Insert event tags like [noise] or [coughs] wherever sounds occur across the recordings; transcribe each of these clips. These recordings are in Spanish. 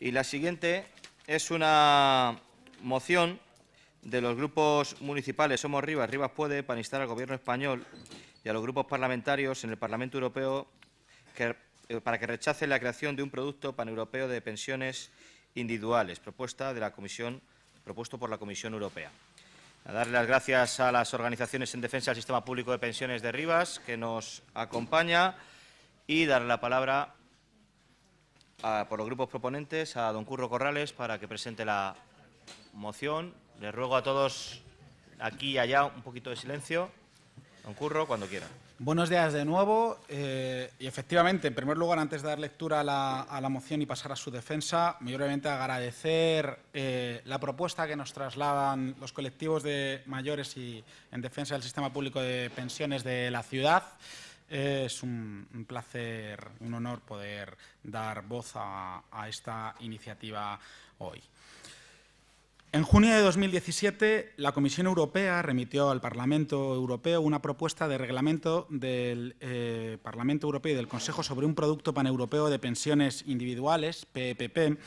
Y la siguiente es una moción de los grupos municipales Somos Rivas, Rivas Puede, para instar al Gobierno español y a los grupos parlamentarios en el Parlamento Europeo eh, para que rechacen la creación de un producto paneuropeo de pensiones individuales, propuesta de la Comisión, propuesto por la Comisión Europea. A darle las gracias a las organizaciones en defensa del sistema público de pensiones de Rivas, que nos acompaña, y dar la palabra por los grupos proponentes a don Curro Corrales para que presente la moción. Les ruego a todos aquí y allá un poquito de silencio. Don Curro, cuando quiera. Buenos días de nuevo. Eh, y efectivamente, en primer lugar, antes de dar lectura a la, moción y pasar a su defensa, mayormente agradecer eh, la propuesta que nos trasladan los colectivos de mayores y en defensa del sistema público de pensiones de la ciudad. Es un, placer, un honor poder dar voz a, esta iniciativa hoy. En junio de 2017, la Comisión Europea remitió al Parlamento Europeo una propuesta de reglamento del eh, Parlamento Europeo y del Consejo sobre un producto paneuropeo de pensiones individuales, PPP. E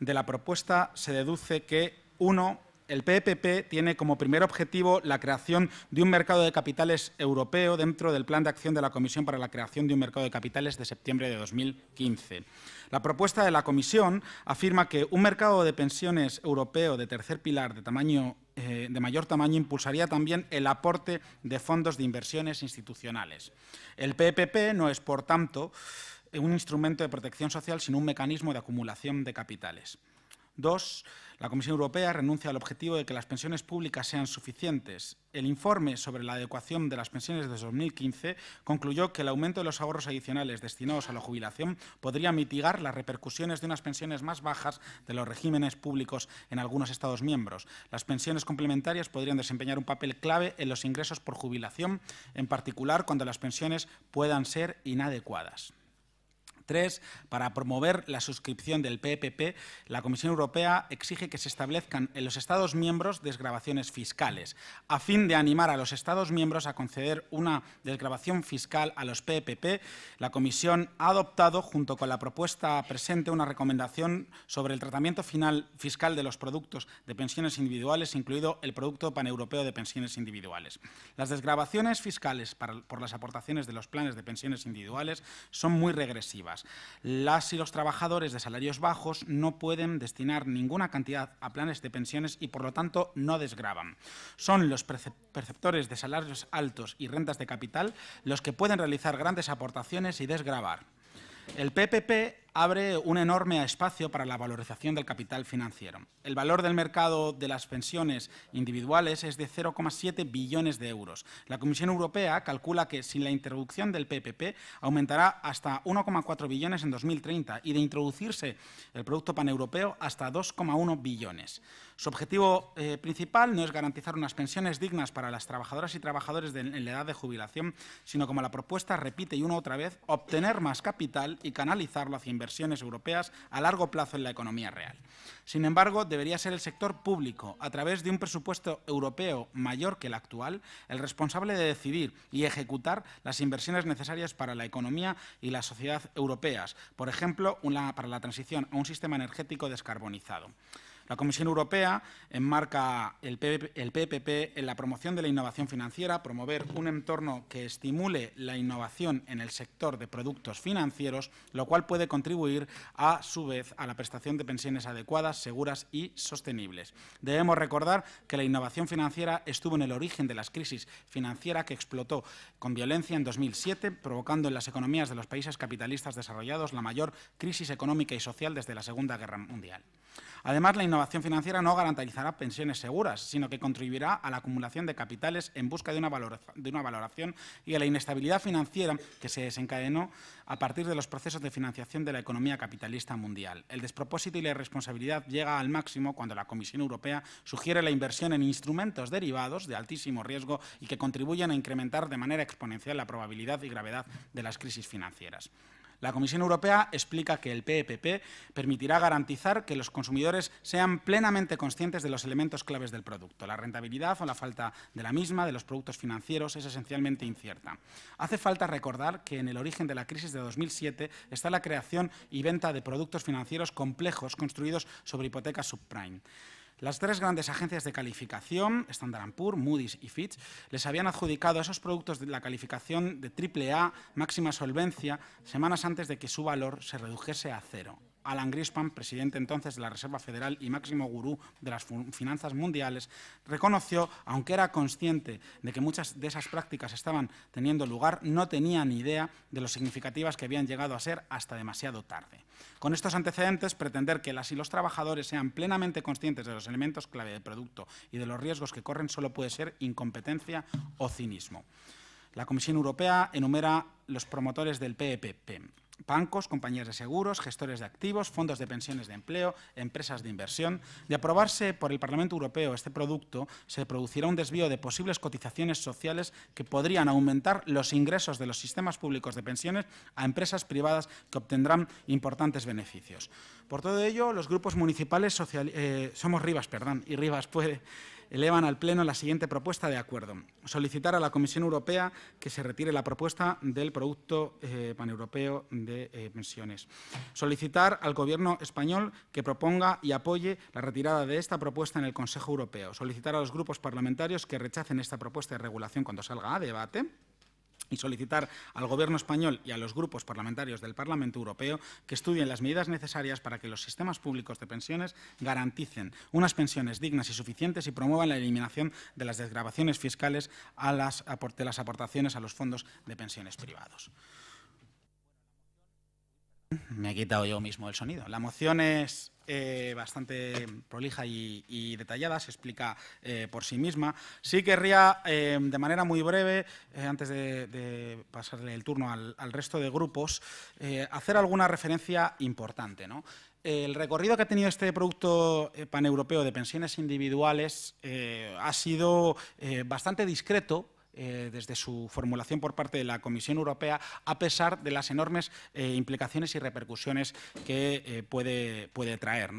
de la propuesta se deduce que, uno, el PPP tiene como primer objetivo la creación de un mercado de capitales europeo dentro del Plan de Acción de la Comisión para la creación de un mercado de capitales de septiembre de 2015. La propuesta de la Comisión afirma que un mercado de pensiones europeo de tercer pilar de, eh, de mayor tamaño impulsaría también el aporte de fondos de inversiones institucionales. El PPP no es, por tanto, un instrumento de protección social, sino un mecanismo de acumulación de capitales. Dos, la Comisión Europea renuncia al objetivo de que las pensiones públicas sean suficientes. El informe sobre la adecuación de las pensiones de 2015 concluyó que el aumento de los ahorros adicionales destinados a la jubilación podría mitigar las repercusiones de unas pensiones más bajas de los regímenes públicos en algunos Estados miembros. Las pensiones complementarias podrían desempeñar un papel clave en los ingresos por jubilación, en particular cuando las pensiones puedan ser inadecuadas. Tres, para promover la suscripción del PPP, la Comisión Europea exige que se establezcan en los Estados miembros desgrabaciones fiscales, a fin de animar a los Estados miembros a conceder una desgrabación fiscal a los PPP. La Comisión ha adoptado, junto con la propuesta presente, una recomendación sobre el tratamiento final fiscal de los productos de pensiones individuales, incluido el Producto Paneuropeo de Pensiones Individuales. Las desgrabaciones fiscales por las aportaciones de los planes de pensiones individuales son muy regresivas las y los trabajadores de salarios bajos no pueden destinar ninguna cantidad a planes de pensiones y, por lo tanto, no desgravan. Son los perceptores de salarios altos y rentas de capital los que pueden realizar grandes aportaciones y desgravar. El PPP abre un enorme espacio para la valorización del capital financiero. El valor del mercado de las pensiones individuales es de 0,7 billones de euros. La Comisión Europea calcula que sin la introducción del PPP aumentará hasta 1,4 billones en 2030 y de introducirse el Producto Paneuropeo hasta 2,1 billones. Su objetivo eh, principal no es garantizar unas pensiones dignas para las trabajadoras y trabajadores en la edad de jubilación, sino como la propuesta repite y una otra vez, obtener más capital y canalizarlo hacia inversiones europeas a largo plazo en la economía real. Sin embargo, debería ser el sector público, a través de un presupuesto europeo mayor que el actual, el responsable de decidir y ejecutar las inversiones necesarias para la economía y la sociedad europeas, por ejemplo, para la transición a un sistema energético descarbonizado. La Comisión Europea enmarca el, PPP en la promoción de la innovación financiera, promover un entorno que estimule la innovación en el sector de productos financieros, lo cual puede contribuir a su vez a la prestación de pensiones adecuadas, seguras y sostenibles. Debemos recordar que la innovación financiera estuvo en el origen de las crisis financiera que explotó con violencia en 2007, provocando en las economías de los países capitalistas desarrollados la mayor crisis económica y social desde la Segunda Guerra Mundial. Además, la innovación financiera no garantizará pensiones seguras, sino que contribuirá a la acumulación de capitales en busca de una, valoración y a la inestabilidad financiera que se desencadenó a partir de los procesos de financiación de la economía capitalista mundial. El despropósito y la irresponsabilidad llega al máximo cuando la Comisión Europea sugiere la inversión en instrumentos derivados de altísimo riesgo y que contribuyen a incrementar de manera exponencial la probabilidad y gravedad de las crisis financieras. La Comisión Europea explica que el PEPP e permitirá garantizar que los consumidores sean plenamente conscientes de los elementos claves del producto. La rentabilidad o la falta de la misma de los productos financieros es esencialmente incierta. Hace falta recordar que en el origen de la crisis de 2007 está la creación y venta de productos financieros complejos construidos sobre hipotecas subprime. Las tres grandes agencias de calificación, Standard Poor's, Moody's y Fitch, les habían adjudicado a esos productos de la calificación de A, máxima solvencia semanas antes de que su valor se redujese a cero. Alan Grispan, presidente entonces de la Reserva Federal y máximo gurú de las finanzas mundiales, reconoció, aunque era consciente de que muchas de esas prácticas estaban teniendo lugar, no tenía ni idea de lo significativas que habían llegado a ser hasta demasiado tarde. Con estos antecedentes, pretender que las y los trabajadores sean plenamente conscientes de los elementos clave del producto y de los riesgos que corren solo puede ser incompetencia o cinismo. La Comisión Europea enumera los promotores del PEPP. E bancos, compañías de seguros, gestores de activos, fondos de pensiones de empleo, empresas de inversión. De aprobarse por el Parlamento Europeo este producto, se producirá un desvío de posibles cotizaciones sociales que podrían aumentar los ingresos de los sistemas públicos de pensiones a empresas privadas que obtendrán importantes beneficios. Por todo ello, los grupos municipales eh, somos Rivas, perdón, y Rivas puede elevan al Pleno la siguiente propuesta de acuerdo. Solicitar a la Comisión Europea que se retire la propuesta del Producto eh, Paneuropeo de eh, Pensiones. Solicitar al Gobierno español que proponga y apoye la retirada de esta propuesta en el Consejo Europeo. Solicitar a los grupos parlamentarios que rechacen esta propuesta de regulación cuando salga a debate y solicitar al Gobierno español y a los grupos parlamentarios del Parlamento Europeo que estudien las medidas necesarias para que los sistemas públicos de pensiones garanticen unas pensiones dignas y suficientes y promuevan la eliminación de las desgrabaciones fiscales a las, de las aportaciones a los fondos de pensiones privados. Me he quitado yo mismo el sonido. La moción es eh, bastante prolija y, detallada, se explica eh, por sí misma. Sí querría, eh, de manera muy breve, antes de, pasarle el turno al, resto de grupos, hacer alguna referencia importante. El recorrido que ha tenido este producto paneuropeo de pensiones individuales ha sido bastante discreto eh, desde su formulación por parte de la Comisión Europea, a pesar de las enormes eh, implicaciones y repercusiones que eh, puede, puede traer.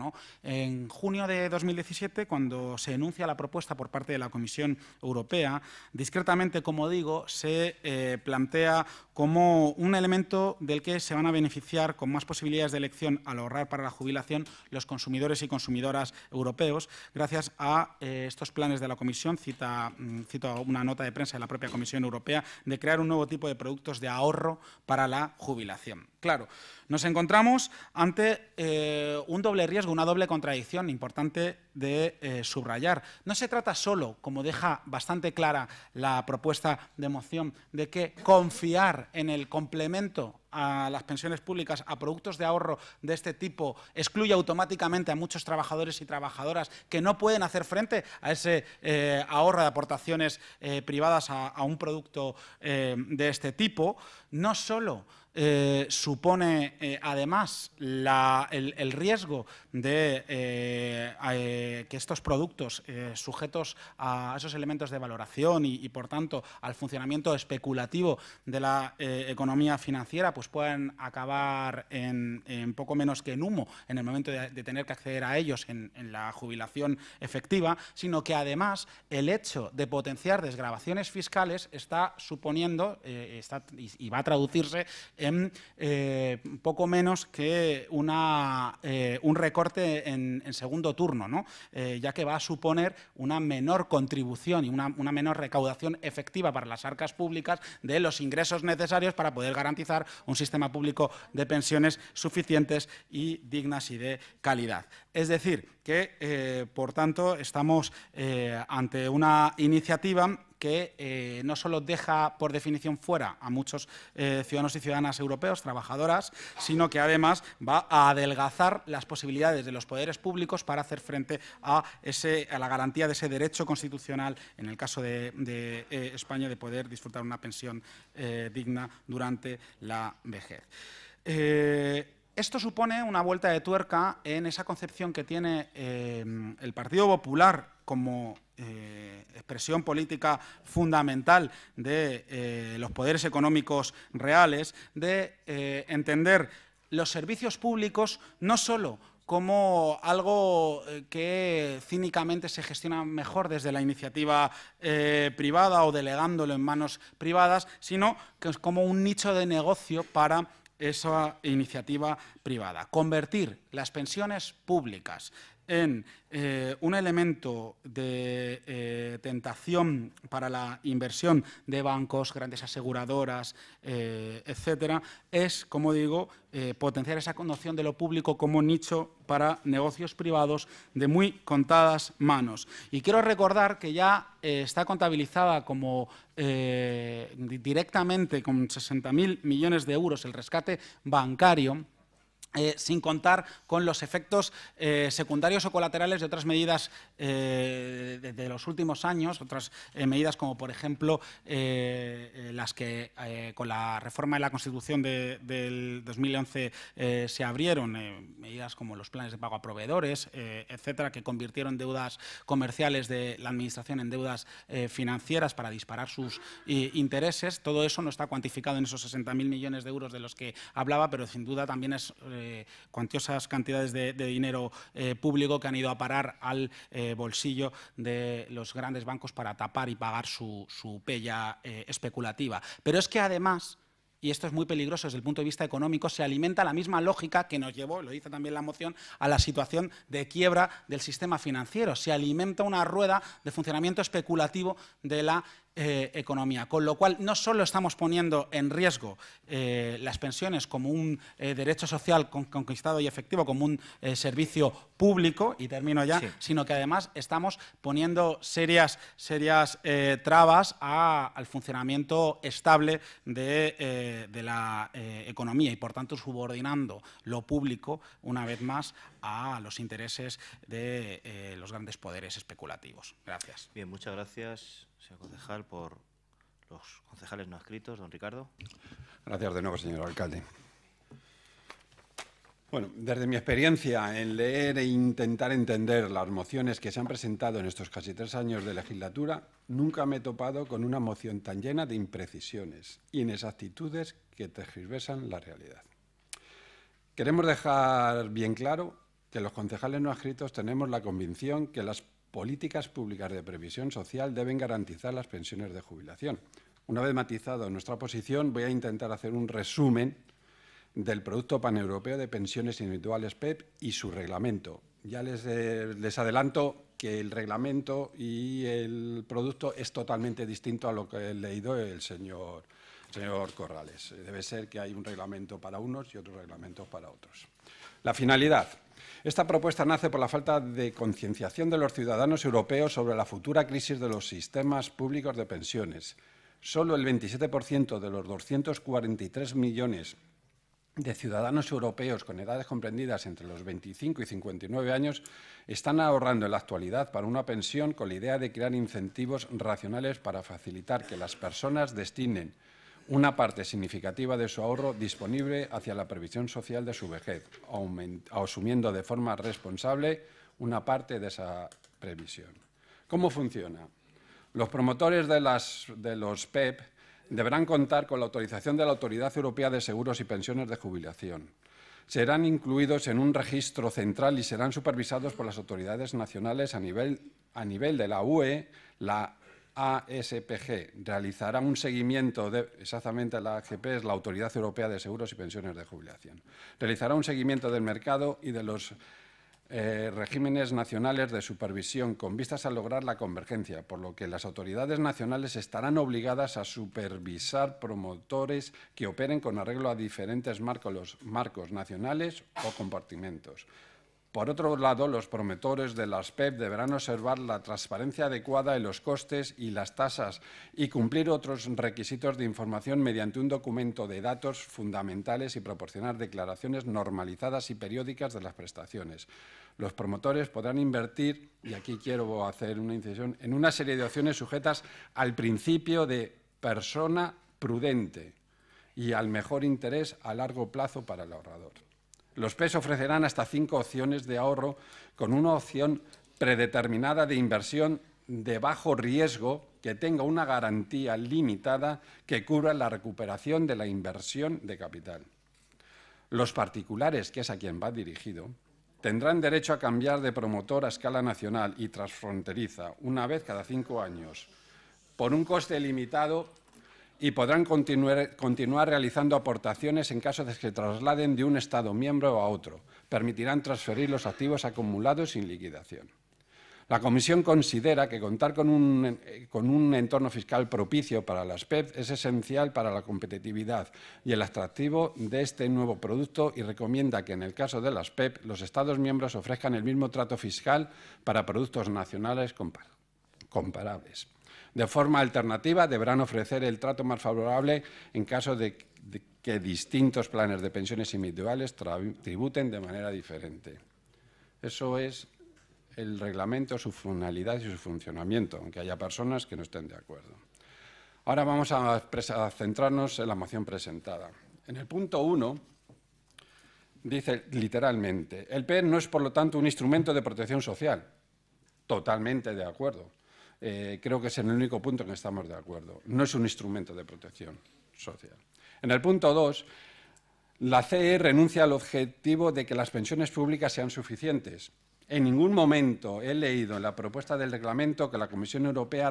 En junio de 2017, cuando se enuncia la propuesta por parte de la Comisión Europea, discretamente, como digo, se plantea como un elemento del que se van a beneficiar con más posibilidades de elección al ahorrar para la jubilación los consumidores y consumidoras europeos, gracias a eh, estos planes de la Comisión, mm, cito una nota de prensa de la propia Comisión Europea, de crear un nuevo tipo de productos de ahorro para la jubilación. Claro, nos encontramos ante eh, un doble riesgo, una doble contradicción importante de eh, subrayar. No se trata solo, como deja bastante clara la propuesta de moción, de que confiar en el complemento a las pensiones públicas, a productos de ahorro de este tipo, excluye automáticamente a muchos trabajadores y trabajadoras que no pueden hacer frente a ese eh, ahorro de aportaciones privadas a, un producto de este tipo, no solo eh, supone eh, además el, riesgo de eh, que estos productos sujetos a esos elementos de valoración y, por tanto al funcionamiento especulativo de la economía financiera pues puedan acabar en, poco menos que en humo en el momento de, tener que acceder a ellos en, la jubilación efectiva, sino que además el hecho de potenciar desgrabaciones fiscales está suponiendo y, va a traducirse en eh, poco menos que una, eh, un recorte en, segundo turno, ¿no? Eh, ya que va a suponer una menor contribución y una, una, menor recaudación efectiva para las arcas públicas de los ingresos necesarios para poder garantizar un sistema público de pensiones suficientes y dignas y de calidad. Es decir, que, por tanto, estamos ante una iniciativa que eh, no solo deja por definición fuera a muchos eh, ciudadanos y ciudadanas europeos, trabajadoras, sino que además va a adelgazar las posibilidades de los poderes públicos para hacer frente a, a la garantía de ese derecho constitucional, en el caso de, eh, España, de poder disfrutar una pensión digna durante la vejez. Esto supone una vuelta de tuerca en esa concepción que tiene el Partido Popular como eh, expresión política fundamental de eh, los poderes económicos reales, de eh, entender los servicios públicos no solo como algo que cínicamente se gestiona mejor desde la iniciativa privada o delegándolo en manos privadas, sino que es como un nicho de negocio para esa iniciativa privada. Convertir las pensiones públicas en eh, un elemento de eh, tentación para la inversión de bancos, grandes aseguradoras, eh, etcétera, es, como digo, potenciar esa conducción de lo público como nicho para negocios privados de muy contadas manos. Y quiero recordar que ya está contabilizada como directamente con 60.000 millones de euros el rescate bancario eh, sin contar con los efectos eh, secundarios o colaterales de otras medidas eh, de, los últimos años, otras medidas como por ejemplo las que con la reforma de la Constitución de, del 2011 se abrieron, medidas como los planes de pago a proveedores, etcétera, que convirtieron deudas comerciales de la Administración en deudas financieras para disparar sus intereses. Todo eso no está cuantificado en esos 60.000 millones de euros de los que hablaba, pero sin duda también es eh, cuantiosas cantidades de, dinero eh, público que han ido a parar al eh, bolsillo de los grandes bancos para tapar y pagar su, su pella especulativa. Pero es que además y esto es muy peligroso desde el punto de vista económico, se alimenta la misma lógica que nos llevó, lo dice también la moción, a la situación de quiebra del sistema financiero. Se alimenta una rueda de funcionamiento especulativo de la eh, economía. Con lo cual, no solo estamos poniendo en riesgo eh, las pensiones como un eh, derecho social conquistado y efectivo, como un servicio público, y termino ya, sino que además estamos poniendo serias, serias trabas al funcionamiento estable de, de la economía y, por tanto, subordinando lo público, una vez más, a los intereses de los grandes poderes especulativos. Gracias. Bien, muchas gracias. Señor concejal, por los concejales no escritos, don Ricardo. Gracias de nuevo, señor alcalde. Bueno, desde mi experiencia en leer e intentar entender las mociones que se han presentado en estos casi tres años de legislatura, nunca me he topado con una moción tan llena de imprecisiones, inexactitudes que tergiversan la realidad. Queremos dejar bien claro que los concejales no escritos tenemos la convicción que las políticas públicas de previsión social deben garantizar las pensiones de jubilación. Una vez matizado nuestra posición, voy a intentar hacer un resumen del Producto Paneuropeo de Pensiones Individuales PEP e y su reglamento. Ya eh, les, adelanto que el reglamento y el producto es totalmente distinto a lo que ha leído el señor, señor Corrales. Debe ser que hay un reglamento para unos y otros reglamentos para otros. La finalidad. Esta propuesta nace por la falta de concienciación de los ciudadanos europeos sobre la futura crisis de los sistemas públicos de pensiones. Solo el 27% de los 243 millones de ciudadanos europeos con edades comprendidas entre los 25 y 59 años están ahorrando en la actualidad para una pensión con la idea de crear incentivos racionales para facilitar que las personas destinen una parte significativa de su ahorro disponible hacia la previsión social de su vejez, asumiendo de forma responsable una parte de esa previsión. ¿Cómo funciona? Los promotores de, los PEP e deberán contar con la autorización de la Autoridad Europea de Seguros y Pensiones de Jubilación. Serán incluidos en un registro central y serán supervisados por las autoridades nacionales a nivel, de la UE, la ASPG realizará un seguimiento de, exactamente la AGP es la Autoridad Europea de Seguros y Pensiones de Jubilación, realizará un seguimiento del mercado y de los eh, regímenes nacionales de supervisión con vistas a lograr la convergencia, por lo que las autoridades nacionales estarán obligadas a supervisar promotores que operen con arreglo a diferentes marcos, marcos nacionales o compartimentos. Por otro lado, los promotores de las PEP e deberán observar la transparencia adecuada en los costes y las tasas y cumplir otros requisitos de información mediante un documento de datos fundamentales y proporcionar declaraciones normalizadas y periódicas de las prestaciones. Los promotores podrán invertir, y aquí quiero hacer una incisión, en una serie de opciones sujetas al principio de persona prudente y al mejor interés a largo plazo para el ahorrador. Los PES ofrecerán hasta cinco opciones de ahorro con una opción predeterminada de inversión de bajo riesgo que tenga una garantía limitada que cubra la recuperación de la inversión de capital. Los particulares, que es a quien va dirigido, tendrán derecho a cambiar de promotor a escala nacional y transfronteriza una vez cada cinco años por un coste limitado y podrán continuar, realizando aportaciones en caso de que se trasladen de un Estado miembro a otro. Permitirán transferir los activos acumulados sin liquidación. La Comisión considera que contar con un entorno fiscal propicio para las PEP es esencial para la competitividad y el atractivo de este nuevo producto y recomienda que en el caso de las PEP los Estados miembros ofrezcan el mismo trato fiscal para productos nacionales comparables. De forma alternativa, deberán ofrecer el trato más favorable en caso de, que distintos planes de pensiones individuales tributen de manera diferente. Eso es el reglamento, su finalidad y su funcionamiento, aunque haya personas que no estén de acuerdo. Ahora vamos a, centrarnos en la moción presentada. En el punto 1 dice literalmente, el PEN no es por lo tanto un instrumento de protección social. Totalmente de acuerdo eh, creo que es el único punto en que estamos de acuerdo. No es un instrumento de protección social. En el punto 2, la CE renuncia al objetivo de que las pensiones públicas sean suficientes. En ningún momento he leído en la propuesta del reglamento que la Comisión Europea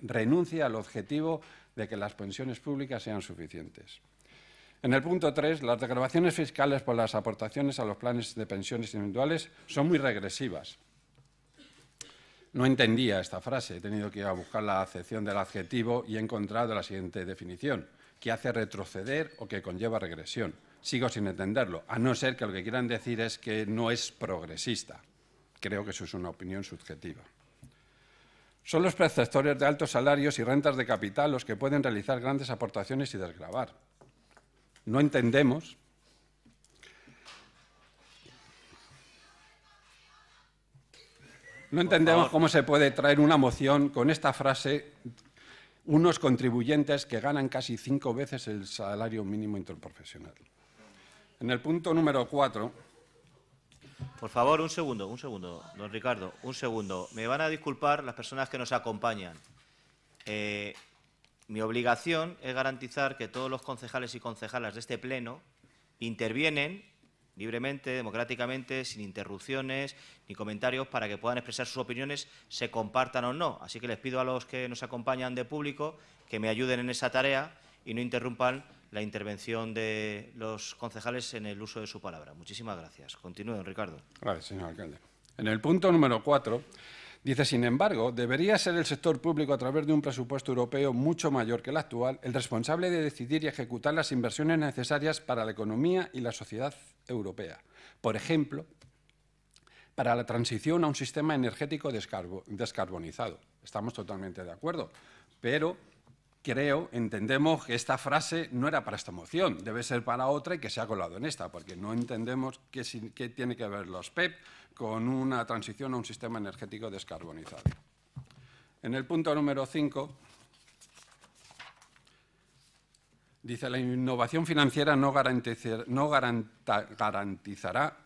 renuncie al objetivo de que las pensiones públicas sean suficientes. En el punto 3, las declaraciones fiscales por las aportaciones a los planes de pensiones individuales son muy regresivas. No entendía esta frase, he tenido que ir a buscar la acepción del adjetivo y he encontrado la siguiente definición, que hace retroceder o que conlleva regresión. Sigo sin entenderlo, a no ser que lo que quieran decir es que no es progresista. Creo que eso es una opinión subjetiva. Son los preceptores de altos salarios y rentas de capital los que pueden realizar grandes aportaciones y desgravar. No entendemos No entendemos cómo se puede traer una moción con esta frase unos contribuyentes que ganan casi cinco veces el salario mínimo interprofesional. En el punto número cuatro... Por favor, un segundo, un segundo, don Ricardo, un segundo. Me van a disculpar las personas que nos acompañan. Eh, mi obligación es garantizar que todos los concejales y concejalas de este Pleno intervienen libremente, democráticamente, sin interrupciones ni comentarios para que puedan expresar sus opiniones, se compartan o no. Así que les pido a los que nos acompañan de público que me ayuden en esa tarea y no interrumpan la intervención de los concejales en el uso de su palabra. Muchísimas gracias. Continúe, Ricardo. Gracias, señor alcalde. En el punto número cuatro, dice, sin embargo, debería ser el sector público, a través de un presupuesto europeo mucho mayor que el actual, el responsable de decidir y ejecutar las inversiones necesarias para la economía y la sociedad Europea. Por ejemplo, para la transición a un sistema energético descarbonizado. Estamos totalmente de acuerdo, pero creo, entendemos que esta frase no era para esta moción, debe ser para otra y que se ha colado en esta, porque no entendemos qué, tiene que ver los PEP e con una transición a un sistema energético descarbonizado. En el punto número 5 Dice, la innovación financiera no, no garantizará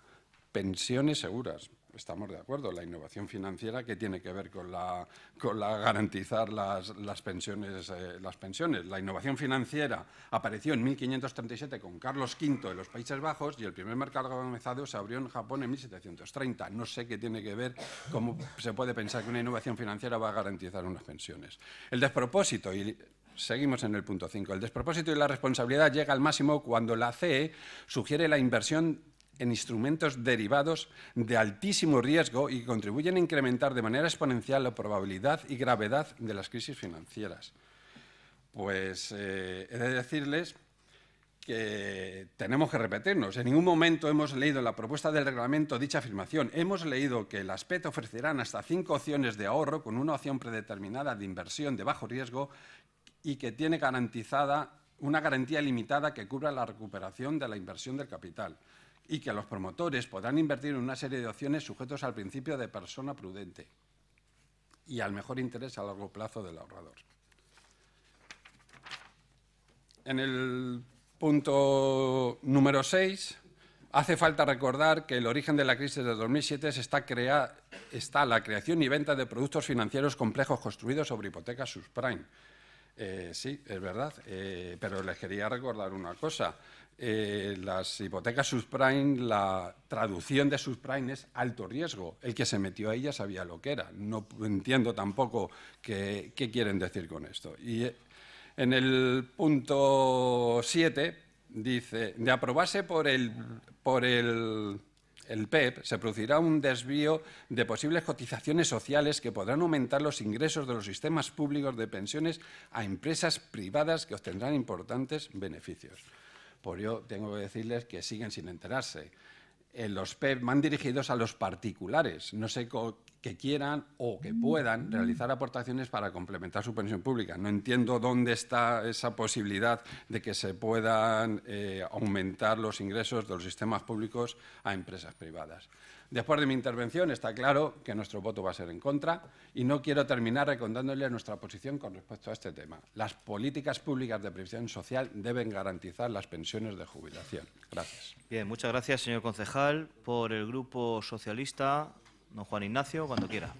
pensiones seguras. Estamos de acuerdo, la innovación financiera ¿qué tiene que ver con, la, con la garantizar las, pensiones, eh, las pensiones. La innovación financiera apareció en 1537 con Carlos V en los Países Bajos y el primer mercado organizado se abrió en Japón en 1730. No sé qué tiene que ver, cómo se puede pensar que una innovación financiera va a garantizar unas pensiones. El despropósito y Seguimos en el punto 5. El despropósito y la responsabilidad llega al máximo cuando la CE sugiere la inversión en instrumentos derivados de altísimo riesgo y contribuyen a incrementar de manera exponencial la probabilidad y gravedad de las crisis financieras. Pues eh, he de decirles que tenemos que repetirnos. En ningún momento hemos leído en la propuesta del reglamento dicha afirmación. Hemos leído que el aspecto ofrecerán hasta cinco opciones de ahorro con una opción predeterminada de inversión de bajo riesgo y que tiene garantizada una garantía limitada que cubra la recuperación de la inversión del capital y que los promotores podrán invertir en una serie de opciones sujetos al principio de persona prudente y al mejor interés a largo plazo del ahorrador. En el punto número 6, hace falta recordar que el origen de la crisis de 2007 está, crea está la creación y venta de productos financieros complejos construidos sobre hipotecas subprime eh, sí, es verdad, eh, pero les quería recordar una cosa. Eh, las hipotecas subprime, la traducción de subprime es alto riesgo. El que se metió a ella sabía lo que era. No entiendo tampoco qué, quieren decir con esto. Y en el punto 7 dice, de aprobarse por el, por el el PEP, e se producirá un desvío de posibles cotizaciones sociales que podrán aumentar los ingresos de los sistemas públicos de pensiones a empresas privadas que obtendrán importantes beneficios. Por ello, tengo que decirles que siguen sin enterarse. Eh, los PEP e van dirigidos a los particulares. No sé que quieran o que mm. puedan realizar aportaciones para complementar su pensión pública. No entiendo dónde está esa posibilidad de que se puedan eh, aumentar los ingresos de los sistemas públicos a empresas privadas. Después de mi intervención está claro que nuestro voto va a ser en contra y no quiero terminar recordándole nuestra posición con respecto a este tema. Las políticas públicas de previsión social deben garantizar las pensiones de jubilación. Gracias. Bien, muchas gracias, señor concejal. Por el Grupo Socialista, Don Juan Ignacio, cuando quiera.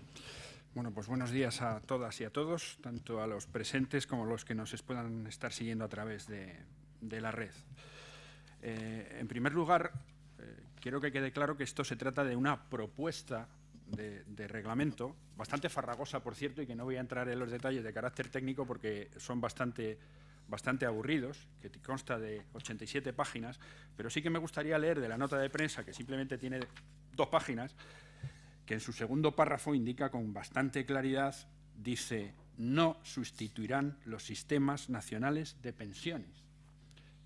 Bueno, pues buenos días a todas y a todos, tanto a los presentes como a los que nos puedan estar siguiendo a través de, la red. Eh, en primer lugar, eh, quiero que quede claro que esto se trata de una propuesta de, reglamento, bastante farragosa, por cierto, y que no voy a entrar en los detalles de carácter técnico porque son bastante, bastante aburridos, que consta de 87 páginas, pero sí que me gustaría leer de la nota de prensa, que simplemente tiene dos páginas, que en su segundo párrafo indica con bastante claridad, dice, no sustituirán los sistemas nacionales de pensiones,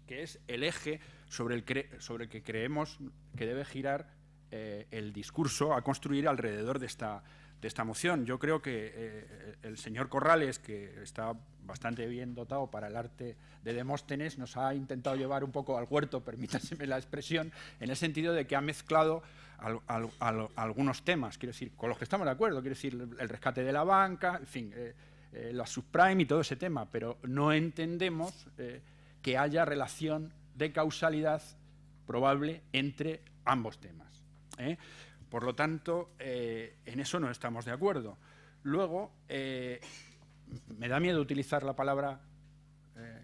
que es el eje sobre el, sobre que creemos que debe girar eh, el discurso a construir alrededor de esta, de esta moción. Yo creo que eh, el señor Corrales, que está bastante bien dotado para el arte de Demóstenes, nos ha intentado llevar un poco al huerto, permítaseme la expresión, en el sentido de que ha mezclado al, algunos temas, quiero decir, con los que estamos de acuerdo, quiero decir, el rescate de la banca, en fin, eh, eh, la subprime y todo ese tema, pero no entendemos eh, que haya relación de causalidad probable entre ambos temas. Por lo tanto, en eso no estamos de acuerdo. Luego, me da miedo utilizar la palabra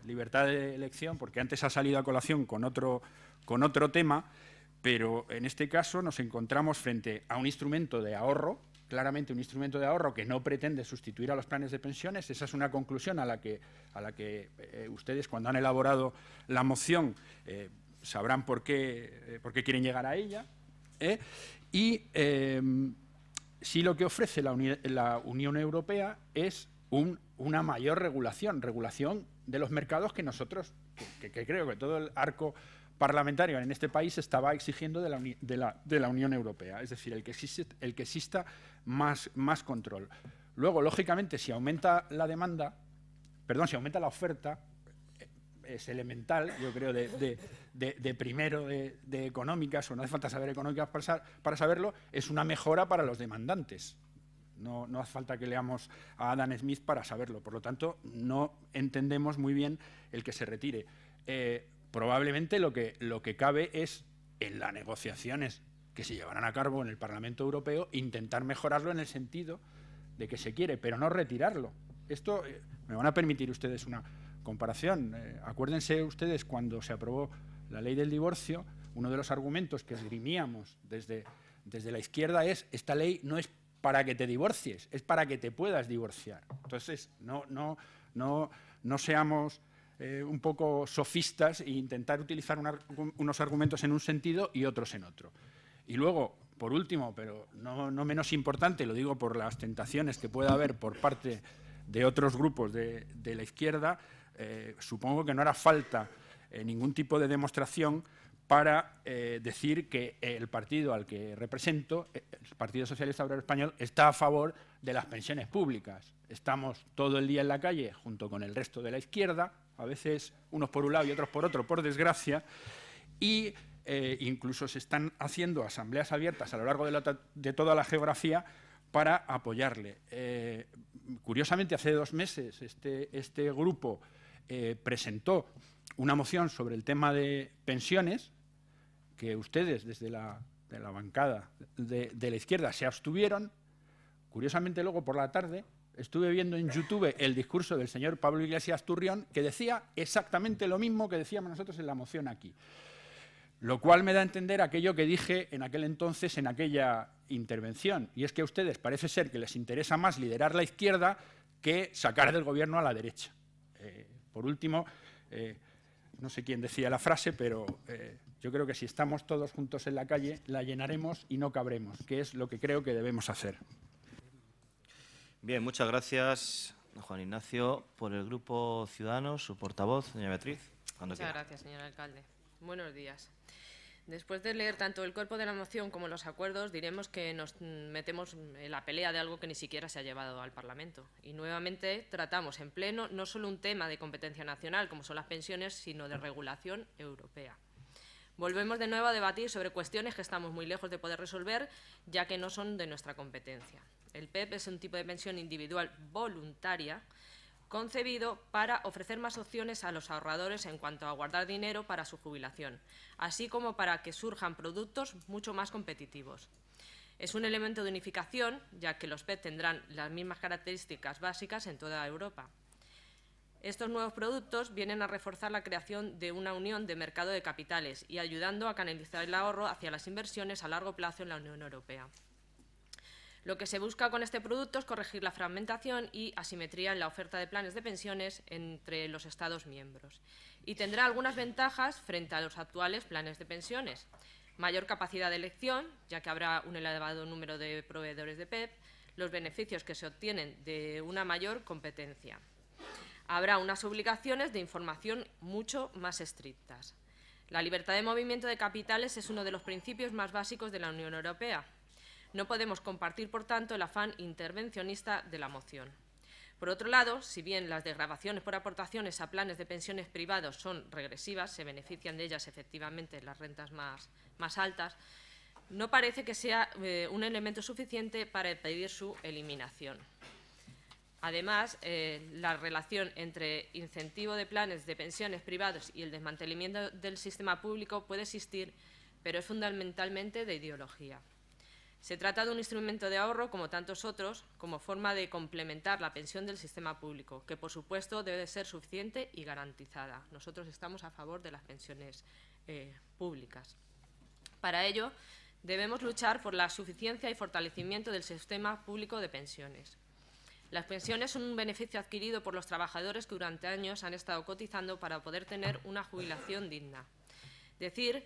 libertad de elección, porque antes ha salido a colación con otro, con otro tema, pero en este caso nos encontramos frente a un instrumento de ahorro, claramente un instrumento de ahorro que no pretende sustituir a los planes de pensiones. Esa es una conclusión a la que, a la que eh, ustedes, cuando han elaborado la moción, eh, sabrán por qué, eh, por qué, quieren llegar a ella. Y si lo que ofrece la, Unión Europea es una mayor regulación, regulación de los mercados que nosotros, que creo que todo el arco parlamentario en este país estaba exigiendo de la, Unión Europea, es decir, el que, exista más, control. Luego, lógicamente, si aumenta la demanda, perdón, si aumenta la oferta, eh, es elemental, yo creo, de, primero de, económicas, o no hace falta saber económicas para, saberlo, es una mejora para los demandantes. No, hace falta que leamos a Adam Smith para saberlo. Por lo tanto, no entendemos muy bien el que se retire. Eh, probablemente lo que, lo que cabe es en las negociaciones que se llevarán a cabo en el Parlamento Europeo intentar mejorarlo en el sentido de que se quiere, pero no retirarlo. Esto eh, me van a permitir ustedes una comparación. Eh, acuérdense ustedes cuando se aprobó la ley del divorcio, uno de los argumentos que esgrimíamos desde, desde la izquierda es esta ley no es para que te divorcies, es para que te puedas divorciar. Entonces, no, no, no, no seamos eh, un poco sofistas e intentar utilizar unos argumentos en un sentido y otros en otro. Y luego, por último, pero no, menos importante, lo digo por las tentaciones que pueda haber por parte de otros grupos de, la izquierda, eh, supongo que no hará falta eh, ningún tipo de demostración para decir que el partido al que represento, el Partido Socialista Obrero Español, está a favor de las pensiones públicas. Estamos todo el día en la calle junto con el resto de la izquierda, a veces unos por un lado y otros por otro, por desgracia, y eh, incluso se están haciendo asambleas abiertas a lo largo de, toda la geografía para apoyarle. Eh, curiosamente, hace dos meses este, este grupo eh, presentó una moción sobre el tema de pensiones, que ustedes desde la, bancada de, de la izquierda se abstuvieron. Curiosamente, luego por la tarde estuve viendo en YouTube el discurso del señor Pablo Iglesias Turrión, que decía exactamente lo mismo que decíamos nosotros en la moción aquí. Lo cual me da a entender aquello que dije en aquel entonces, en aquella intervención. Y es que a ustedes parece ser que les interesa más liderar la izquierda que sacar del gobierno a la derecha. Eh, por último, eh, no sé quién decía la frase, pero eh, yo creo que si estamos todos juntos en la calle, la llenaremos y no cabremos, que es lo que creo que debemos hacer. Bien, muchas gracias, Juan Ignacio. Por el Grupo Ciudadanos, su portavoz, señora Beatriz. Muchas gracias, señor alcalde. Buenos días. Después de leer tanto el cuerpo de la moción como los acuerdos, diremos que nos metemos en la pelea de algo que ni siquiera se ha llevado al Parlamento. Y nuevamente tratamos en pleno no solo un tema de competencia nacional, como son las pensiones, sino de regulación europea. Volvemos de nuevo a debatir sobre cuestiones que estamos muy lejos de poder resolver, ya que no son de nuestra competencia. El PEP e es un tipo de pensión individual voluntaria concebido para ofrecer más opciones a los ahorradores en cuanto a guardar dinero para su jubilación, así como para que surjan productos mucho más competitivos. Es un elemento de unificación, ya que los PEP e tendrán las mismas características básicas en toda Europa. Estos nuevos productos vienen a reforzar la creación de una unión de mercado de capitales y ayudando a canalizar el ahorro hacia las inversiones a largo plazo en la Unión Europea. Lo que se busca con este producto es corregir la fragmentación y asimetría en la oferta de planes de pensiones entre los Estados miembros. Y tendrá algunas ventajas frente a los actuales planes de pensiones. Mayor capacidad de elección, ya que habrá un elevado número de proveedores de PEP, e los beneficios que se obtienen de una mayor competencia habrá unas obligaciones de información mucho más estrictas. La libertad de movimiento de capitales es uno de los principios más básicos de la Unión Europea. No podemos compartir, por tanto, el afán intervencionista de la moción. Por otro lado, si bien las desgrabaciones por aportaciones a planes de pensiones privados son regresivas, se benefician de ellas efectivamente las rentas más, altas, no parece que sea eh, un elemento suficiente para pedir su eliminación. Además, eh, la relación entre incentivo de planes de pensiones privados y el desmantelamiento del sistema público puede existir, pero es fundamentalmente de ideología. Se trata de un instrumento de ahorro, como tantos otros, como forma de complementar la pensión del sistema público, que por supuesto debe ser suficiente y garantizada. Nosotros estamos a favor de las pensiones eh, públicas. Para ello, debemos luchar por la suficiencia y fortalecimiento del sistema público de pensiones. Las pensiones son un beneficio adquirido por los trabajadores que durante años han estado cotizando para poder tener una jubilación digna. Decir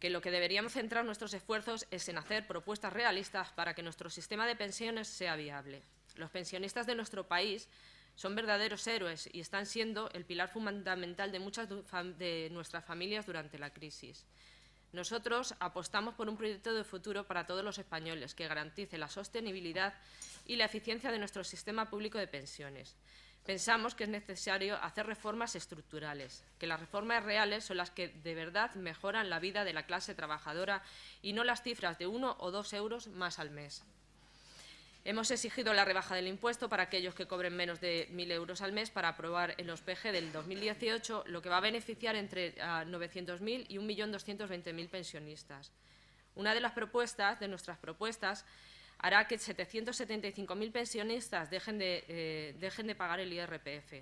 que lo que deberíamos centrar nuestros esfuerzos es en hacer propuestas realistas para que nuestro sistema de pensiones sea viable. Los pensionistas de nuestro país son verdaderos héroes y están siendo el pilar fundamental de muchas de nuestras familias durante la crisis. Nosotros apostamos por un proyecto de futuro para todos los españoles que garantice la sostenibilidad y la eficiencia de nuestro sistema público de pensiones. Pensamos que es necesario hacer reformas estructurales, que las reformas reales son las que de verdad mejoran la vida de la clase trabajadora y no las cifras de uno o dos euros más al mes. Hemos exigido la rebaja del impuesto para aquellos que cobren menos de 1.000 euros al mes para aprobar el OSPG del 2018, lo que va a beneficiar entre 900.000 y 1.220.000 pensionistas. Una de las propuestas, de nuestras propuestas, hará que 775.000 pensionistas dejen de, eh, dejen de pagar el IRPF.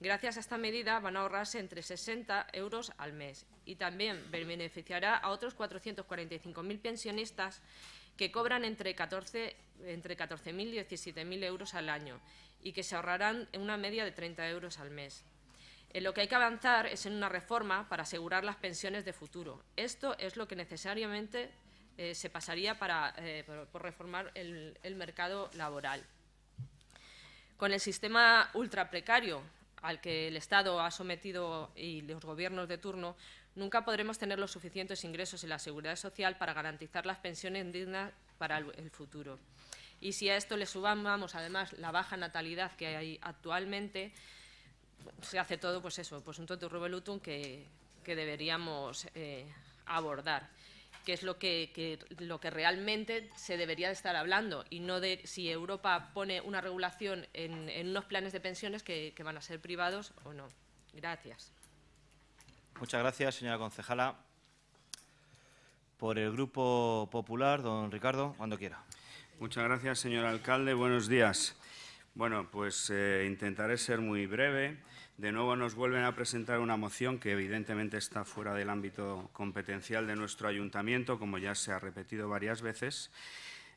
Gracias a esta medida van a ahorrarse entre 60 euros al mes y también beneficiará a otros 445.000 pensionistas que cobran entre 14.000 entre y 17.000 euros al año y que se ahorrarán una media de 30 euros al mes. En lo que hay que avanzar es en una reforma para asegurar las pensiones de futuro. Esto es lo que necesariamente eh, se pasaría para, eh, por, reformar el, mercado laboral. Con el sistema ultra precario al que el Estado ha sometido y los gobiernos de turno, nunca podremos tener los suficientes ingresos en la seguridad social para garantizar las pensiones dignas para el, futuro. Y si a esto le sumamos además la baja natalidad que hay actualmente, se hace todo, pues eso, pues un todo revolutum que, que deberíamos eh, abordar que es lo que, lo que realmente se debería de estar hablando y no de si Europa pone una regulación en, en unos planes de pensiones que, que van a ser privados o no. Gracias. Muchas gracias, señora concejala. Por el Grupo Popular, don Ricardo, cuando quiera. Muchas gracias, señor alcalde. Buenos días. Bueno, pues eh, intentaré ser muy breve. De nuevo nos vuelven a presentar una moción que evidentemente está fuera del ámbito competencial de nuestro ayuntamiento, como ya se ha repetido varias veces.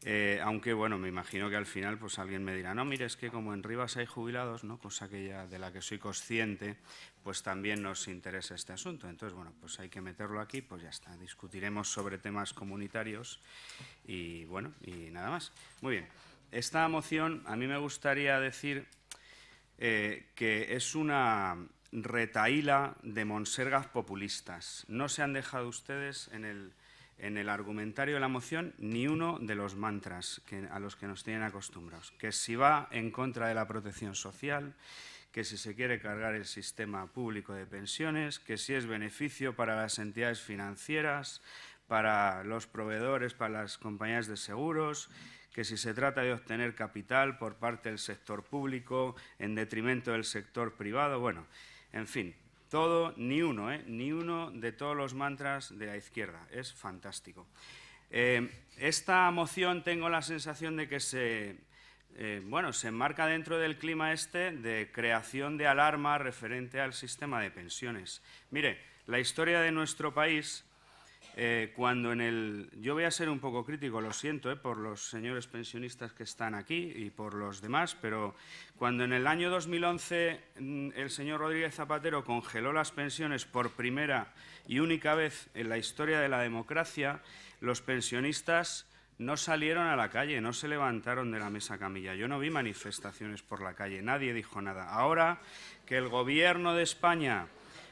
Eh, aunque, bueno, me imagino que al final pues alguien me dirá, no, mire, es que como en Rivas hay jubilados, ¿no? cosa que ya de la que soy consciente, pues también nos interesa este asunto. Entonces, bueno, pues hay que meterlo aquí, pues ya está. Discutiremos sobre temas comunitarios y, bueno, y nada más. Muy bien. Esta moción, a mí me gustaría decir eh, que es una retaíla de monsergas populistas. No se han dejado ustedes en el, argumentario de la moción ni uno de los mantras a los que nos tienen acostumbrados, que si va en contra de la protección social, que si se quiere cargar el sistema público de pensiones, que si es beneficio para las entidades financieras, para los proveedores, para las compañías de seguros, que si se trata de obtener capital por parte del sector público en detrimento del sector privado, bueno, en fin, todo, ni uno, ¿eh? ni uno de todos los mantras de la izquierda, es fantástico. Eh, esta moción tengo la sensación de que se, eh, se enmarca dentro del clima este de creación de alarma referente al sistema de pensiones. Mire, la historia de nuestro país eh, cuando en el... Yo voy a ser un poco crítico, lo siento, eh, por los señores pensionistas que están aquí y por los demás, pero cuando en el año 2011 mm, el señor Rodríguez Zapatero congeló las pensiones por primera y única vez en la historia de la democracia, los pensionistas no salieron a la calle, no se levantaron de la mesa camilla. Yo no vi manifestaciones por la calle, nadie dijo nada. Ahora que el Gobierno de España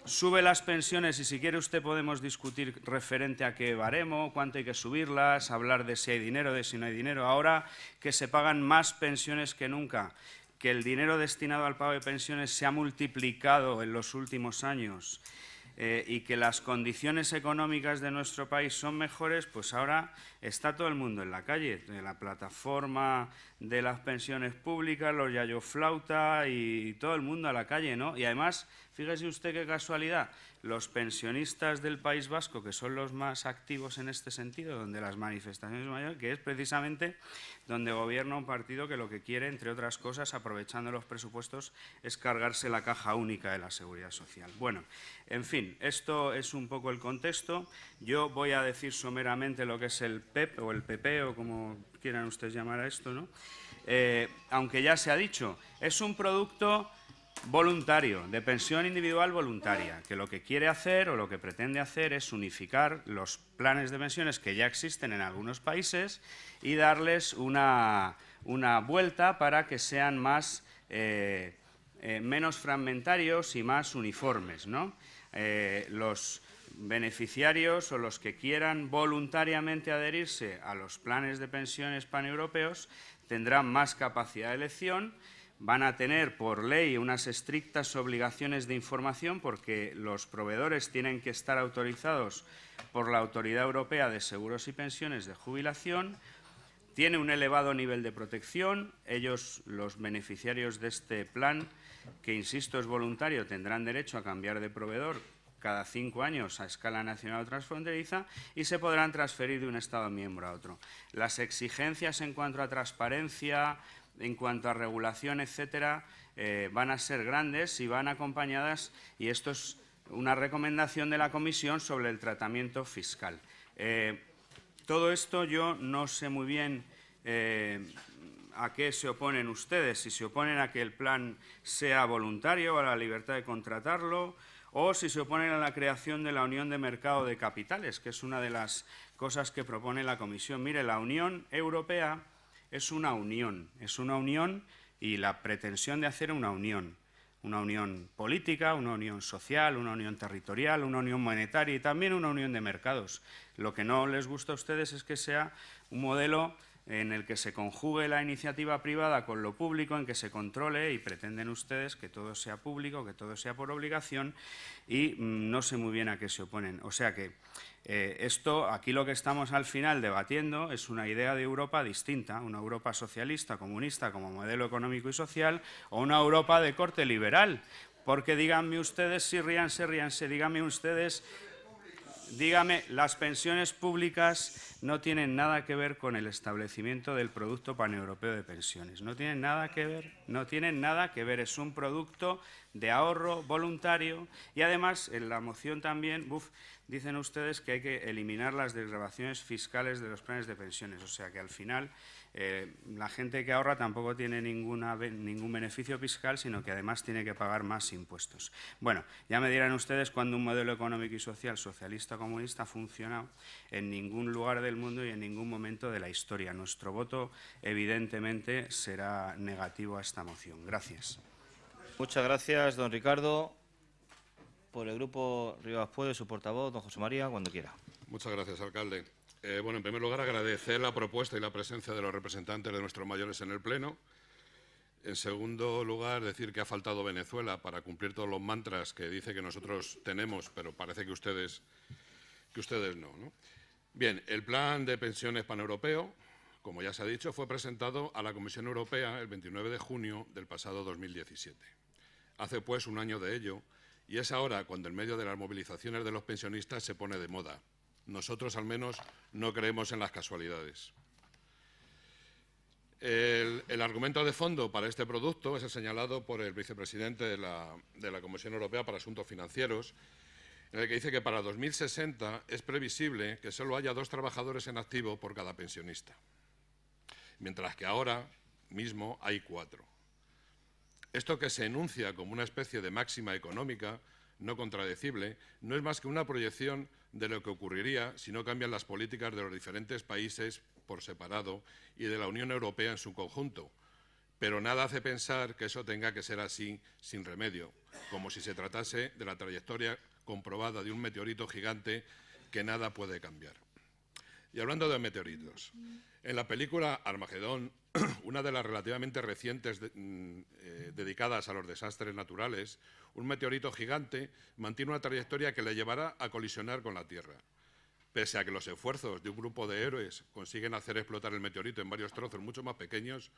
sube las pensiones y si quiere usted podemos discutir referente a qué baremo, cuánto hay que subirlas, hablar de si hay dinero, de si no hay dinero. Ahora que se pagan más pensiones que nunca, que el dinero destinado al pago de pensiones se ha multiplicado en los últimos años, eh, y que las condiciones económicas de nuestro país son mejores, pues ahora está todo el mundo en la calle. La plataforma de las pensiones públicas, los yayoflauta flauta y todo el mundo a la calle, ¿no? Y además, fíjese usted qué casualidad, los pensionistas del País Vasco, que son los más activos en este sentido, donde las manifestaciones mayores, que es precisamente donde gobierna un partido que lo que quiere, entre otras cosas, aprovechando los presupuestos, es cargarse la caja única de la seguridad social. Bueno, en fin, esto es un poco el contexto. Yo voy a decir someramente lo que es el PEP e o el PP e, o como quieran ustedes llamar a esto, ¿no? Eh, aunque ya se ha dicho, es un producto voluntario, de pensión individual voluntaria, que lo que quiere hacer o lo que pretende hacer es unificar los planes de pensiones que ya existen en algunos países y darles una, vuelta para que sean más, eh, eh, menos fragmentarios y más uniformes. Eh, los beneficiarios o los que quieran voluntariamente adherirse a los planes de pensiones paneuropeos tendrán más capacidad de elección van a tener por ley unas estrictas obligaciones de información porque los proveedores tienen que estar autorizados por la Autoridad Europea de Seguros y Pensiones de Jubilación, tiene un elevado nivel de protección. Ellos, los beneficiarios de este plan, que insisto es voluntario, tendrán derecho a cambiar de proveedor cada cinco años a escala nacional o transfronteriza y se podrán transferir de un Estado miembro a otro. Las exigencias en cuanto a transparencia, en cuanto a regulación, etcétera, eh, van a ser grandes y van acompañadas, y esto es una recomendación de la Comisión sobre el tratamiento fiscal. Eh, todo esto yo no sé muy bien eh, a qué se oponen ustedes, si se oponen a que el plan sea voluntario, a la libertad de contratarlo, o si se oponen a la creación de la Unión de Mercado de Capitales, que es una de las cosas que propone la Comisión. Mire, la Unión Europea es una unión, es una unión y la pretensión de hacer una unión, una unión política, una unión social, una unión territorial, una unión monetaria y también una unión de mercados. Lo que no les gusta a ustedes es que sea un modelo en el que se conjugue la iniciativa privada con lo público, en que se controle y pretenden ustedes que todo sea público, que todo sea por obligación y mm, no sé muy bien a qué se oponen. O sea que eh, esto, aquí lo que estamos al final debatiendo es una idea de Europa distinta, una Europa socialista, comunista como modelo económico y social, o una Europa de corte liberal. Porque díganme ustedes, si ríanse, ríanse, díganme ustedes díganme, las pensiones públicas no tienen nada que ver con el establecimiento del producto paneuropeo de pensiones. No tienen nada que ver, no tienen nada que ver. Es un producto de ahorro voluntario y además en la moción también, buf, dicen ustedes que hay que eliminar las desgrabaciones fiscales de los planes de pensiones. O sea que al final eh, la gente que ahorra tampoco tiene ninguna, ningún beneficio fiscal, sino que además tiene que pagar más impuestos. Bueno, ya me dirán ustedes cuándo un modelo económico y social socialista comunista ha funcionado en ningún lugar del mundo y en ningún momento de la historia. Nuestro voto, evidentemente, será negativo a esta moción. Gracias. Muchas gracias, don Ricardo por el Grupo Rivas Puede, su portavoz, don José María, cuando quiera. Muchas gracias, alcalde. Eh, bueno, en primer lugar, agradecer la propuesta y la presencia de los representantes de nuestros mayores en el Pleno. En segundo lugar, decir que ha faltado Venezuela para cumplir todos los mantras que dice que nosotros tenemos, pero parece que ustedes, que ustedes no, no. Bien, el plan de pensiones paneuropeo, como ya se ha dicho, fue presentado a la Comisión Europea el 29 de junio del pasado 2017. Hace pues un año de ello y es ahora cuando el medio de las movilizaciones de los pensionistas se pone de moda. Nosotros al menos no creemos en las casualidades. El, argumento de fondo para este producto es el señalado por el vicepresidente de la, de la, Comisión Europea para Asuntos Financieros, en el que dice que para 2060 es previsible que solo haya dos trabajadores en activo por cada pensionista, mientras que ahora mismo hay cuatro. Esto que se enuncia como una especie de máxima económica no contradecible no es más que una proyección de lo que ocurriría si no cambian las políticas de los diferentes países por separado y de la Unión Europea en su conjunto. Pero nada hace pensar que eso tenga que ser así sin remedio, como si se tratase de la trayectoria comprobada de un meteorito gigante que nada puede cambiar. Y hablando de meteoritos, en la película Armagedón, [clears throat] una de las relativamente recientes mm, eh, dedicadas a los desastres naturales, un meteorito gigante mantiene una trayectoria que le llevará a colisionar con la Tierra. Pese a que los esfuerzos de un grupo de héroes consiguen hacer explotar el meteorito en varios trozos mucho más pequeños,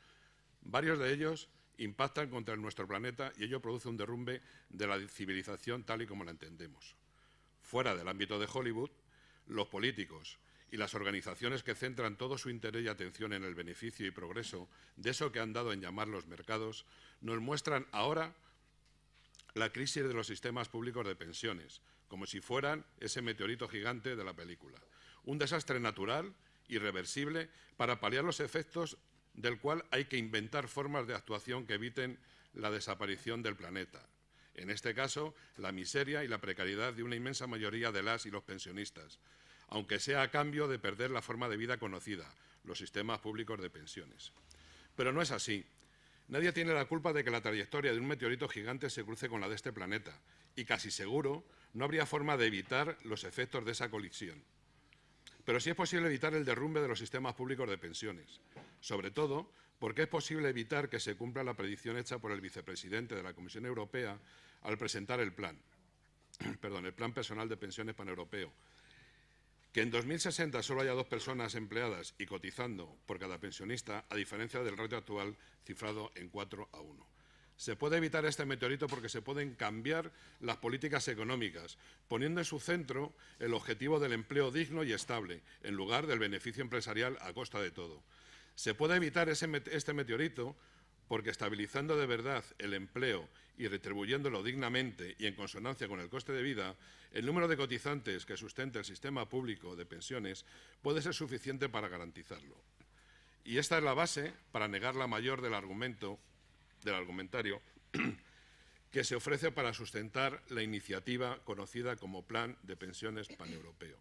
varios de ellos impactan contra nuestro planeta y ello produce un derrumbe de la civilización tal y como la entendemos. Fuera del ámbito de Hollywood, los políticos, y las organizaciones que centran todo su interés y atención en el beneficio y progreso de eso que han dado en llamar los mercados, nos muestran ahora la crisis de los sistemas públicos de pensiones, como si fueran ese meteorito gigante de la película. Un desastre natural, irreversible, para paliar los efectos del cual hay que inventar formas de actuación que eviten la desaparición del planeta. En este caso, la miseria y la precariedad de una inmensa mayoría de las y los pensionistas, aunque sea a cambio de perder la forma de vida conocida, los sistemas públicos de pensiones. Pero no es así. Nadie tiene la culpa de que la trayectoria de un meteorito gigante se cruce con la de este planeta, y casi seguro no habría forma de evitar los efectos de esa colisión. Pero sí es posible evitar el derrumbe de los sistemas públicos de pensiones, sobre todo porque es posible evitar que se cumpla la predicción hecha por el vicepresidente de la Comisión Europea al presentar el plan, [clears throat] perdón, el plan personal de pensiones paneuropeo, que en 2060 solo haya dos personas empleadas y cotizando por cada pensionista, a diferencia del ratio actual cifrado en 4 a 1. Se puede evitar este meteorito porque se pueden cambiar las políticas económicas, poniendo en su centro el objetivo del empleo digno y estable, en lugar del beneficio empresarial a costa de todo. Se puede evitar este meteorito porque estabilizando de verdad el empleo y retribuyéndolo dignamente y en consonancia con el coste de vida, el número de cotizantes que sustenta el sistema público de pensiones puede ser suficiente para garantizarlo. Y esta es la base para negar la mayor del argumento del argumentario [clears throat] que se ofrece para sustentar la iniciativa conocida como Plan de Pensiones Paneuropeo.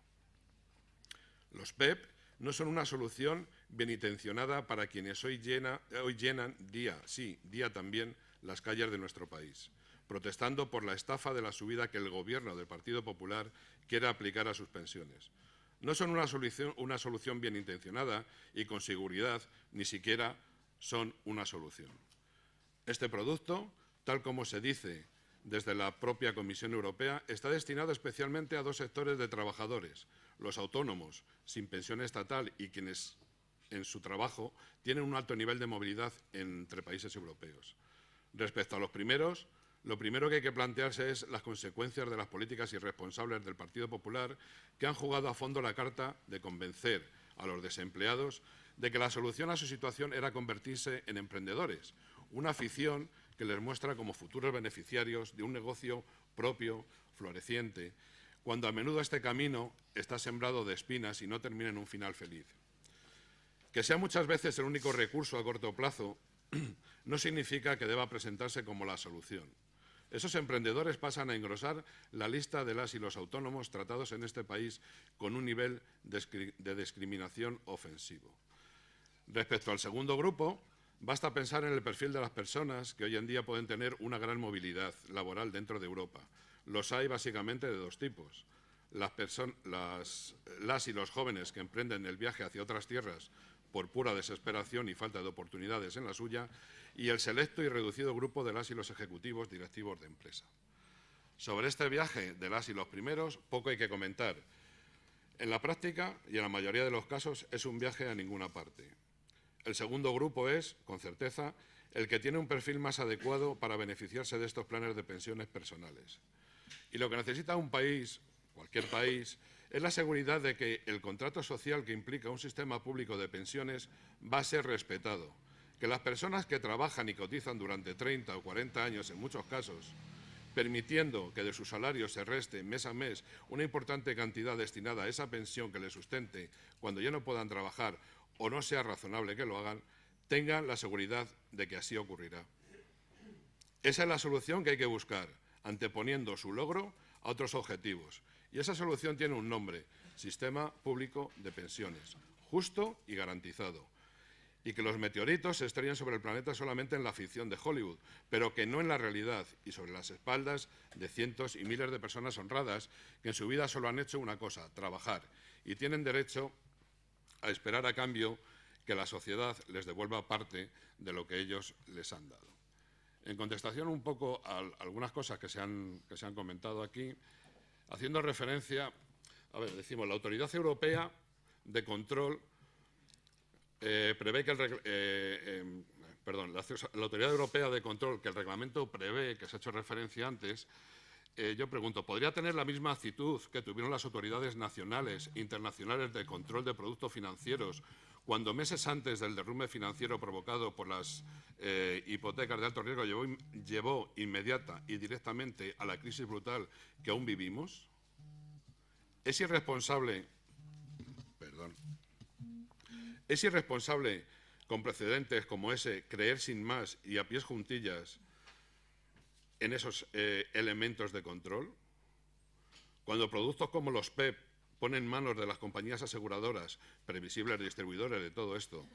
Los PEP e no son una solución intencionada para quienes hoy, llenan día, sí, día también, las calles de nuestro país, protestando por la estafa de la subida que el Gobierno del Partido Popular quiere aplicar a sus pensiones. No son una solución, una solución bien intencionada y con seguridad ni siquiera son una solución. Este producto, tal como se dice desde la propia Comisión Europea, está destinado especialmente a dos sectores de trabajadores, los autónomos sin pensión estatal y quienes en su trabajo tienen un alto nivel de movilidad entre países europeos. Respecto a los primeros, lo primero que hay que plantearse es las consecuencias de las políticas irresponsables del Partido Popular que han jugado a fondo la carta de convencer a los desempleados de que la solución a su situación era convertirse en emprendedores, una afición que les muestra como futuros beneficiarios de un negocio propio, floreciente, cuando a menudo este camino está sembrado de espinas y no termina en un final feliz. Que sea muchas veces el único recurso a corto plazo [clears throat] no significa que deba presentarse como la solución. Esos emprendedores pasan a engrosar la lista de las y los autónomos tratados en este país con un nivel de discriminación ofensivo. Respecto al segundo grupo, basta pensar en el perfil de las personas que hoy en día pueden tener una gran movilidad laboral dentro de Europa. Los hay básicamente de dos tipos. Las, las y los jóvenes que emprenden el viaje hacia otras tierras por pura desesperación y falta de oportunidades en la suya, y el selecto y reducido grupo de las y los ejecutivos directivos de empresa. Sobre este viaje de las y los primeros, poco hay que comentar. En la práctica, y en la mayoría de los casos, es un viaje a ninguna parte. El segundo grupo es, con certeza, el que tiene un perfil más adecuado para beneficiarse de estos planes de pensiones personales. Y lo que necesita un país, cualquier país, es la seguridad de que el contrato social que implica un sistema público de pensiones va a ser respetado, que las personas que trabajan y cotizan durante 30 o 40 años en muchos casos, permitiendo que de su salario se reste mes a mes una importante cantidad destinada a esa pensión que les sustente cuando ya no puedan trabajar o no sea razonable que lo hagan, tengan la seguridad de que así ocurrirá. Esa es la solución que hay que buscar, anteponiendo su logro a otros objetivos y esa solución tiene un nombre, Sistema Público de Pensiones, justo y garantizado. Y que los meteoritos se estrellen sobre el planeta solamente en la ficción de Hollywood, pero que no en la realidad y sobre las espaldas de cientos y miles de personas honradas que en su vida solo han hecho una cosa, trabajar, y tienen derecho a esperar a cambio que la sociedad les devuelva parte de lo que ellos les han dado. En contestación un poco a algunas cosas que se han, que se han comentado aquí, haciendo referencia, a ver, decimos, la Autoridad Europea de Control eh, prevé que el, eh, em, Autoridad Europea de Control, que el reglamento prevé, que se ha hecho referencia antes, eh, yo pregunto, ¿podría tener la misma actitud que tuvieron las autoridades nacionales, internacionales de control de productos financieros cuando meses antes del derrumbe financiero provocado por las eh, hipotecas de alto riesgo llevó, inmediata y directamente a la crisis brutal que aún vivimos? ¿Es irresponsable, perdón, es irresponsable con precedentes como ese creer sin más y a pies juntillas en esos eh, elementos de control? Cuando productos como los PEP e pone en manos de las compañías aseguradoras, previsibles distribuidores de todo esto,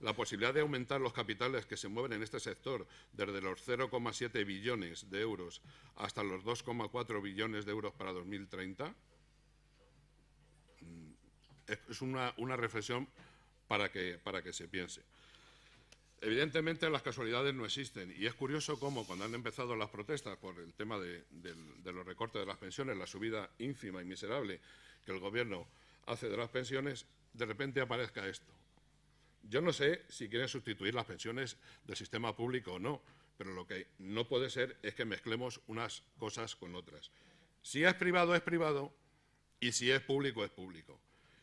la posibilidad de aumentar los capitales que se mueven en este sector desde los 0,7 billones de euros hasta los 2,4 billones de euros para 2030? Mm, es una, reflexión para que, para que se piense. Evidentemente las casualidades no existen y es curioso cómo cuando han empezado las protestas por el tema de los recortes de las pensiones, la subida ínfima y miserable que el Gobierno hace de las pensiones, de repente aparezca esto. Yo no sé si quieren sustituir las pensiones del sistema público o no, pero lo que no puede ser es que mezclemos unas cosas con otras. Si es privado, es privado, y si es público, es público.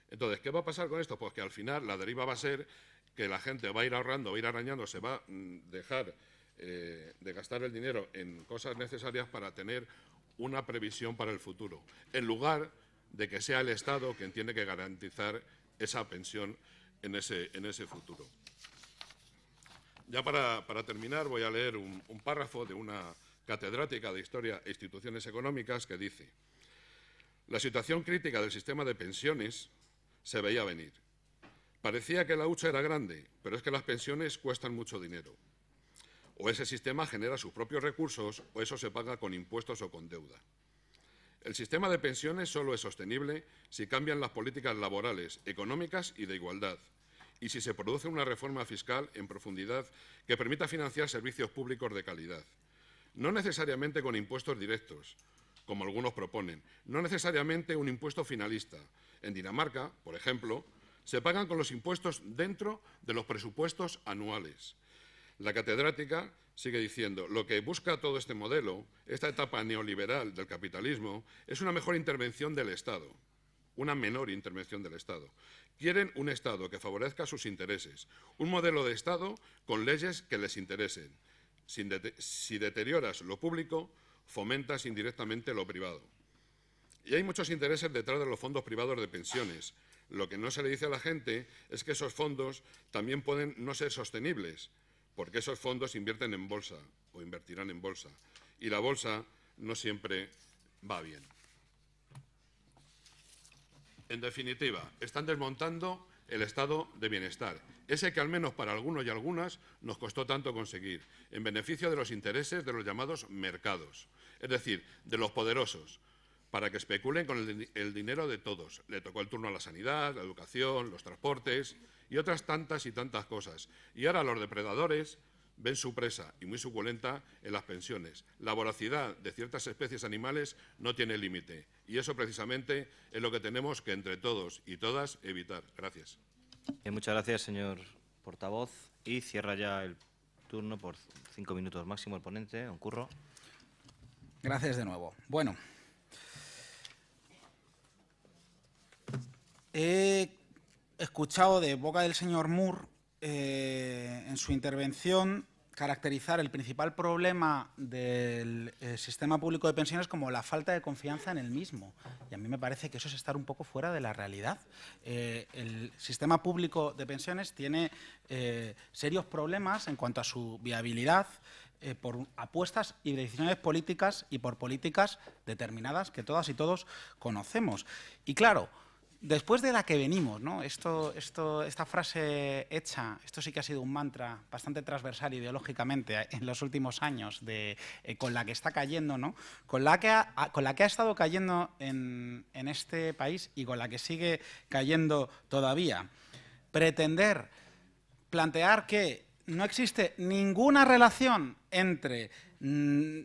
Entonces, ¿qué va a pasar con esto? Pues que al final la deriva va a ser que la gente va a ir ahorrando, va a ir arañando, se va a mm, dejar eh, de gastar el dinero en cosas necesarias para tener una previsión para el futuro, en lugar de que sea el Estado quien tiene que garantizar esa pensión en ese, futuro. Ya para, terminar voy a leer un, un párrafo de una catedrática de Historia e Instituciones Económicas que dice «La situación crítica del sistema de pensiones se veía venir. Parecía que la hucha era grande, pero es que las pensiones cuestan mucho dinero. O ese sistema genera sus propios recursos o eso se paga con impuestos o con deuda». El sistema de pensiones solo es sostenible si cambian las políticas laborales, económicas y de igualdad, y si se produce una reforma fiscal en profundidad que permita financiar servicios públicos de calidad. No necesariamente con impuestos directos, como algunos proponen, no necesariamente un impuesto finalista. En Dinamarca, por ejemplo, se pagan con los impuestos dentro de los presupuestos anuales. La catedrática sigue diciendo, lo que busca todo este modelo, esta etapa neoliberal del capitalismo, es una mejor intervención del Estado, una menor intervención del Estado. Quieren un Estado que favorezca sus intereses, un modelo de Estado con leyes que les interesen. si deterioras lo público, fomentas indirectamente lo privado. Y hay muchos intereses detrás de los fondos privados de pensiones. Lo que no se le dice a la gente es que esos fondos también pueden no ser sostenibles porque esos fondos invierten en bolsa o invertirán en bolsa y la bolsa no siempre va bien. En definitiva, están desmontando el estado de bienestar, ese que al menos para algunos y algunas nos costó tanto conseguir, en beneficio de los intereses de los llamados mercados, es decir, de los poderosos, para que especulen con el, dinero de todos. Le tocó el turno a la sanidad, la educación, los transportes y otras tantas y tantas cosas. Y ahora los depredadores ven su presa, y muy suculenta, en las pensiones. La voracidad de ciertas especies animales no tiene límite. Y eso precisamente es lo que tenemos que entre todos y todas evitar. Gracias. Eh, muchas gracias, señor portavoz. Y cierra ya el turno por cinco minutos máximo el ponente, Curro. Gracias de nuevo. Bueno, He escuchado de boca del señor Moore eh, en su intervención caracterizar el principal problema del eh, sistema público de pensiones como la falta de confianza en el mismo. Y a mí me parece que eso es estar un poco fuera de la realidad. Eh, el sistema público de pensiones tiene serios problemas en cuanto a su viabilidad por apuestas y decisiones políticas y por políticas determinadas que todas y todos conocemos. Y claro, Después de la que venimos, ¿no? Esto, esta frase hecha, esto sí que ha sido un mantra bastante transversal ideológicamente en los últimos años, eh, con la que está cayendo, ¿no? con, la que ha, con la que ha estado cayendo en, este país y con la que sigue cayendo todavía. Pretender plantear que no existe ninguna relación entre mm,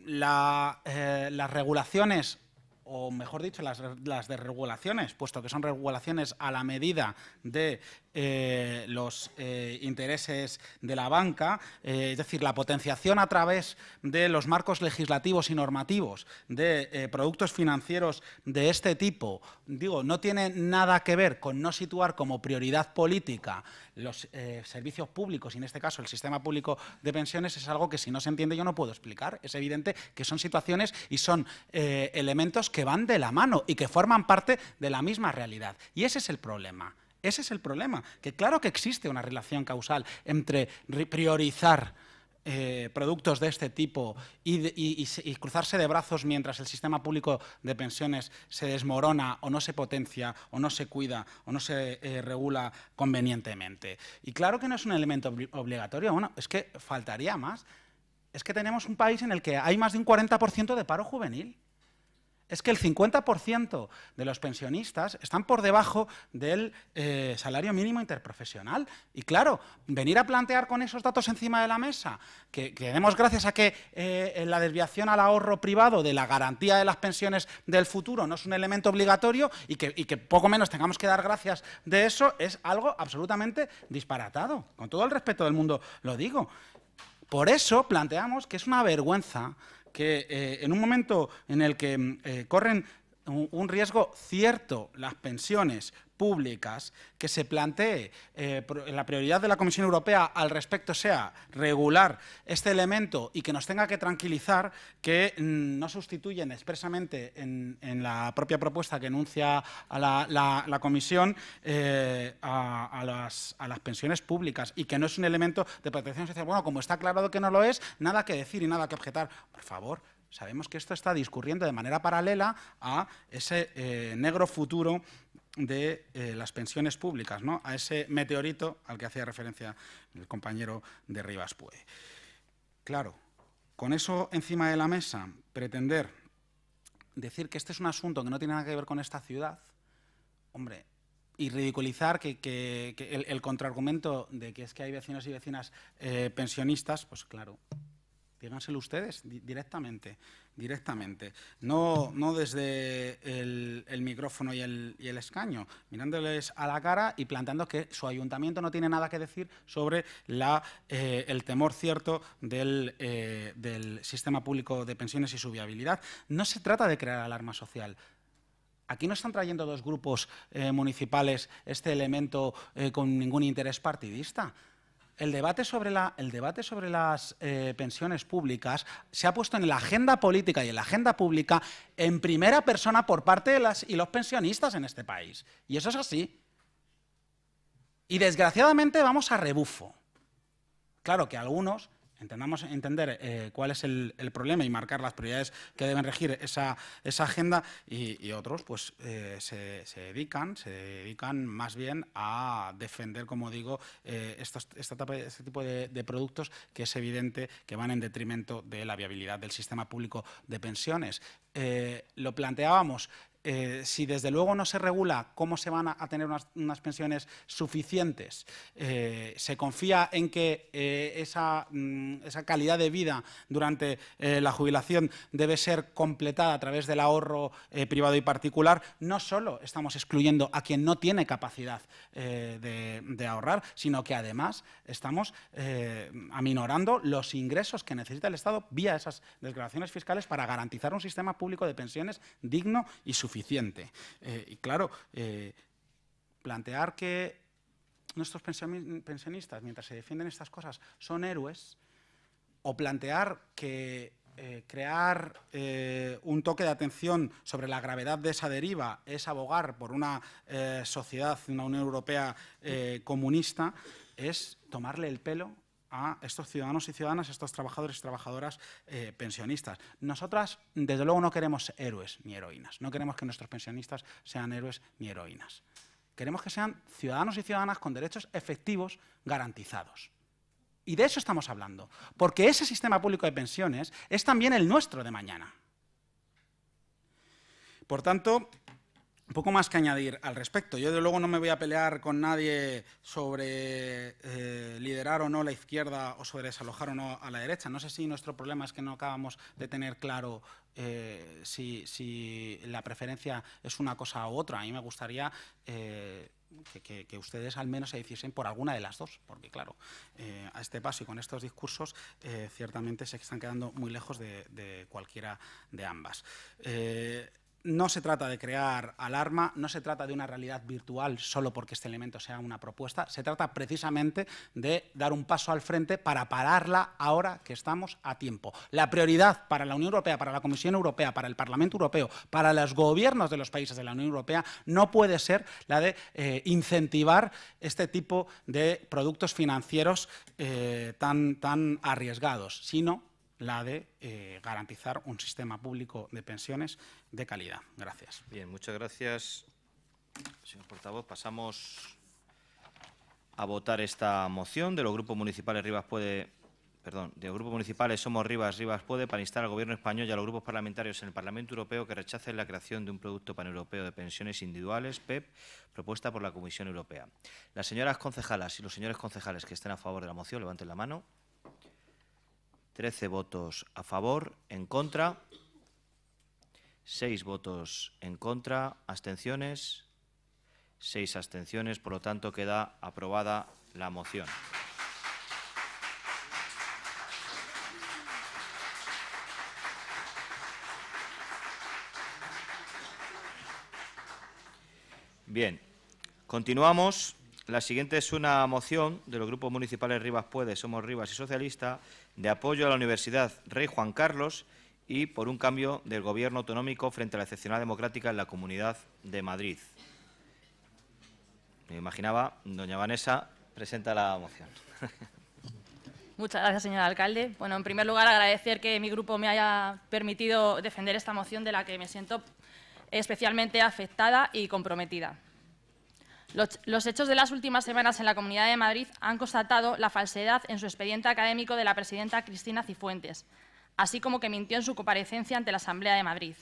eh, las regulaciones o mejor dicho, las, las regulaciones, puesto que son regulaciones a la medida de eh, los eh, intereses de la banca, eh, es decir, la potenciación a través de los marcos legislativos y normativos de productos financieros de este tipo, digo, no tiene nada que ver con no situar como prioridad política los servicios públicos y en este caso el sistema público de pensiones es algo que si no se entiende yo no puedo explicar. Es evidente que son situaciones y son elementos que van de la mano y que forman parte de la misma realidad. Y ese es el problema. Ese es el problema, que claro que existe una relación causal entre priorizar eh, productos de este tipo y, cruzarse de brazos mientras el sistema público de pensiones se desmorona o no se potencia o no se cuida o no se eh, regula convenientemente. Y claro que no es un elemento obligatorio, bueno, es que faltaría más. Es que tenemos un país en el que hay más de un 40% de paro juvenil. Es que el 50% de los pensionistas están por debajo del eh, salario mínimo interprofesional. Y claro, venir a plantear con esos datos encima de la mesa, que, demos gracias a que eh, la desviación al ahorro privado de la garantía de las pensiones del futuro no es un elemento obligatorio y que, y que poco menos tengamos que dar gracias de eso, es algo absolutamente disparatado. Con todo el respeto del mundo lo digo. Por eso planteamos que es una vergüenza que eh, en un momento en el que mm, eh, corren un riesgo cierto las pensiones públicas, que se plantee eh, la prioridad de la Comisión Europea al respecto sea regular este elemento y que nos tenga que tranquilizar que mm, no sustituyen expresamente en, la propia propuesta que enuncia la, Comisión eh, a, las, a, las, pensiones públicas y que no es un elemento de protección social. Bueno, como está aclarado que no lo es, nada que decir y nada que objetar. Por favor, Sabemos que esto está discurriendo de manera paralela a ese eh, negro futuro de eh, las pensiones públicas, a ese meteorito al que hacía referencia el compañero de Rivas Pue. Claro, con eso encima de la mesa, pretender decir que este es un asunto que no tiene nada que ver con esta ciudad, hombre, y ridiculizar que, el, contraargumento de que es que hay vecinos y vecinas eh, pensionistas, pues claro, díganselo ustedes directamente, directamente. No, no desde el, micrófono y el, escaño, mirándoles a la cara y planteando que su ayuntamiento no tiene nada que decir sobre la, eh, el temor cierto eh, del, sistema público de pensiones y su viabilidad. No se trata de crear alarma social, Aquí no están trayendo dos grupos eh, municipales este elemento con ningún interés partidista. El debate sobre, el debate sobre las eh, pensiones públicas se ha puesto en la agenda política y en la agenda pública en primera persona por parte de las y los pensionistas en este país. Y eso es así. Y desgraciadamente vamos a rebufo. Claro que algunos entendamos entender eh, cuál es el, problema y marcar las prioridades que deben regir esa, agenda y, otros pues eh, se, dedican se dedican más bien a defender como digo eh, este tipo de, de, productos que es evidente que van en detrimento de la viabilidad del sistema público de pensiones lo planteábamos eh, si desde luego no se regula cómo se van a, tener unas, pensiones suficientes, eh, se confía en que eh, mm, esa, calidad de vida durante la jubilación debe ser completada a través del ahorro privado y particular, no solo estamos excluyendo a quien no tiene capacidad de, ahorrar, sino que además estamos aminorando los ingresos que necesita el Estado vía esas desgravaciones fiscales para garantizar un sistema público de pensiones digno y suficiente eh, y claro, eh, plantear que nuestros pensionistas, mientras se defienden estas cosas, son héroes, o plantear que eh, crear un toque de atención sobre la gravedad de esa deriva es abogar por una sociedad, una Unión Europea comunista, es tomarle el pelo a estos ciudadanos y ciudadanas, a estos trabajadores y trabajadoras eh, pensionistas. Nosotras, desde luego, no queremos héroes ni heroínas. No queremos que nuestros pensionistas sean héroes ni heroínas. Queremos que sean ciudadanos y ciudadanas con derechos efectivos garantizados. Y de eso estamos hablando, porque ese sistema público de pensiones es también el nuestro de mañana. Por tanto, un poco más que añadir al respecto. Yo, de luego, no me voy a pelear con nadie sobre eh, liderar o no la izquierda o sobre desalojar o no a la derecha. No sé si nuestro problema es que no acabamos de tener claro eh, si, la preferencia es una cosa u otra. A mí me gustaría... Eh, que, ustedes al menos se hiciesen por alguna de las dos, porque claro, a este paso y con estos discursos ciertamente se están quedando muy lejos de, cualquiera de ambas no se trata de crear alarma, no se trata de una realidad virtual solo porque este elemento sea una propuesta, se trata precisamente de dar un paso al frente para pararla ahora que estamos a tiempo. La prioridad para la Unión Europea, para la Comisión Europea, para el Parlamento Europeo, para los gobiernos de los países de la Unión Europea no puede ser la de eh, incentivar este tipo de productos financieros eh, tan, tan arriesgados, sino la de eh, garantizar un sistema público de pensiones de calidad. Gracias. Bien, muchas gracias, señor portavoz. Pasamos a votar esta moción de los grupos municipales Rivas puede perdón, de los grupos municipales Somos Rivas, Rivas Puede, para instar al Gobierno español y a los grupos parlamentarios en el Parlamento Europeo que rechacen la creación de un Producto Paneuropeo de Pensiones Individuales, PEP, e propuesta por la Comisión Europea. Las señoras concejalas y los señores concejales que estén a favor de la moción, levanten la mano. 13 votos a favor, en contra, Seis votos en contra, abstenciones, Seis abstenciones, por lo tanto queda aprobada la moción. Bien, continuamos la siguiente es una moción de los grupos municipales Rivas Puede, Somos Rivas y Socialista, de apoyo a la Universidad Rey Juan Carlos y por un cambio del Gobierno autonómico frente a la excepcional democrática en la Comunidad de Madrid. Me imaginaba, doña Vanessa presenta la moción. [laughs] Muchas gracias, señor alcalde. Bueno, en primer lugar, agradecer que mi grupo me haya permitido defender esta moción de la que me siento especialmente afectada y comprometida. Los, hechos de las últimas semanas en la Comunidad de Madrid han constatado la falsedad en su expediente académico de la presidenta Cristina Cifuentes, así como que mintió en su comparecencia ante la Asamblea de Madrid.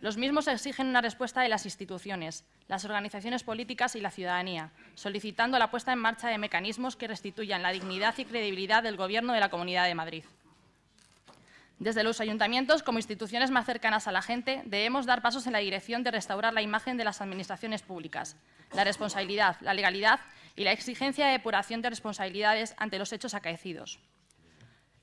Los mismos exigen una respuesta de las instituciones, las organizaciones políticas y la ciudadanía, solicitando la puesta en marcha de mecanismos que restituyan la dignidad y credibilidad del Gobierno de la Comunidad de Madrid. Desde los ayuntamientos, como instituciones más cercanas a la gente, debemos dar pasos en la dirección de restaurar la imagen de las administraciones públicas, la responsabilidad, la legalidad y la exigencia de depuración de responsabilidades ante los hechos acaecidos.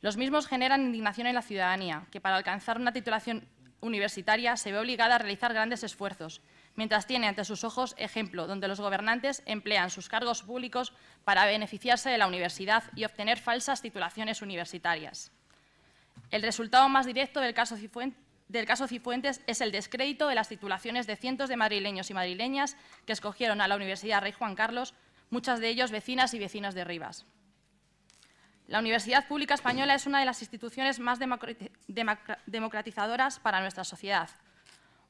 Los mismos generan indignación en la ciudadanía, que para alcanzar una titulación universitaria se ve obligada a realizar grandes esfuerzos, mientras tiene ante sus ojos ejemplo donde los gobernantes emplean sus cargos públicos para beneficiarse de la universidad y obtener falsas titulaciones universitarias. El resultado más directo del caso, Cifuentes es el descrédito de las titulaciones de cientos de madrileños y madrileñas que escogieron a la Universidad Rey Juan Carlos, muchas de ellos vecinas y vecinos de Rivas. La Universidad Pública Española es una de las instituciones más democratizadoras para nuestra sociedad.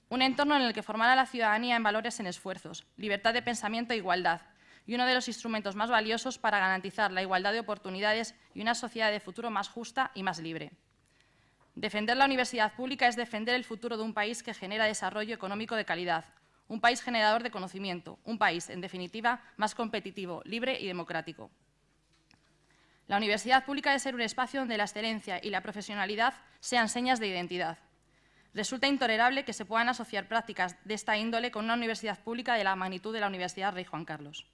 Un entorno en el que formar a la ciudadanía en valores en esfuerzos, libertad de pensamiento e igualdad, y uno de los instrumentos más valiosos para garantizar la igualdad de oportunidades y una sociedad de futuro más justa y más libre. Defender la universidad pública es defender el futuro de un país que genera desarrollo económico de calidad, un país generador de conocimiento, un país, en definitiva, más competitivo, libre y democrático. La universidad pública debe ser un espacio donde la excelencia y la profesionalidad sean señas de identidad. Resulta intolerable que se puedan asociar prácticas de esta índole con una universidad pública de la magnitud de la Universidad Rey Juan Carlos.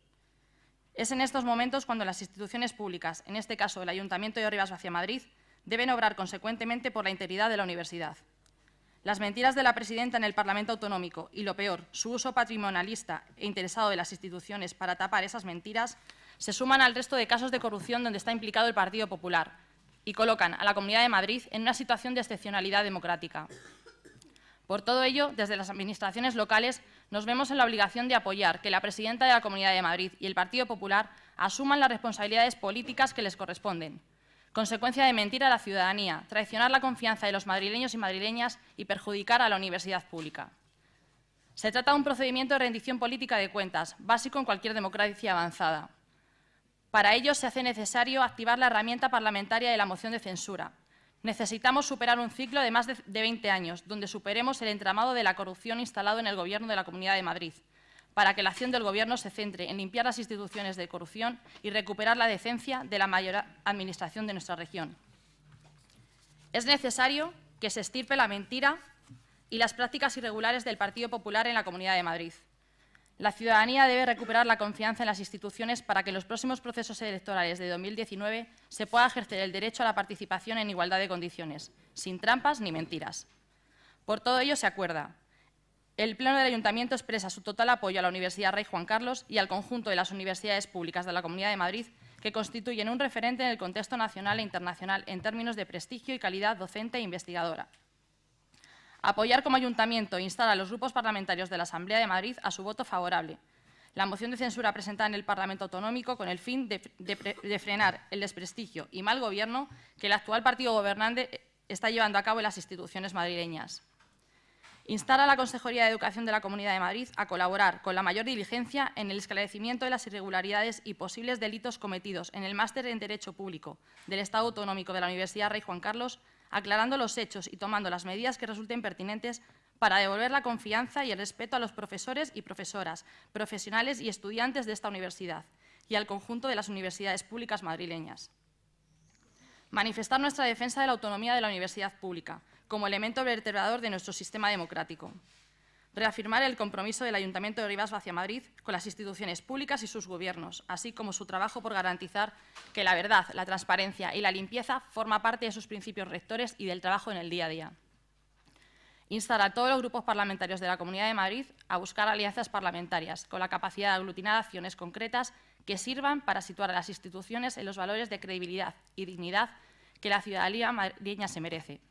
Es en estos momentos cuando las instituciones públicas, en este caso el Ayuntamiento de Orribas hacia Madrid, deben obrar consecuentemente por la integridad de la universidad. Las mentiras de la presidenta en el Parlamento autonómico y, lo peor, su uso patrimonialista e interesado de las instituciones para tapar esas mentiras se suman al resto de casos de corrupción donde está implicado el Partido Popular y colocan a la Comunidad de Madrid en una situación de excepcionalidad democrática. Por todo ello, desde las administraciones locales nos vemos en la obligación de apoyar que la presidenta de la Comunidad de Madrid y el Partido Popular asuman las responsabilidades políticas que les corresponden, consecuencia de mentir a la ciudadanía, traicionar la confianza de los madrileños y madrileñas y perjudicar a la universidad pública. Se trata de un procedimiento de rendición política de cuentas, básico en cualquier democracia avanzada. Para ello se hace necesario activar la herramienta parlamentaria de la moción de censura. Necesitamos superar un ciclo de más de 20 años, donde superemos el entramado de la corrupción instalado en el Gobierno de la Comunidad de Madrid, para que la acción del Gobierno se centre en limpiar las instituciones de corrupción y recuperar la decencia de la mayor administración de nuestra región. Es necesario que se estirpe la mentira y las prácticas irregulares del Partido Popular en la Comunidad de Madrid. La ciudadanía debe recuperar la confianza en las instituciones para que en los próximos procesos electorales de 2019 se pueda ejercer el derecho a la participación en igualdad de condiciones, sin trampas ni mentiras. Por todo ello se acuerda el Pleno del Ayuntamiento expresa su total apoyo a la Universidad Rey Juan Carlos y al conjunto de las universidades públicas de la Comunidad de Madrid, que constituyen un referente en el contexto nacional e internacional en términos de prestigio y calidad docente e investigadora. Apoyar como Ayuntamiento insta a los grupos parlamentarios de la Asamblea de Madrid a su voto favorable. La moción de censura presentada en el Parlamento Autonómico con el fin de frenar el desprestigio y mal gobierno que el actual partido gobernante está llevando a cabo en las instituciones madrileñas instar a la Consejería de Educación de la Comunidad de Madrid a colaborar con la mayor diligencia en el esclarecimiento de las irregularidades y posibles delitos cometidos en el Máster en Derecho Público del Estado Autonómico de la Universidad Rey Juan Carlos, aclarando los hechos y tomando las medidas que resulten pertinentes para devolver la confianza y el respeto a los profesores y profesoras, profesionales y estudiantes de esta universidad y al conjunto de las universidades públicas madrileñas. Manifestar nuestra defensa de la autonomía de la universidad pública, como elemento vertebrador de nuestro sistema democrático. Reafirmar el compromiso del Ayuntamiento de Rivas hacia Madrid con las instituciones públicas y sus gobiernos, así como su trabajo por garantizar que la verdad, la transparencia y la limpieza forma parte de sus principios rectores y del trabajo en el día a día. Instar a todos los grupos parlamentarios de la Comunidad de Madrid a buscar alianzas parlamentarias con la capacidad de aglutinar acciones concretas que sirvan para situar a las instituciones en los valores de credibilidad y dignidad que la ciudadanía madrileña se merece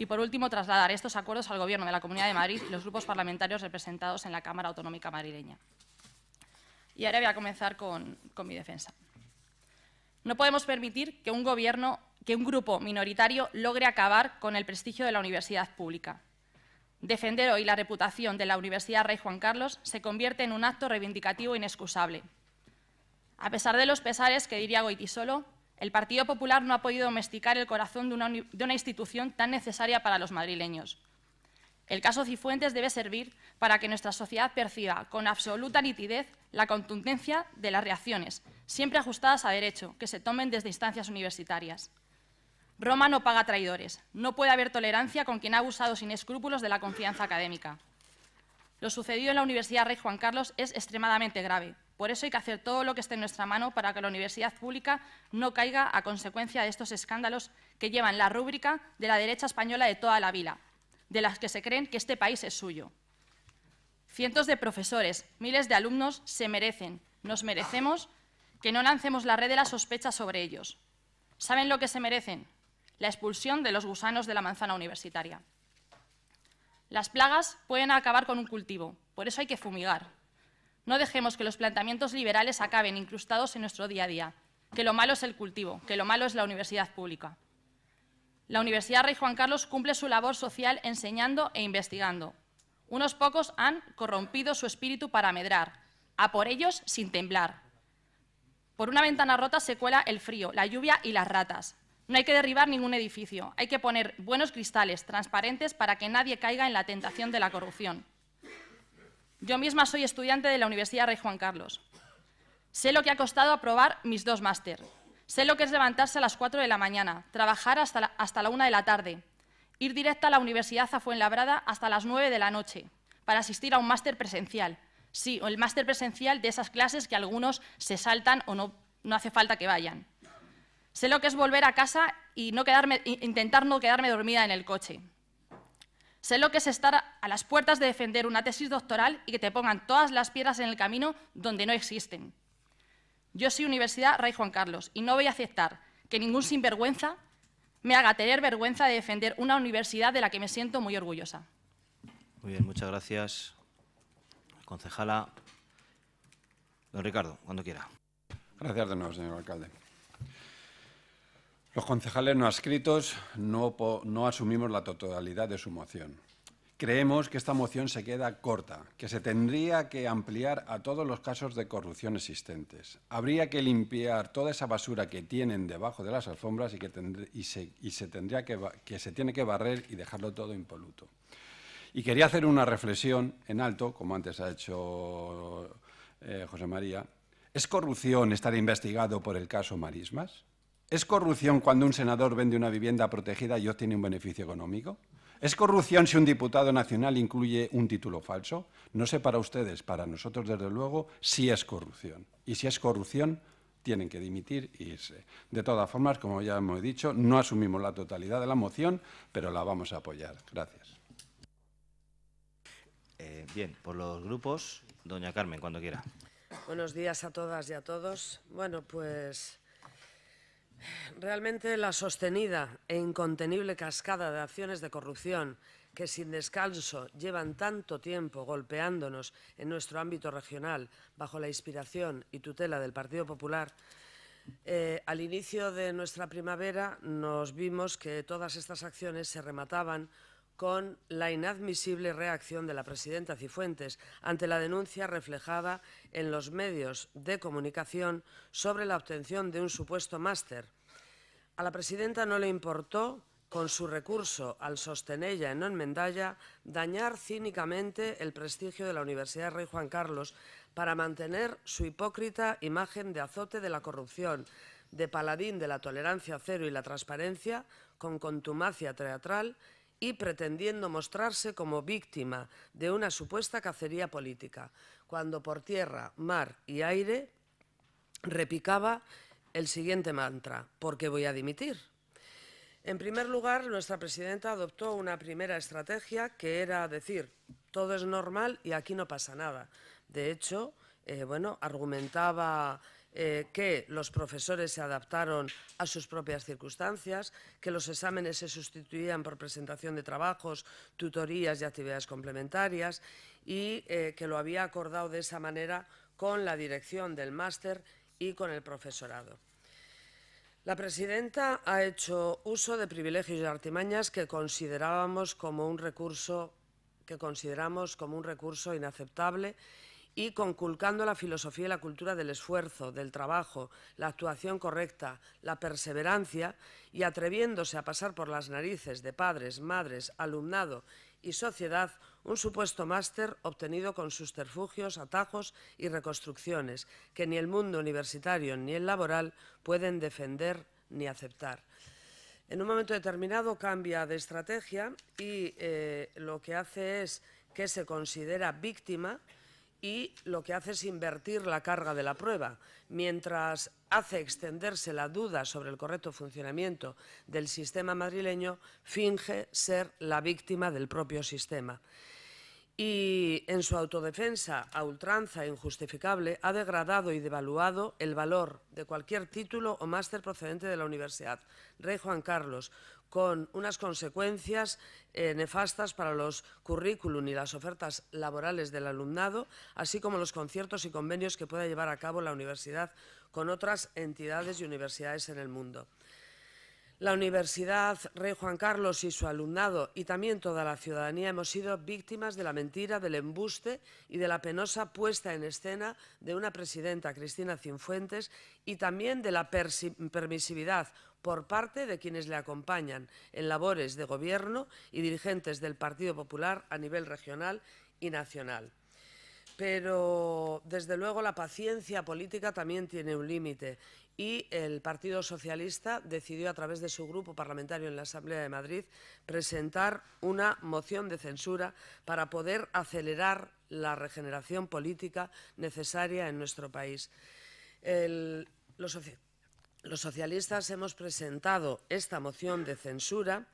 y, por último, trasladar estos acuerdos al Gobierno de la Comunidad de Madrid y los grupos parlamentarios representados en la Cámara Autonómica madrileña. Y ahora voy a comenzar con, mi defensa. No podemos permitir que un, gobierno, que un grupo minoritario logre acabar con el prestigio de la universidad pública. Defender hoy la reputación de la Universidad Rey Juan Carlos se convierte en un acto reivindicativo inexcusable. A pesar de los pesares que diría solo. El Partido Popular no ha podido domesticar el corazón de una, institución tan necesaria para los madrileños. El caso Cifuentes debe servir para que nuestra sociedad perciba con absoluta nitidez la contundencia de las reacciones, siempre ajustadas a derecho, que se tomen desde instancias universitarias. Roma no paga traidores. No puede haber tolerancia con quien ha abusado sin escrúpulos de la confianza académica. Lo sucedido en la Universidad Rey Juan Carlos es extremadamente grave, por eso hay que hacer todo lo que esté en nuestra mano para que la universidad pública no caiga a consecuencia de estos escándalos que llevan la rúbrica de la derecha española de toda la vila, de las que se creen que este país es suyo. Cientos de profesores, miles de alumnos se merecen, nos merecemos que no lancemos la red de la sospecha sobre ellos. ¿Saben lo que se merecen? La expulsión de los gusanos de la manzana universitaria. Las plagas pueden acabar con un cultivo, por eso hay que fumigar. No dejemos que los planteamientos liberales acaben incrustados en nuestro día a día, que lo malo es el cultivo, que lo malo es la universidad pública. La Universidad Rey Juan Carlos cumple su labor social enseñando e investigando. Unos pocos han corrompido su espíritu para medrar, a por ellos sin temblar. Por una ventana rota se cuela el frío, la lluvia y las ratas. No hay que derribar ningún edificio, hay que poner buenos cristales transparentes para que nadie caiga en la tentación de la corrupción. Yo misma soy estudiante de la Universidad Rey Juan Carlos. Sé lo que ha costado aprobar mis dos máster. Sé lo que es levantarse a las 4 de la mañana, trabajar hasta la, hasta 1 de la tarde, ir directa a la Universidad a Fuenlabrada hasta las 9 de la noche para asistir a un máster presencial. Sí, o el máster presencial de esas clases que algunos se saltan o no, hace falta que vayan. Sé lo que es volver a casa y no intentar no quedarme dormida en el coche. Sé lo que es estar a las puertas de defender una tesis doctoral y que te pongan todas las piedras en el camino donde no existen. Yo soy Universidad Rey Juan Carlos y no voy a aceptar que ningún sinvergüenza me haga tener vergüenza de defender una universidad de la que me siento muy orgullosa. Muy bien, muchas gracias. Concejala. Don Ricardo, cuando quiera. Gracias de nuevo, señor alcalde. Los concejales no adscritos no, asumimos la totalidad de su moción. Creemos que esta moción se queda corta, que se tendría que ampliar a todos los casos de corrupción existentes. Habría que limpiar toda esa basura que tienen debajo de las alfombras y, que y, se, y se, tendría que, que se tiene que barrer y dejarlo todo impoluto. Y quería hacer una reflexión en alto, como antes ha hecho eh, José María. ¿Es corrupción estar investigado por el caso Marismas? ¿Es corrupción cuando un senador vende una vivienda protegida y obtiene un beneficio económico? ¿Es corrupción si un diputado nacional incluye un título falso? No sé para ustedes, para nosotros desde luego sí es corrupción. Y si es corrupción, tienen que dimitir e irse. De todas formas, como ya hemos dicho, no asumimos la totalidad de la moción, pero la vamos a apoyar. Gracias. Eh, bien, por los grupos, doña Carmen, cuando quiera. Buenos días a todas y a todos. Bueno, pues Realmente la sostenida e incontenible cascada de acciones de corrupción que sin descanso llevan tanto tiempo golpeándonos en nuestro ámbito regional bajo la inspiración y tutela del Partido Popular, eh, al inicio de nuestra primavera nos vimos que todas estas acciones se remataban con la inadmisible reacción de la presidenta Cifuentes ante la denuncia reflejada en los medios de comunicación sobre la obtención de un supuesto máster. A la presidenta no le importó, con su recurso al sostenella en no dañar cínicamente el prestigio de la Universidad Rey Juan Carlos para mantener su hipócrita imagen de azote de la corrupción, de paladín de la tolerancia cero y la transparencia, con contumacia teatral y pretendiendo mostrarse como víctima de una supuesta cacería política, cuando por tierra, mar y aire repicaba el siguiente mantra, ¿por qué voy a dimitir? En primer lugar, nuestra presidenta adoptó una primera estrategia que era decir, todo es normal y aquí no pasa nada. De hecho, eh, bueno, argumentaba eh, que los profesores se adaptaron a sus propias circunstancias, que los exámenes se sustituían por presentación de trabajos, tutorías y actividades complementarias y eh, que lo había acordado de esa manera con la dirección del máster y con el profesorado. La presidenta ha hecho uso de privilegios y artimañas que considerábamos como un recurso que consideramos como un recurso inaceptable y conculcando la filosofía y la cultura del esfuerzo, del trabajo, la actuación correcta, la perseverancia y atreviéndose a pasar por las narices de padres, madres, alumnado y sociedad un supuesto máster obtenido con susterfugios, atajos y reconstrucciones que ni el mundo universitario ni el laboral pueden defender ni aceptar. En un momento determinado cambia de estrategia y eh, lo que hace es que se considera víctima y lo que hace es invertir la carga de la prueba. Mientras hace extenderse la duda sobre el correcto funcionamiento del sistema madrileño, finge ser la víctima del propio sistema. Y en su autodefensa a ultranza e injustificable ha degradado y devaluado el valor de cualquier título o máster procedente de la universidad. Rey Juan Carlos, con unas consecuencias eh, nefastas para los currículum y las ofertas laborales del alumnado, así como los conciertos y convenios que pueda llevar a cabo la universidad con otras entidades y universidades en el mundo. La Universidad Rey Juan Carlos y su alumnado y también toda la ciudadanía hemos sido víctimas de la mentira, del embuste y de la penosa puesta en escena de una presidenta, Cristina Cinfuentes, y también de la permisividad por parte de quienes le acompañan en labores de gobierno y dirigentes del Partido Popular a nivel regional y nacional. Pero, desde luego, la paciencia política también tiene un límite y el Partido Socialista decidió a través de su grupo parlamentario en la Asamblea de Madrid presentar una moción de censura para poder acelerar la regeneración política necesaria en nuestro país. los socialistas hemos presentado esta moción de censura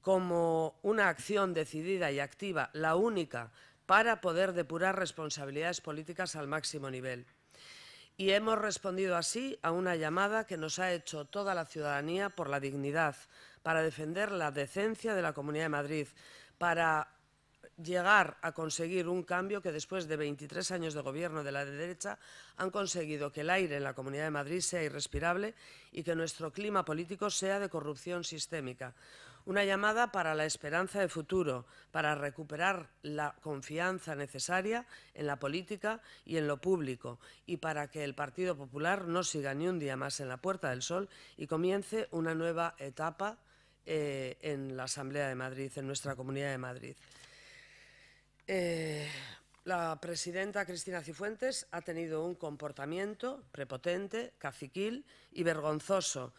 como una acción decidida y activa, la única, para poder depurar responsabilidades políticas al máximo nivel. Y hemos respondido así a una llamada que nos ha hecho toda la ciudadanía por la dignidad, para defender la decencia de la Comunidad de Madrid, para llegar a conseguir un cambio que después de 23 años de gobierno de la derecha han conseguido que el aire en la Comunidad de Madrid sea irrespirable y que nuestro clima político sea de corrupción sistémica. Una llamada para la esperanza de futuro, para recuperar la confianza necesaria en la política y en lo público y para que el Partido Popular no siga ni un día más en la Puerta del Sol y comience una nueva etapa eh, en la Asamblea de Madrid, en nuestra Comunidad de Madrid. Eh, la presidenta Cristina Cifuentes ha tenido un comportamiento prepotente, caciquil y vergonzoso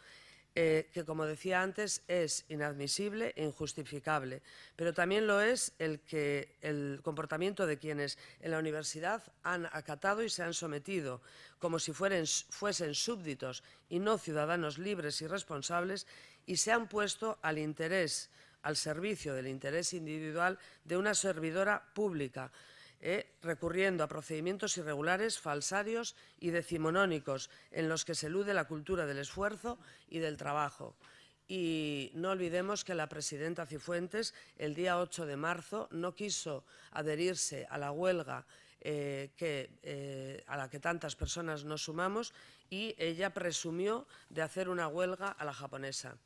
eh, que como decía antes es inadmisible e injustificable, pero también lo es el, que, el comportamiento de quienes en la universidad han acatado y se han sometido, como si fuesen súbditos y no ciudadanos libres y responsables, y se han puesto al interés, al servicio del interés individual de una servidora pública, ¿eh? recurriendo a procedimientos irregulares, falsarios y decimonónicos, en los que se elude la cultura del esfuerzo y del trabajo. Y no olvidemos que la presidenta Cifuentes, el día 8 de marzo, no quiso adherirse a la huelga eh, eh, a la que tantas personas nos sumamos y ella presumió de hacer una huelga a la japonesa.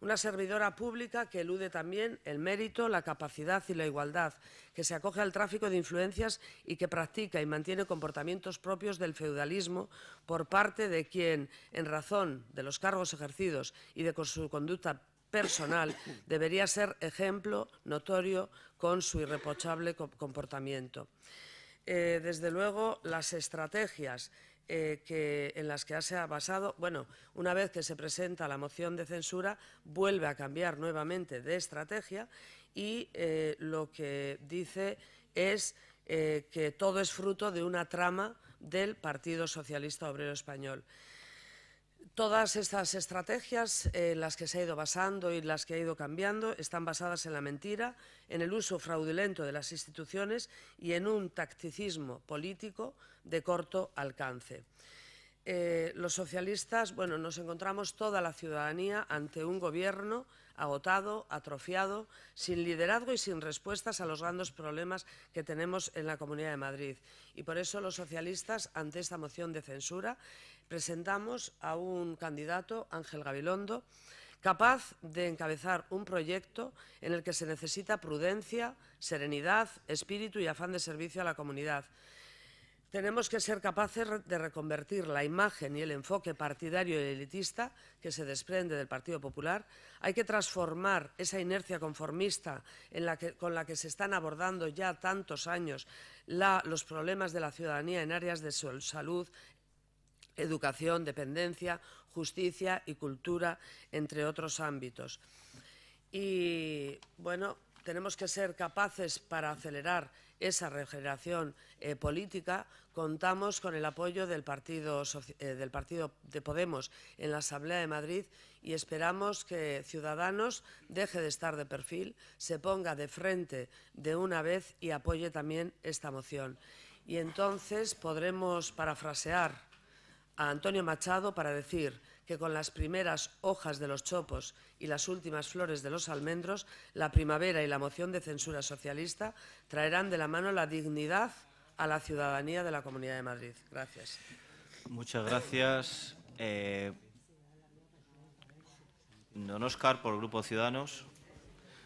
Una servidora pública que elude también el mérito, la capacidad y la igualdad, que se acoge al tráfico de influencias y que practica y mantiene comportamientos propios del feudalismo por parte de quien, en razón de los cargos ejercidos y de su conducta personal [coughs] debería ser ejemplo notorio con su irreprochable comportamiento. Eh, desde luego, las estrategias eh, que, en las que se ha basado, bueno, una vez que se presenta la moción de censura, vuelve a cambiar nuevamente de estrategia y eh, lo que dice es eh, que todo es fruto de una trama del Partido Socialista Obrero Español. Todas estas estrategias, eh, las que se ha ido basando y las que ha ido cambiando, están basadas en la mentira, en el uso fraudulento de las instituciones y en un tacticismo político de corto alcance. Eh, los socialistas, bueno, nos encontramos toda la ciudadanía ante un gobierno agotado, atrofiado, sin liderazgo y sin respuestas a los grandes problemas que tenemos en la Comunidad de Madrid. Y por eso los socialistas, ante esta moción de censura, presentamos a un candidato, Ángel Gabilondo, capaz de encabezar un proyecto en el que se necesita prudencia, serenidad, espíritu y afán de servicio a la comunidad. Tenemos que ser capaces de reconvertir la imagen y el enfoque partidario y elitista que se desprende del Partido Popular. Hay que transformar esa inercia conformista con la que se están abordando ya tantos años los problemas de la ciudadanía en áreas de salud, educación, dependencia, justicia y cultura, entre otros ámbitos. Y bueno, tenemos que ser capaces para acelerar esa regeneración eh, política. Contamos con el apoyo del partido, eh, del partido de Podemos en la Asamblea de Madrid y esperamos que Ciudadanos deje de estar de perfil, se ponga de frente de una vez y apoye también esta moción. Y entonces podremos parafrasear a Antonio Machado para decir que con las primeras hojas de los chopos y las últimas flores de los almendros, la primavera y la moción de censura socialista traerán de la mano la dignidad a la ciudadanía de la Comunidad de Madrid. Gracias. Muchas gracias. Eh, don Oscar, por Grupo Ciudadanos.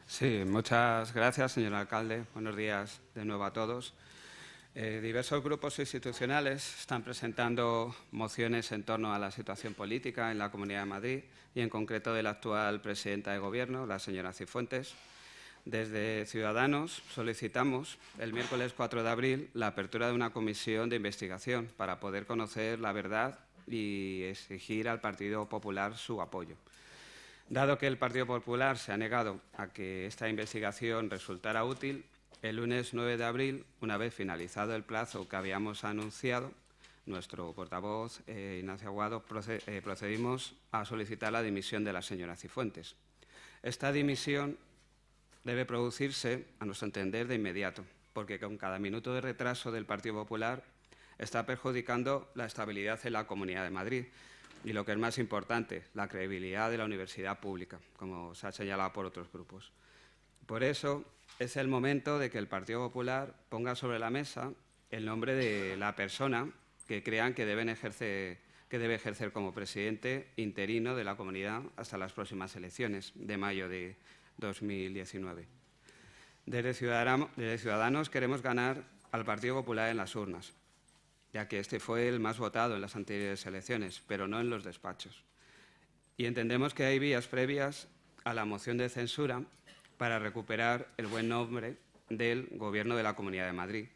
Sí, muchas gracias, señor alcalde. Buenos días de nuevo a todos. Eh, diversos grupos institucionales están presentando mociones en torno a la situación política en la Comunidad de Madrid y en concreto de la actual presidenta de Gobierno, la señora Cifuentes. Desde Ciudadanos solicitamos el miércoles 4 de abril la apertura de una comisión de investigación para poder conocer la verdad y exigir al Partido Popular su apoyo. Dado que el Partido Popular se ha negado a que esta investigación resultara útil, el lunes 9 de abril, una vez finalizado el plazo que habíamos anunciado, nuestro portavoz, eh, Ignacio Aguado, eh, procedimos a solicitar la dimisión de la señora Cifuentes. Esta dimisión debe producirse, a nuestro entender, de inmediato, porque con cada minuto de retraso del Partido Popular está perjudicando la estabilidad en la Comunidad de Madrid y, lo que es más importante, la credibilidad de la universidad pública, como se ha señalado por otros grupos. Por eso, es el momento de que el Partido Popular ponga sobre la mesa el nombre de la persona que crean que, debe ejercer como presidente interino de la comunidad hasta las próximas elecciones de mayo de 2019. Desde Ciudadanos, desde Ciudadanos queremos ganar al Partido Popular en las urnas, ya que este fue el más votado en las anteriores elecciones, pero no en los despachos. Y entendemos que hay vías previas a la moción de censura para recuperar el buen nombre del Gobierno de la Comunidad de Madrid.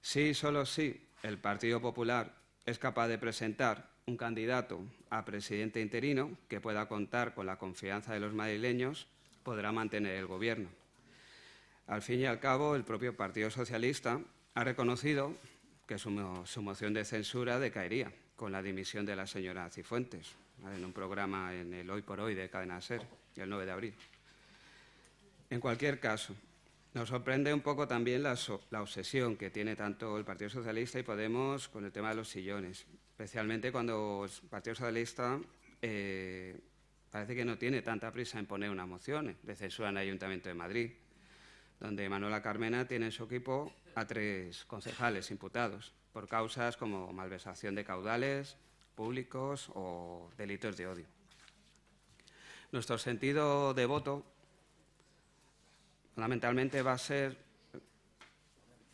Sí, solo sí, el Partido Popular es capaz de presentar un candidato a presidente interino que pueda contar con la confianza de los madrileños, podrá mantener el Gobierno. Al fin y al cabo, el propio Partido Socialista ha reconocido que su, moción de censura decaería con la dimisión de la señora Cifuentes en un programa en el Hoy por Hoy de Cadena Ser, el 9 de abril. En cualquier caso, nos sorprende un poco también la, obsesión que tiene tanto el Partido Socialista y Podemos con el tema de los sillones, especialmente cuando el Partido Socialista eh, parece que no tiene tanta prisa en poner una moción de censura en el Ayuntamiento de Madrid, donde Manuela Carmena tiene en su equipo a tres concejales imputados por causas como malversación de caudales públicos o delitos de odio. Nuestro sentido de voto fundamentalmente va a ser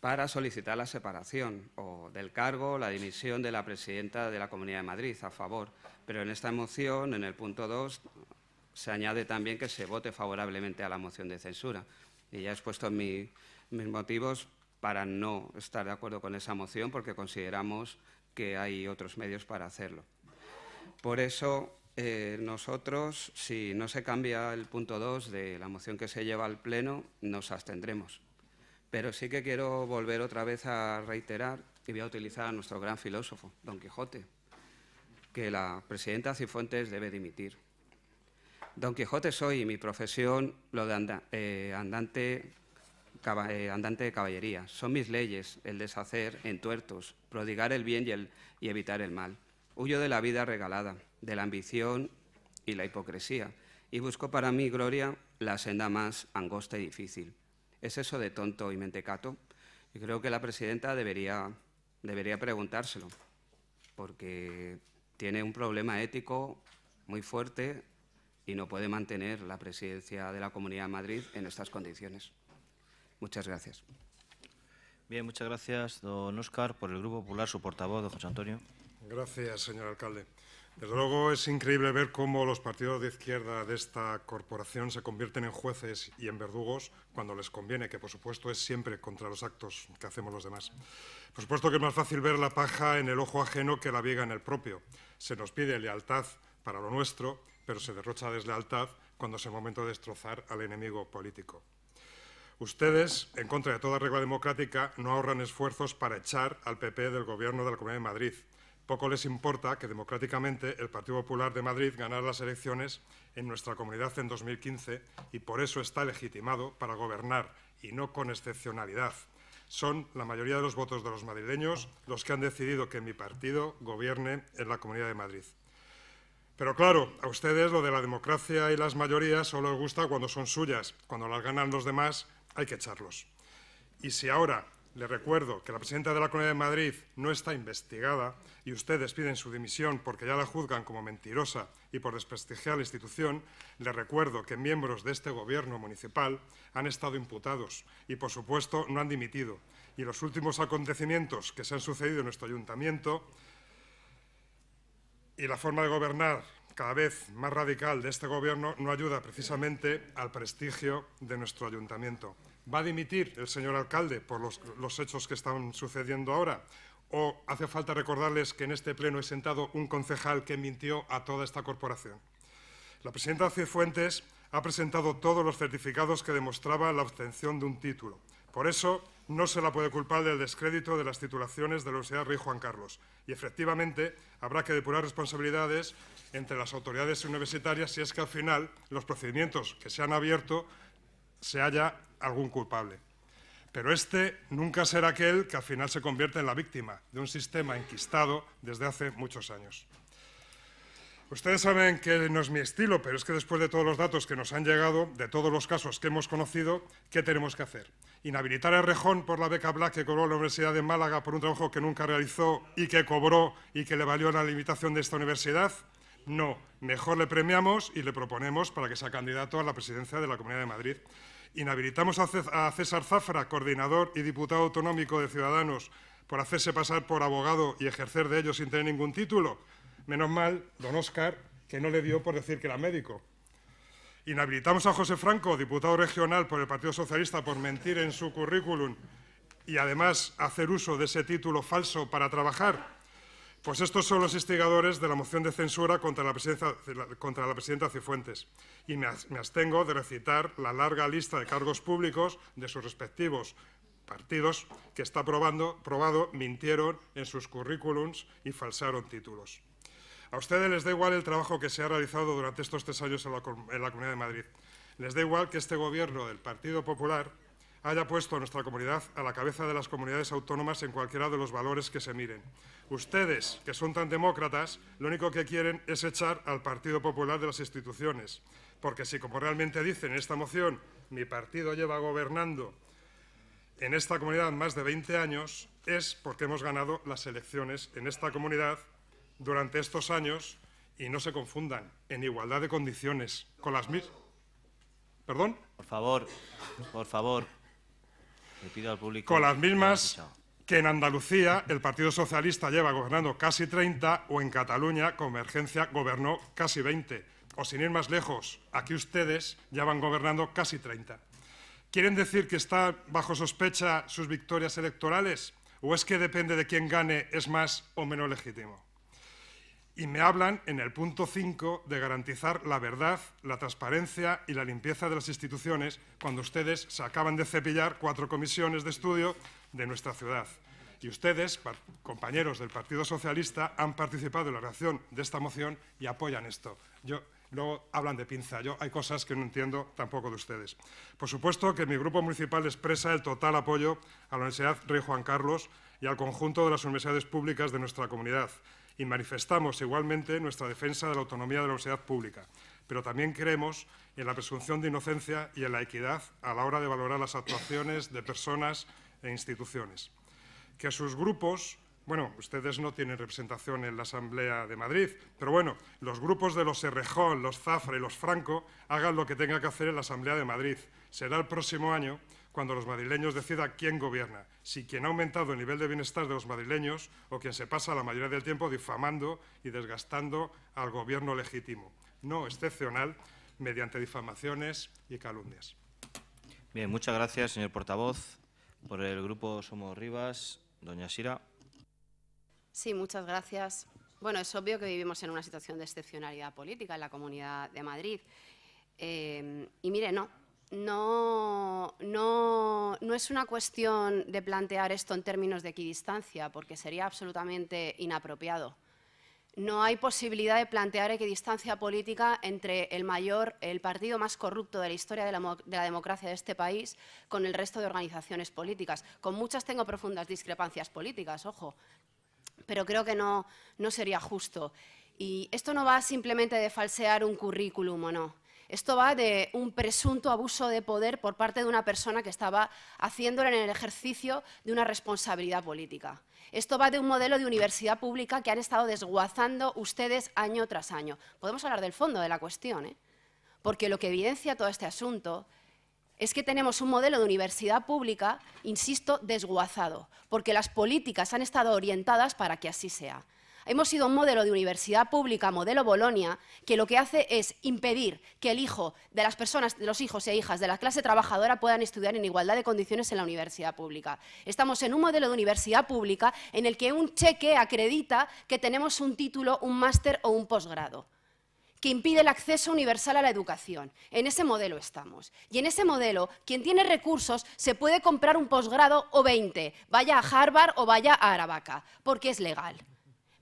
para solicitar la separación o del cargo la dimisión de la presidenta de la Comunidad de Madrid, a favor. Pero en esta moción, en el punto 2, se añade también que se vote favorablemente a la moción de censura. Y ya he expuesto mis motivos para no estar de acuerdo con esa moción, porque consideramos que hay otros medios para hacerlo. Por eso eh, nosotros, si no se cambia el punto 2 de la moción que se lleva al Pleno, nos abstendremos. Pero sí que quiero volver otra vez a reiterar, y voy a utilizar a nuestro gran filósofo, Don Quijote, que la presidenta Cifuentes debe dimitir. Don Quijote soy, mi profesión, lo de eh, andante, eh, andante de caballería. Son mis leyes, el deshacer en tuertos, prodigar el bien y, el, y evitar el mal. Huyo de la vida regalada de la ambición y la hipocresía, y busco para mí, Gloria, la senda más angosta y difícil. ¿Es eso de tonto y mentecato? Y creo que la presidenta debería, debería preguntárselo, porque tiene un problema ético muy fuerte y no puede mantener la presidencia de la Comunidad de Madrid en estas condiciones. Muchas gracias. Bien, muchas gracias, don Óscar. Por el Grupo Popular, su portavoz, don José Antonio. Gracias, señor alcalde. Desde luego es increíble ver cómo los partidos de izquierda de esta corporación se convierten en jueces y en verdugos cuando les conviene, que por supuesto es siempre contra los actos que hacemos los demás. Por supuesto que es más fácil ver la paja en el ojo ajeno que la viga en el propio. Se nos pide lealtad para lo nuestro, pero se derrocha deslealtad cuando es el momento de destrozar al enemigo político. Ustedes, en contra de toda regla democrática, no ahorran esfuerzos para echar al PP del gobierno de la Comunidad de Madrid poco les importa que democráticamente el Partido Popular de Madrid ganara las elecciones en nuestra comunidad en 2015 y por eso está legitimado para gobernar y no con excepcionalidad. Son la mayoría de los votos de los madrileños los que han decidido que mi partido gobierne en la Comunidad de Madrid. Pero claro, a ustedes lo de la democracia y las mayorías solo les gusta cuando son suyas. Cuando las ganan los demás hay que echarlos. Y si ahora le recuerdo que la presidenta de la Comunidad de Madrid no está investigada y ustedes piden su dimisión porque ya la juzgan como mentirosa y por desprestigiar la institución. Le recuerdo que miembros de este gobierno municipal han estado imputados y, por supuesto, no han dimitido. Y los últimos acontecimientos que se han sucedido en nuestro ayuntamiento y la forma de gobernar cada vez más radical de este gobierno no ayuda precisamente al prestigio de nuestro ayuntamiento va a dimitir el señor alcalde por los, hechos que están sucediendo ahora? ¿O hace falta recordarles que en este pleno he sentado un concejal que mintió a toda esta corporación? La presidenta Cifuentes ha presentado todos los certificados que demostraba la obtención de un título. Por eso, no se la puede culpar del descrédito de las titulaciones de la Universidad Rey Juan Carlos. Y efectivamente, habrá que depurar responsabilidades entre las autoridades universitarias si es que al final los procedimientos que se han abierto se haya algún culpable. Pero este nunca será aquel que al final se convierte en la víctima de un sistema enquistado desde hace muchos años. Ustedes saben que no es mi estilo, pero es que después de todos los datos que nos han llegado, de todos los casos que hemos conocido, ¿qué tenemos que hacer? Inhabilitar a Rejón por la beca Black que cobró la Universidad de Málaga por un trabajo que nunca realizó y que cobró y que le valió la limitación de esta universidad. No, mejor le premiamos y le proponemos para que sea candidato a la presidencia de la Comunidad de Madrid. Inhabilitamos a César Zafra, coordinador y diputado autonómico de Ciudadanos, por hacerse pasar por abogado y ejercer de ello sin tener ningún título. Menos mal, don Óscar, que no le dio por decir que era médico. Inhabilitamos a José Franco, diputado regional por el Partido Socialista, por mentir en su currículum y además hacer uso de ese título falso para trabajar. Pues estos son los instigadores de la moción de censura contra la, presidenta Cifuentes. Y me, abstengo de recitar la larga lista de cargos públicos de sus respectivos partidos que está probando, probado mintieron en sus currículums y falsaron títulos. A ustedes les da igual el trabajo que se ha realizado durante estos tres años en la Comunidad de Madrid. Les da igual que este gobierno del Partido Popular haya puesto a nuestra comunidad a la cabeza de las comunidades autónomas en cualquiera de los valores que se miren. Ustedes, que son tan demócratas, lo único que quieren es echar al Partido Popular de las instituciones. Porque si, como realmente dicen en esta moción, mi partido lleva gobernando en esta comunidad más de 20 años, es porque hemos ganado las elecciones en esta comunidad durante estos años y no se confundan, en igualdad de condiciones, con las mismas... ¿Perdón? Por favor, por favor. Le pido al público... Con las mismas que en Andalucía el Partido Socialista lleva gobernando casi 30 o en Cataluña Convergencia gobernó casi 20. O sin ir más lejos, aquí ustedes ya van gobernando casi 30. ¿Quieren decir que está bajo sospecha sus victorias electorales? ¿O es que depende de quién gane es más o menos legítimo? Y me hablan en el punto 5 de garantizar la verdad, la transparencia y la limpieza de las instituciones cuando ustedes se acaban de cepillar cuatro comisiones de estudio de nuestra ciudad. Y ustedes, compañeros del Partido Socialista, han participado en la reacción de esta moción y apoyan esto. Yo, luego hablan de pinza. Yo hay cosas que no entiendo tampoco de ustedes. Por supuesto que mi grupo municipal expresa el total apoyo a la Universidad Rey Juan Carlos y al conjunto de las universidades públicas de nuestra comunidad y manifestamos igualmente nuestra defensa de la autonomía de la universidad pública, pero también creemos en la presunción de inocencia y en la equidad a la hora de valorar las actuaciones de personas e instituciones. Que sus grupos, bueno, ustedes no tienen representación en la Asamblea de Madrid, pero bueno, los grupos de los Errejón, los Zafra y los Franco hagan lo que tenga que hacer en la Asamblea de Madrid. Será el próximo año cuando los madrileños decida quién gobierna, si quien ha aumentado el nivel de bienestar de los madrileños o quien se pasa la mayoría del tiempo difamando y desgastando al gobierno legítimo, no excepcional, mediante difamaciones y calumnias. Bien, muchas gracias, señor portavoz. Por el grupo Somos Rivas, doña Sira. Sí, muchas gracias. Bueno, es obvio que vivimos en una situación de excepcionalidad política en la Comunidad de Madrid. Em, y mire, no, no, no, es una cuestión de plantear esto en términos de equidistancia, porque sería absolutamente inapropiado no hay posibilidad de plantear equidistancia política entre el mayor, el partido más corrupto de la historia de la, democracia de este país con el resto de organizaciones políticas. Con muchas tengo profundas discrepancias políticas, ojo, pero creo que no, no sería justo. Y esto no va simplemente de falsear un currículum o no. Esto va de un presunto abuso de poder por parte de una persona que estaba haciéndolo en el ejercicio de una responsabilidad política. Esto va de un modelo de universidad pública que han estado desguazando ustedes año tras año. Podemos hablar del fondo de la cuestión, ¿eh? porque lo que evidencia todo este asunto es que tenemos un modelo de universidad pública, insisto, desguazado, porque las políticas han estado orientadas para que así sea. Hemos sido un modelo de universidad pública, modelo Bolonia, que lo que hace es impedir que el hijo de las personas, los hijos e hijas de la clase trabajadora puedan estudiar en igualdad de condiciones en la universidad pública. Estamos en un modelo de universidad pública en el que un cheque acredita que tenemos un título, un máster o un posgrado que impide el acceso universal a la educación. En ese modelo estamos. Y en ese modelo, quien tiene recursos se puede comprar un posgrado o 20, vaya a Harvard o vaya a Aravaca, porque es legal.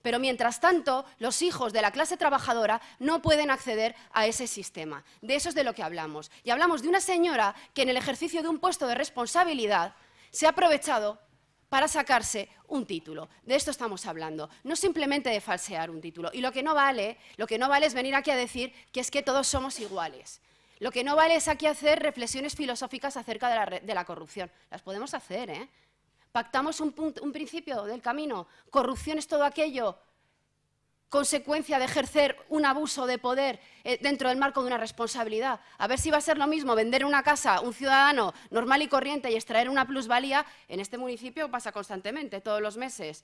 Pero mientras tanto, los hijos de la clase trabajadora no pueden acceder a ese sistema. De eso es de lo que hablamos. Y hablamos de una señora que en el ejercicio de un puesto de responsabilidad se ha aprovechado para sacarse un título. De esto estamos hablando, no simplemente de falsear un título. Y lo que no vale, lo que no vale es venir aquí a decir que es que todos somos iguales. Lo que no vale es aquí hacer reflexiones filosóficas acerca de la, de la corrupción. Las podemos hacer, ¿eh? pactamos un, principio del camino. Corrupción es todo aquello consecuencia de ejercer un abuso de poder eh, dentro del marco de una responsabilidad. A ver si va a ser lo mismo vender una casa a un ciudadano normal y corriente y extraer una plusvalía, en este municipio pasa constantemente, todos los meses,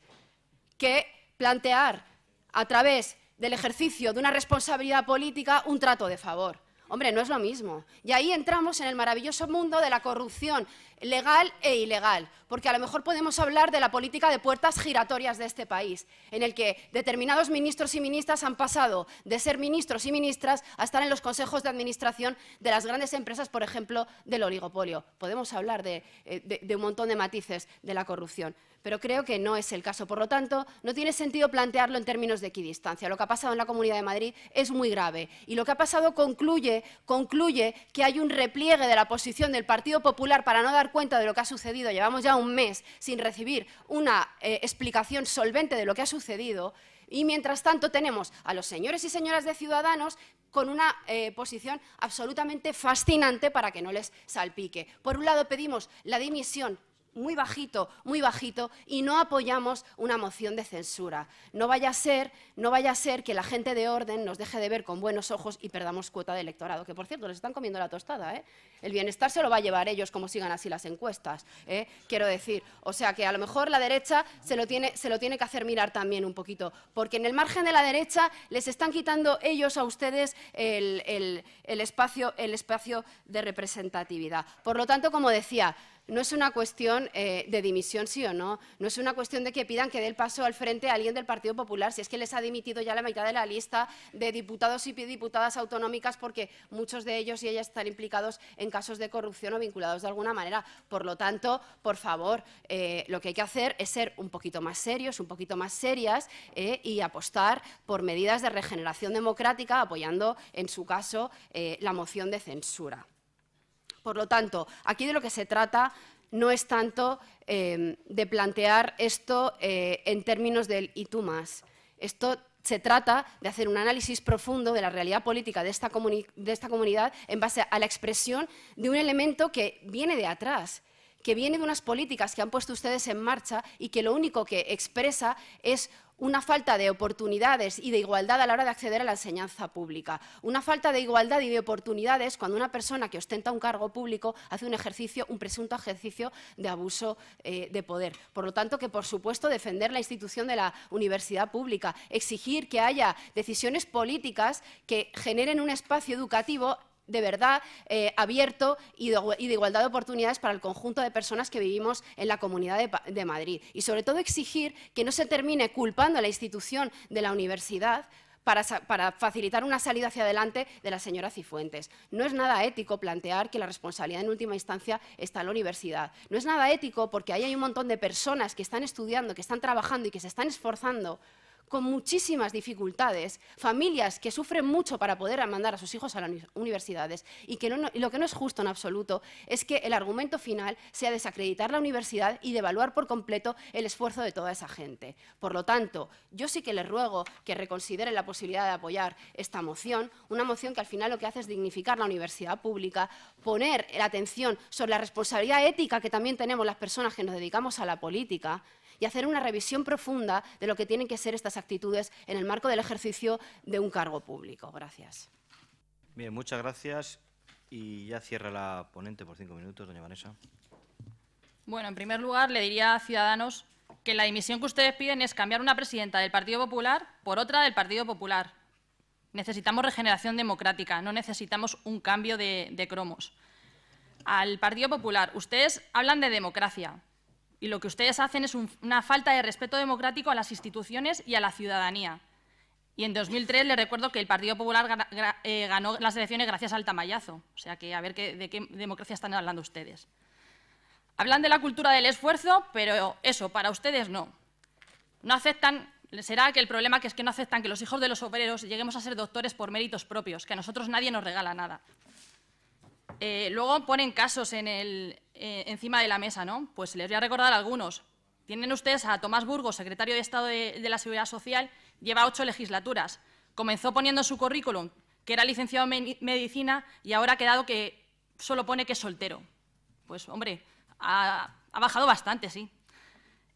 que plantear a través del ejercicio de una responsabilidad política un trato de favor. Hombre, no es lo mismo. Y ahí entramos en el maravilloso mundo de la corrupción legal e ilegal, porque a lo mejor podemos hablar de la política de puertas giratorias de este país, en el que determinados ministros y ministras han pasado de ser ministros y ministras a estar en los consejos de administración de las grandes empresas, por ejemplo, del oligopolio. Podemos hablar de, eh, un montón de matices de la corrupción pero creo que no es el caso. Por lo tanto, no tiene sentido plantearlo en términos de equidistancia. Lo que ha pasado en la Comunidad de Madrid es muy grave y lo que ha pasado concluye, que hay un repliegue de la posición del Partido Popular para no dar cuenta de lo que ha sucedido. Llevamos ya un mes sin recibir una eh, explicación solvente de lo que ha sucedido. Y mientras tanto tenemos a los señores y señoras de Ciudadanos con una eh, posición absolutamente fascinante para que no les salpique. Por un lado pedimos la dimisión muy bajito, muy bajito, y no apoyamos una moción de censura. No vaya a ser, no vaya a ser que la gente de orden nos deje de ver con buenos ojos y perdamos cuota de electorado, que por cierto, les están comiendo la tostada, ¿eh? El bienestar se lo va a llevar ellos como sigan así las encuestas, ¿eh? Quiero decir, o sea que a lo mejor la derecha se lo, tiene, se lo tiene que hacer mirar también un poquito, porque en el margen de la derecha les están quitando ellos a ustedes el, espacio, el espacio de representatividad. Por lo tanto, como decía, no es una cuestión eh, de dimisión sí o no, no es una cuestión de que pidan que dé el paso al frente a alguien del Partido Popular, si es que les ha dimitido ya la mitad de la lista de diputados y diputadas autonómicas porque muchos de ellos y ellas están implicados en casos de corrupción o vinculados de alguna manera. Por lo tanto, por favor, eh, lo que hay que hacer es ser un poquito más serios, un poquito más serias eh, y apostar por medidas de regeneración democrática apoyando, en su caso, la moción de censura. Por lo tanto, aquí de lo que se trata no es tanto em, de plantear esto eh, en términos del y tú más. Esto se trata de hacer un análisis profundo de la realidad política de esta, de esta comunidad en base a la expresión de un elemento que viene de atrás, que viene de unas políticas que han puesto ustedes en marcha y que lo único que expresa es una falta de oportunidades y de igualdad a la hora de acceder a la enseñanza pública, una falta de igualdad y de oportunidades cuando una persona que ostenta un cargo público hace un ejercicio, un presunto ejercicio de abuso eh, de poder. Por lo tanto, que por supuesto defender la institución de la universidad pública, exigir que haya decisiones políticas que generen un espacio educativo de verdad eh, abierto y de, igualdad de oportunidades para el conjunto de personas que vivimos en la Comunidad de, Madrid. Y sobre todo exigir que no se termine culpando a la institución de la universidad para, para, facilitar una salida hacia adelante de la señora Cifuentes. No es nada ético plantear que la responsabilidad en última instancia está en la universidad. No es nada ético porque ahí hay un montón de personas que están estudiando, que están trabajando y que se están esforzando con muchísimas dificultades, familias que sufren mucho para poder mandar a sus hijos a las universidades. Y, que lo que no es justo en absoluto es que el argumento final sea desacreditar la universidad y devaluar por completo el esfuerzo de toda esa gente. Por lo tanto, yo sí que les ruego que reconsideren la posibilidad de apoyar esta moción, una moción que al final lo que hace es dignificar la universidad pública, poner la atención sobre la responsabilidad ética que también tenemos las personas que nos dedicamos a la política, y hacer una revisión profunda de lo que tienen que ser estas actitudes en el marco del ejercicio de un cargo público. Gracias. Bien, muchas gracias. Y ya cierra la ponente por cinco minutos, doña Vanessa. Bueno, en primer lugar, le diría a Ciudadanos que la dimisión que ustedes piden es cambiar una presidenta del Partido Popular por otra del Partido Popular. Necesitamos regeneración democrática, no necesitamos un cambio de cromos. Al Partido Popular, ustedes hablan de democracia, y lo que ustedes hacen es una falta de respeto democrático a las instituciones y a la ciudadanía. Y en 2003 les recuerdo que el Partido Popular eh, ganó las elecciones gracias al tamayazo. O sea que a ver de qué democracia están hablando ustedes. Hablan de la cultura del esfuerzo, pero eso, para ustedes no. No aceptan, será que el problema es que no aceptan que los hijos de los obreros lleguemos a ser doctores por méritos propios, que a nosotros nadie nos regala nada. Eh, luego ponen casos eh, encima de la mesa, ¿no? Pues les voy a recordar algunos. Tienen ustedes a Tomás Burgos, secretario de Estado de, la Seguridad Social, lleva ocho legislaturas. Comenzó poniendo su currículum que era licenciado en medicina y ahora ha quedado que solo pone que es soltero. Pues, hombre, ha, bajado bastante, sí.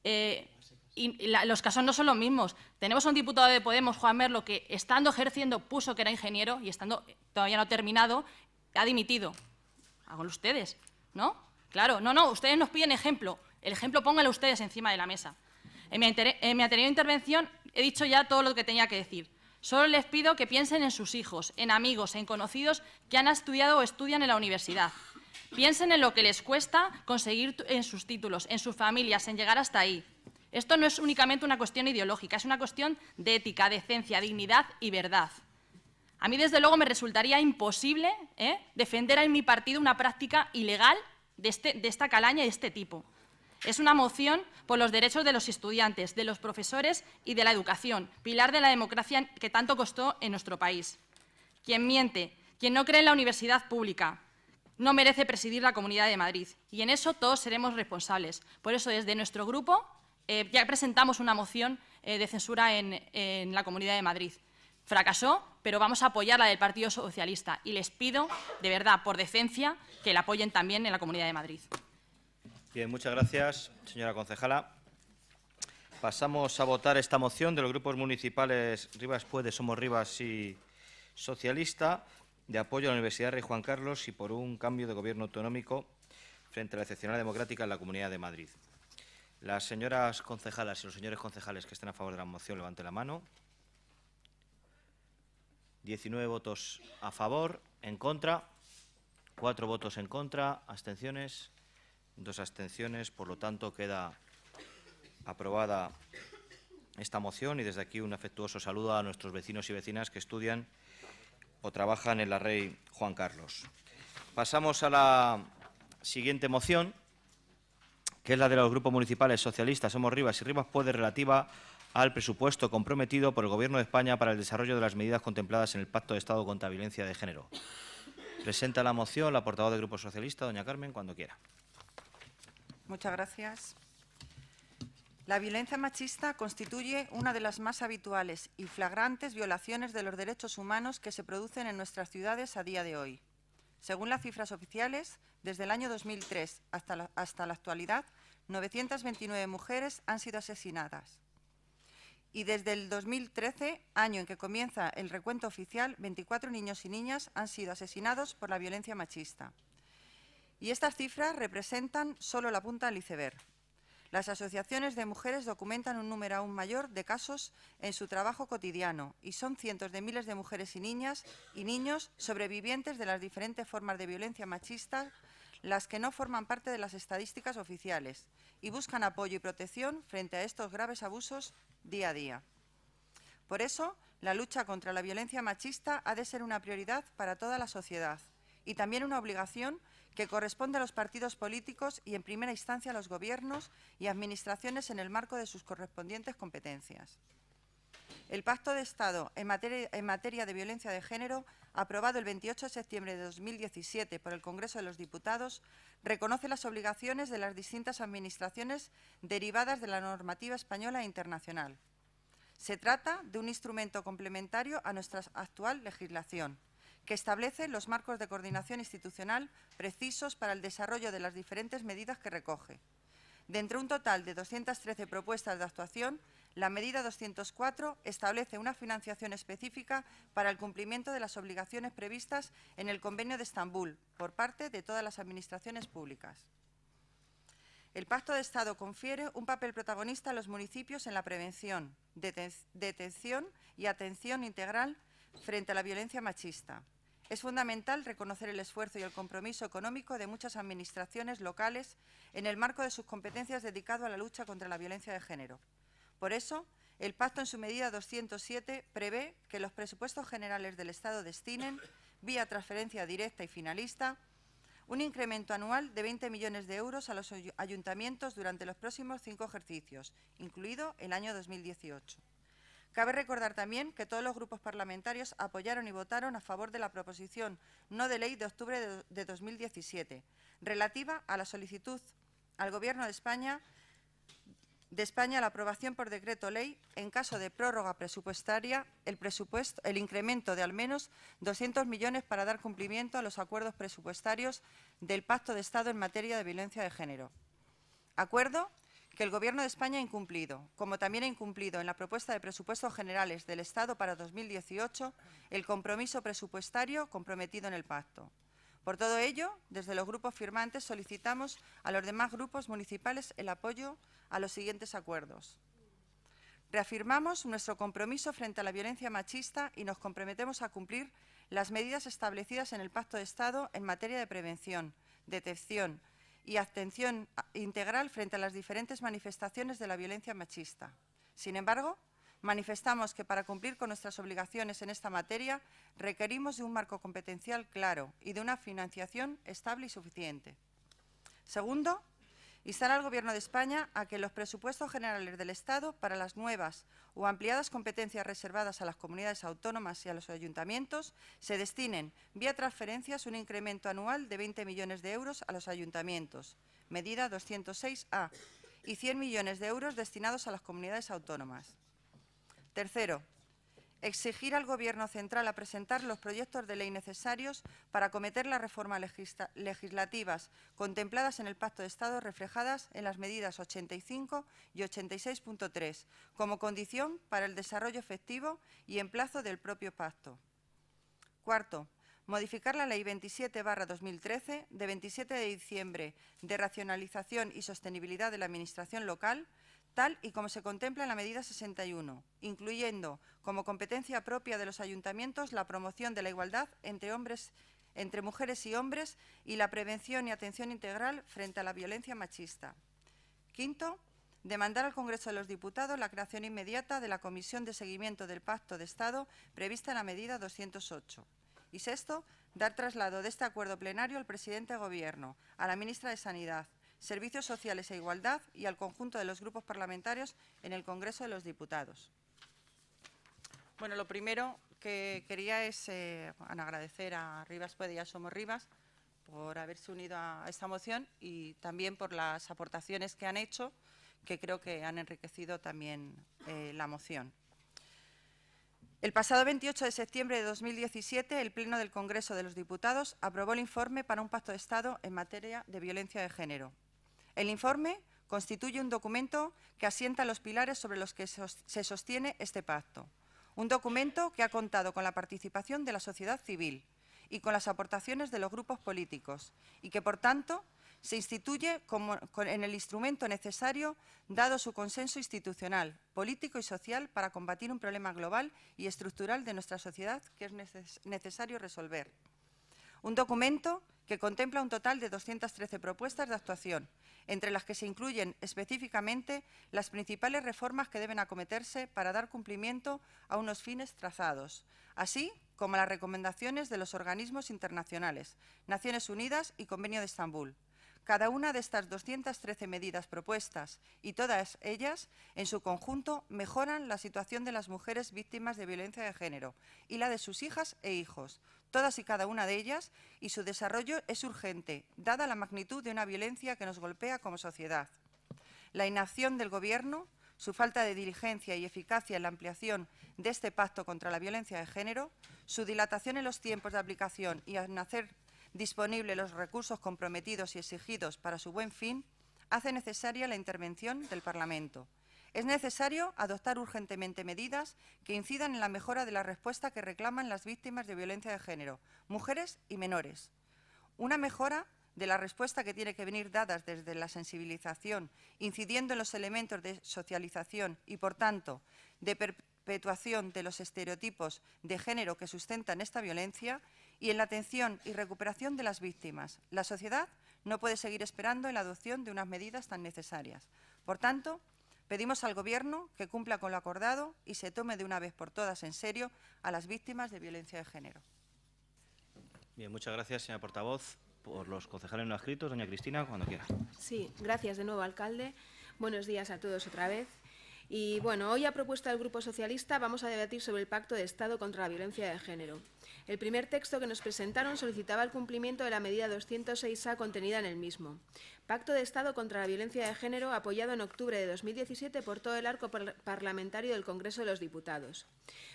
Eh, y los casos no son los mismos. Tenemos a un diputado de Podemos, Juan Merlo, que estando ejerciendo puso que era ingeniero y estando todavía no terminado, ha dimitido con ustedes, ¿no? Claro, no, no, ustedes nos piden ejemplo. El ejemplo pónganlo ustedes encima de la mesa. En mi, en anterior intervención he dicho ya todo lo que tenía que decir. Solo les pido que piensen en sus hijos, en amigos, en conocidos que han estudiado o estudian en la universidad. Piensen en lo que les cuesta conseguir en sus títulos, en sus familias, en llegar hasta ahí. Esto no es únicamente una cuestión ideológica, es una cuestión de ética, decencia, dignidad y verdad. A mí, desde luego, me resultaría imposible ¿eh? defender en mi partido una práctica ilegal este, de, esta calaña y de este tipo. Es una moción por los derechos de los estudiantes, de los profesores y de la educación, pilar de la democracia que tanto costó en nuestro país. Quien miente, quien no cree en la universidad pública, no merece presidir la Comunidad de Madrid. Y en eso todos seremos responsables. Por eso, desde nuestro grupo, eh, ya presentamos una moción eh, de censura en la Comunidad de Madrid. Fracasó, pero vamos a apoyar la del Partido Socialista y les pido, de verdad, por decencia, que la apoyen también en la Comunidad de Madrid. Bien, muchas gracias, señora concejala. Pasamos a votar esta moción de los grupos municipales Rivas Puede, Somos Rivas y Socialista, de apoyo a la Universidad Rey Juan Carlos y por un cambio de gobierno autonómico frente a la excepcional democrática en la Comunidad de Madrid. Las señoras concejalas y los señores concejales que estén a favor de la moción levanten la mano. 19 votos a favor, en contra, cuatro votos en contra, abstenciones, dos abstenciones. Por lo tanto, queda aprobada esta moción y desde aquí un afectuoso saludo a nuestros vecinos y vecinas que estudian o trabajan en la Rey Juan Carlos. Pasamos a la siguiente moción, que es la de los grupos municipales socialistas Somos Rivas y Rivas Puede relativa al presupuesto comprometido por el Gobierno de España para el desarrollo de las medidas contempladas en el Pacto de Estado contra Violencia de Género. Presenta la moción la portavoz del Grupo Socialista, doña Carmen, cuando quiera. Muchas gracias. La violencia machista constituye una de las más habituales y flagrantes violaciones de los derechos humanos que se producen en nuestras ciudades a día de hoy. Según las cifras oficiales, desde el año 2003 hasta la actualidad, 929 mujeres han sido asesinadas, y desde el 2013, año en que comienza el recuento oficial, 24 niños y niñas han sido asesinados por la violencia machista. Y estas cifras representan solo la punta del iceberg. Las asociaciones de mujeres documentan un número aún mayor de casos en su trabajo cotidiano y son cientos de miles de mujeres y niñas y niños sobrevivientes de las diferentes formas de violencia machista las que no forman parte de las estadísticas oficiales y buscan apoyo y protección frente a estos graves abusos día a día. Por eso, la lucha contra la violencia machista ha de ser una prioridad para toda la sociedad y también una obligación que corresponde a los partidos políticos y, en primera instancia, a los gobiernos y administraciones en el marco de sus correspondientes competencias. El Pacto de Estado en materia, de violencia de género aprobado el 28 de septiembre de 2017 por el Congreso de los Diputados, reconoce las obligaciones de las distintas administraciones derivadas de la normativa española e internacional. Se trata de un instrumento complementario a nuestra actual legislación, que establece los marcos de coordinación institucional precisos para el desarrollo de las diferentes medidas que recoge. De un total de 213 propuestas de actuación, la medida 204 establece una financiación específica para el cumplimiento de las obligaciones previstas en el Convenio de Estambul por parte de todas las administraciones públicas. El Pacto de Estado confiere un papel protagonista a los municipios en la prevención, detención y atención integral frente a la violencia machista. Es fundamental reconocer el esfuerzo y el compromiso económico de muchas administraciones locales en el marco de sus competencias dedicado a la lucha contra la violencia de género. Por eso, el pacto en su medida 207 prevé que los presupuestos generales del Estado destinen, vía transferencia directa y finalista, un incremento anual de 20 millones de euros a los ayuntamientos durante los próximos cinco ejercicios, incluido el año 2018. Cabe recordar también que todos los grupos parlamentarios apoyaron y votaron a favor de la proposición no de ley de octubre de 2017, relativa a la solicitud al Gobierno de España de España la aprobación por decreto ley, en caso de prórroga presupuestaria, el, presupuesto, el incremento de al menos 200 millones para dar cumplimiento a los acuerdos presupuestarios del Pacto de Estado en materia de violencia de género. Acuerdo que el Gobierno de España ha incumplido, como también ha incumplido en la propuesta de presupuestos generales del Estado para 2018 el compromiso presupuestario comprometido en el pacto. Por todo ello, desde los grupos firmantes solicitamos a los demás grupos municipales el apoyo a los siguientes acuerdos. Reafirmamos nuestro compromiso frente a la violencia machista y nos comprometemos a cumplir las medidas establecidas en el Pacto de Estado en materia de prevención, detección y atención integral frente a las diferentes manifestaciones de la violencia machista. Sin embargo, manifestamos que para cumplir con nuestras obligaciones en esta materia requerimos de un marco competencial claro y de una financiación estable y suficiente. Segundo, instar al Gobierno de España a que los presupuestos generales del Estado para las nuevas o ampliadas competencias reservadas a las comunidades autónomas y a los ayuntamientos se destinen, vía transferencias, un incremento anual de 20 millones de euros a los ayuntamientos, medida 206A, y 100 millones de euros destinados a las comunidades autónomas. Tercero, exigir al Gobierno central a presentar los proyectos de ley necesarios para acometer las reformas legislativas contempladas en el Pacto de Estado reflejadas en las medidas 85 y 86.3 como condición para el desarrollo efectivo y en plazo del propio pacto. Cuarto, modificar la Ley 27-2013 de 27 de diciembre de racionalización y sostenibilidad de la Administración local tal y como se contempla en la medida 61, incluyendo como competencia propia de los ayuntamientos la promoción de la igualdad entre, mujeres y hombres y la prevención y atención integral frente a la violencia machista. Quinto, demandar al Congreso de los Diputados la creación inmediata de la Comisión de Seguimiento del Pacto de Estado prevista en la medida 208. Y sexto, dar traslado de este acuerdo plenario al presidente de Gobierno, a la ministra de Sanidad, Servicios Sociales e Igualdad y al conjunto de los grupos parlamentarios en el Congreso de los Diputados. Bueno, lo primero que quería es eh, agradecer a Rivas Puede y a Somos Rivas por haberse unido a esta moción y también por las aportaciones que han hecho, que creo que han enriquecido también eh, la moción. El pasado 28 de septiembre de 2017, el Pleno del Congreso de los Diputados aprobó el informe para un pacto de Estado en materia de violencia de género, el informe constituye un documento que asienta los pilares sobre los que se sostiene este pacto. Un documento que ha contado con la participación de la sociedad civil y con las aportaciones de los grupos políticos y que, por tanto, se instituye como, en el instrumento necesario dado su consenso institucional, político y social para combatir un problema global y estructural de nuestra sociedad que es necesario resolver. Un documento que contempla un total de 213 propuestas de actuación, entre las que se incluyen específicamente las principales reformas que deben acometerse para dar cumplimiento a unos fines trazados, así como las recomendaciones de los organismos internacionales, Naciones Unidas y Convenio de Estambul. Cada una de estas 213 medidas propuestas y todas ellas, en su conjunto, mejoran la situación de las mujeres víctimas de violencia de género y la de sus hijas e hijos, todas y cada una de ellas, y su desarrollo es urgente, dada la magnitud de una violencia que nos golpea como sociedad. La inacción del Gobierno, su falta de diligencia y eficacia en la ampliación de este pacto contra la violencia de género, su dilatación en los tiempos de aplicación y en hacer disponibles los recursos comprometidos y exigidos para su buen fin, hace necesaria la intervención del Parlamento es necesario adoptar urgentemente medidas que incidan en la mejora de la respuesta que reclaman las víctimas de violencia de género, mujeres y menores. Una mejora de la respuesta que tiene que venir dadas desde la sensibilización, incidiendo en los elementos de socialización y, por tanto, de perpetuación de los estereotipos de género que sustentan esta violencia y en la atención y recuperación de las víctimas. La sociedad no puede seguir esperando en la adopción de unas medidas tan necesarias. Por tanto, Pedimos al Gobierno que cumpla con lo acordado y se tome de una vez por todas en serio a las víctimas de violencia de género. Bien, muchas gracias, señora portavoz. Por los concejales no escritos, doña Cristina, cuando quiera. Sí, gracias de nuevo, alcalde. Buenos días a todos otra vez. Y bueno, hoy a propuesta del Grupo Socialista vamos a debatir sobre el Pacto de Estado contra la Violencia de Género. El primer texto que nos presentaron solicitaba el cumplimiento de la medida 206A contenida en el mismo. Pacto de Estado contra la Violencia de Género apoyado en octubre de 2017 por todo el arco parlamentario del Congreso de los Diputados.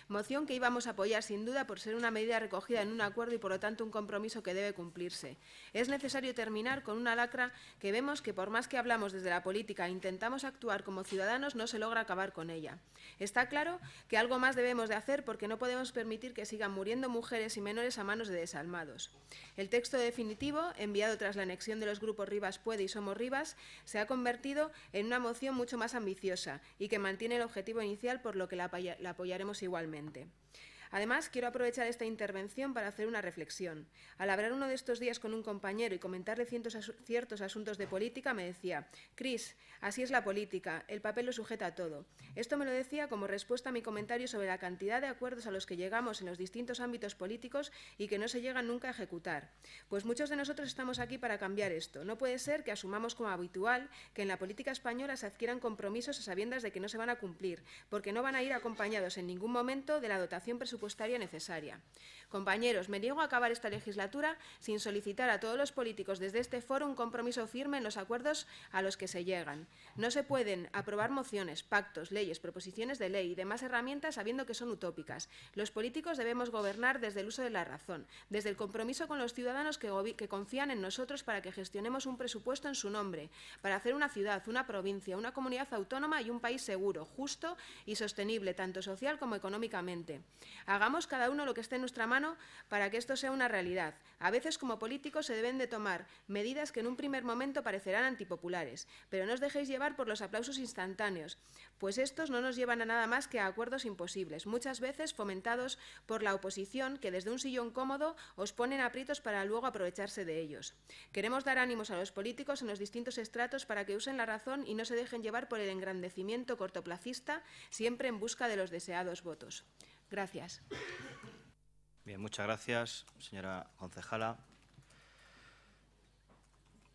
Moción que íbamos a apoyar sin duda por ser una medida recogida en un acuerdo y por lo tanto un compromiso que debe cumplirse. Es necesario terminar con una lacra que vemos que por más que hablamos desde la política e intentamos actuar como ciudadanos no se logra acabar con ella. Está claro que algo más debemos de hacer porque no podemos permitir que sigan muriendo mujeres y menores a manos de desalmados. El texto definitivo, enviado tras la anexión de los grupos Rivas Puede y Somos Rivas se ha convertido en una moción mucho más ambiciosa y que mantiene el objetivo inicial, por lo que la apoyaremos igualmente. Además, quiero aprovechar esta intervención para hacer una reflexión. Al hablar uno de estos días con un compañero y comentarle ciertos asuntos de política, me decía, Cris, así es la política, el papel lo sujeta a todo. Esto me lo decía como respuesta a mi comentario sobre la cantidad de acuerdos a los que llegamos en los distintos ámbitos políticos y que no se llegan nunca a ejecutar. Pues muchos de nosotros estamos aquí para cambiar esto. No puede ser que asumamos como habitual que en la política española se adquieran compromisos a sabiendas de que no se van a cumplir, porque no van a ir acompañados en ningún momento de la dotación presupuestaria necesaria. Compañeros, me niego a acabar esta legislatura sin solicitar a todos los políticos desde este foro un compromiso firme en los acuerdos a los que se llegan. No se pueden aprobar mociones, pactos, leyes, proposiciones de ley y demás herramientas sabiendo que son utópicas. Los políticos debemos gobernar desde el uso de la razón, desde el compromiso con los ciudadanos que confían en nosotros para que gestionemos un presupuesto en su nombre, para hacer una ciudad, una provincia, una comunidad autónoma y un país seguro, justo y sostenible, tanto social como económicamente. Hagamos cada uno lo que esté en nuestra mano para que esto sea una realidad. A veces como políticos se deben de tomar medidas que en un primer momento parecerán antipopulares, pero no os dejéis llevar por los aplausos instantáneos, pues estos no nos llevan a nada más que a acuerdos imposibles, muchas veces fomentados por la oposición que desde un sillón cómodo os ponen aprietos para luego aprovecharse de ellos. Queremos dar ánimos a los políticos en los distintos estratos para que usen la razón y no se dejen llevar por el engrandecimiento cortoplacista, siempre en busca de los deseados votos. Gracias. Bien, muchas gracias, señora concejala.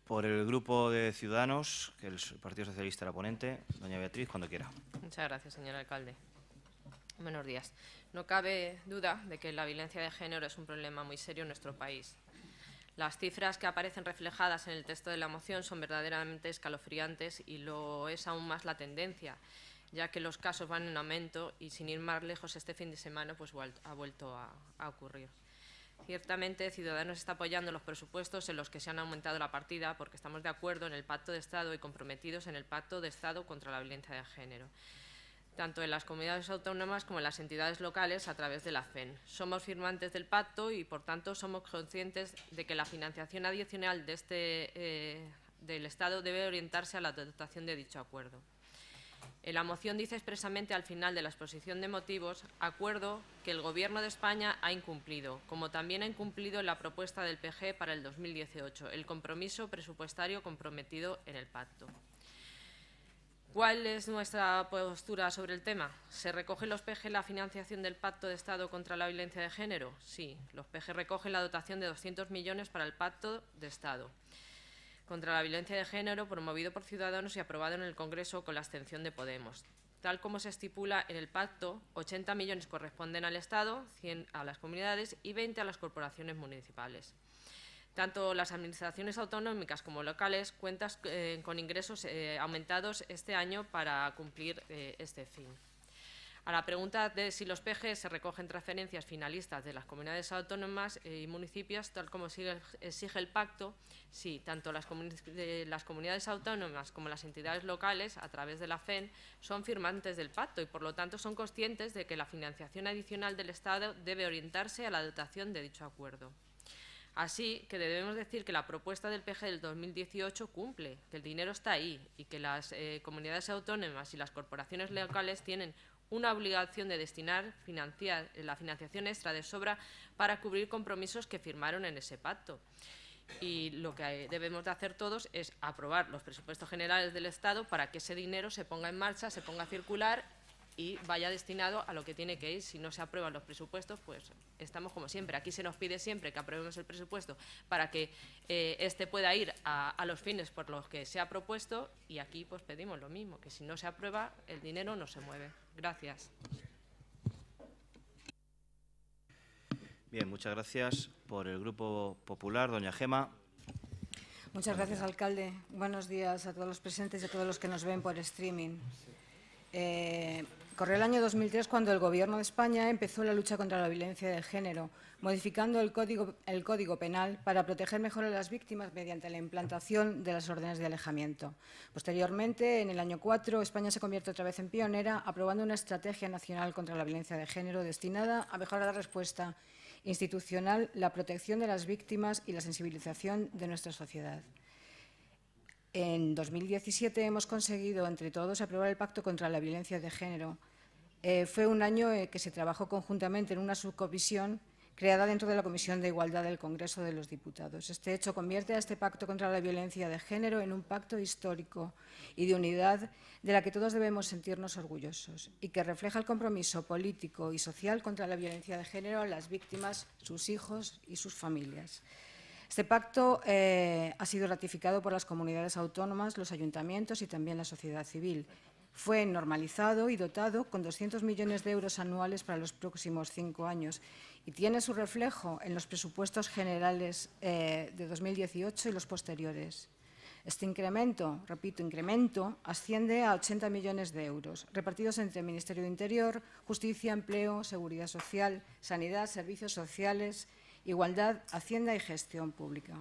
Por el grupo de Ciudadanos, que el Partido Socialista era ponente, doña Beatriz, cuando quiera. Muchas gracias, señor alcalde. Buenos días. No cabe duda de que la violencia de género es un problema muy serio en nuestro país. Las cifras que aparecen reflejadas en el texto de la moción son verdaderamente escalofriantes y lo es aún más la tendencia ya que los casos van en aumento y sin ir más lejos este fin de semana pues ha vuelto a, ocurrir. Ciertamente, Ciudadanos está apoyando los presupuestos en los que se han aumentado la partida porque estamos de acuerdo en el Pacto de Estado y comprometidos en el Pacto de Estado contra la violencia de género, tanto en las comunidades autónomas como en las entidades locales a través de la FEN. Somos firmantes del pacto y, por tanto, somos conscientes de que la financiación adicional este, eh, del Estado debe orientarse a la dotación de dicho acuerdo. La moción dice expresamente al final de la exposición de motivos, acuerdo que el Gobierno de España ha incumplido, como también ha incumplido la propuesta del PG para el 2018, el compromiso presupuestario comprometido en el pacto. ¿Cuál es nuestra postura sobre el tema? ¿Se recoge en los PG la financiación del Pacto de Estado contra la Violencia de Género? Sí, los PG recogen la dotación de 200 millones para el Pacto de Estado contra la violencia de género promovido por Ciudadanos y aprobado en el Congreso con la abstención de Podemos. Tal como se estipula en el pacto, 80 millones corresponden al Estado, 100 a las comunidades y 20 a las corporaciones municipales. Tanto las administraciones autonómicas como locales cuentan eh, con ingresos eh, aumentados este año para cumplir eh, este fin. A la pregunta de si los PG se recogen transferencias finalistas de las comunidades autónomas y municipios, tal como exige el pacto, sí, tanto las, comunidades autónomas como las entidades locales, a través de la FEN, son firmantes del pacto y, por lo tanto, son conscientes de que la financiación adicional del Estado debe orientarse a la dotación de dicho acuerdo. Así que debemos decir que la propuesta del PG del 2018 cumple, que el dinero está ahí y que las eh, comunidades autónomas y las corporaciones locales tienen una obligación de destinar la financiación extra de sobra para cubrir compromisos que firmaron en ese pacto. Y lo que debemos de hacer todos es aprobar los presupuestos generales del Estado para que ese dinero se ponga en marcha, se ponga a circular y vaya destinado a lo que tiene que ir. Si no se aprueban los presupuestos, pues estamos como siempre. Aquí se nos pide siempre que aprobemos el presupuesto para que eh, este pueda ir a, los fines por los que se ha propuesto y aquí pues pedimos lo mismo, que si no se aprueba, el dinero no se mueve. Gracias. Bien, muchas gracias por el Grupo Popular. Doña Gema. Muchas gracias, alcalde. Buenos días a todos los presentes y a todos los que nos ven por streaming. Eh, Corrió el año 2003 cuando el Gobierno de España empezó la lucha contra la violencia de género, modificando el Código, Penal para proteger mejor a las víctimas mediante la implantación de las órdenes de alejamiento. Posteriormente, en el año 4, España se convierte otra vez en pionera, aprobando una estrategia nacional contra la violencia de género destinada a mejorar la respuesta institucional, la protección de las víctimas y la sensibilización de nuestra sociedad. En 2017 hemos conseguido entre todos aprobar el Pacto contra la Violencia de Género. Eh, fue un año en eh, que se trabajó conjuntamente en una subcomisión creada dentro de la Comisión de Igualdad del Congreso de los Diputados. Este hecho convierte a este pacto contra la violencia de género en un pacto histórico y de unidad de la que todos debemos sentirnos orgullosos y que refleja el compromiso político y social contra la violencia de género, a las víctimas, sus hijos y sus familias. Este pacto eh, ha sido ratificado por las comunidades autónomas, los ayuntamientos y también la sociedad civil. Fue normalizado y dotado con 200 millones de euros anuales para los próximos cinco años y tiene su reflejo en los presupuestos generales eh, de 2018 y los posteriores. Este incremento, repito, incremento, asciende a 80 millones de euros, repartidos entre el Ministerio de Interior, Justicia, Empleo, Seguridad Social, Sanidad, Servicios Sociales Igualdad, Hacienda y Gestión Pública.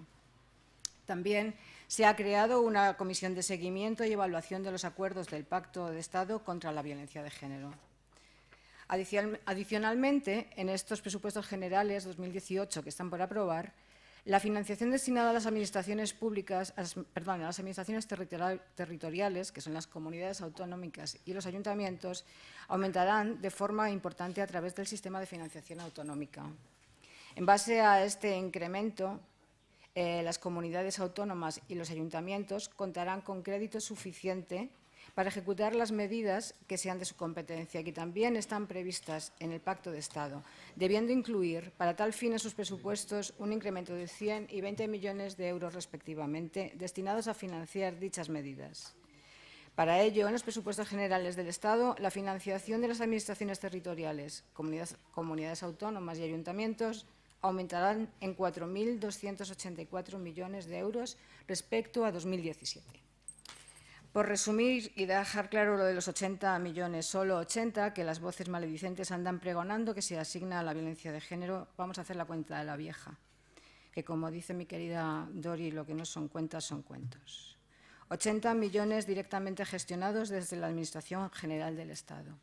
También se ha creado una comisión de seguimiento y evaluación de los acuerdos del Pacto de Estado contra la violencia de género. Adicionalmente, en estos presupuestos generales 2018 que están por aprobar, la financiación destinada a las administraciones públicas, las administraciones territoriales, que son las comunidades autonómicas y los ayuntamientos, aumentarán de forma importante a través del sistema de financiación autonómica. En base a este incremento, eh, las comunidades autónomas y los ayuntamientos contarán con crédito suficiente para ejecutar las medidas que sean de su competencia, que también están previstas en el Pacto de Estado, debiendo incluir para tal fin en sus presupuestos un incremento de 100 y 20 millones de euros respectivamente, destinados a financiar dichas medidas. Para ello, en los presupuestos generales del Estado, la financiación de las administraciones territoriales, comunidades autónomas y ayuntamientos aumentarán en 4.284 millones de euros respecto a 2017. Por resumir y dejar claro lo de los 80 millones, solo 80, que las voces maledicentes andan pregonando que se asigna a la violencia de género, vamos a hacer la cuenta de la vieja, que como dice mi querida Dori, lo que no son cuentas son cuentos. 80 millones directamente gestionados desde la Administración General del Estado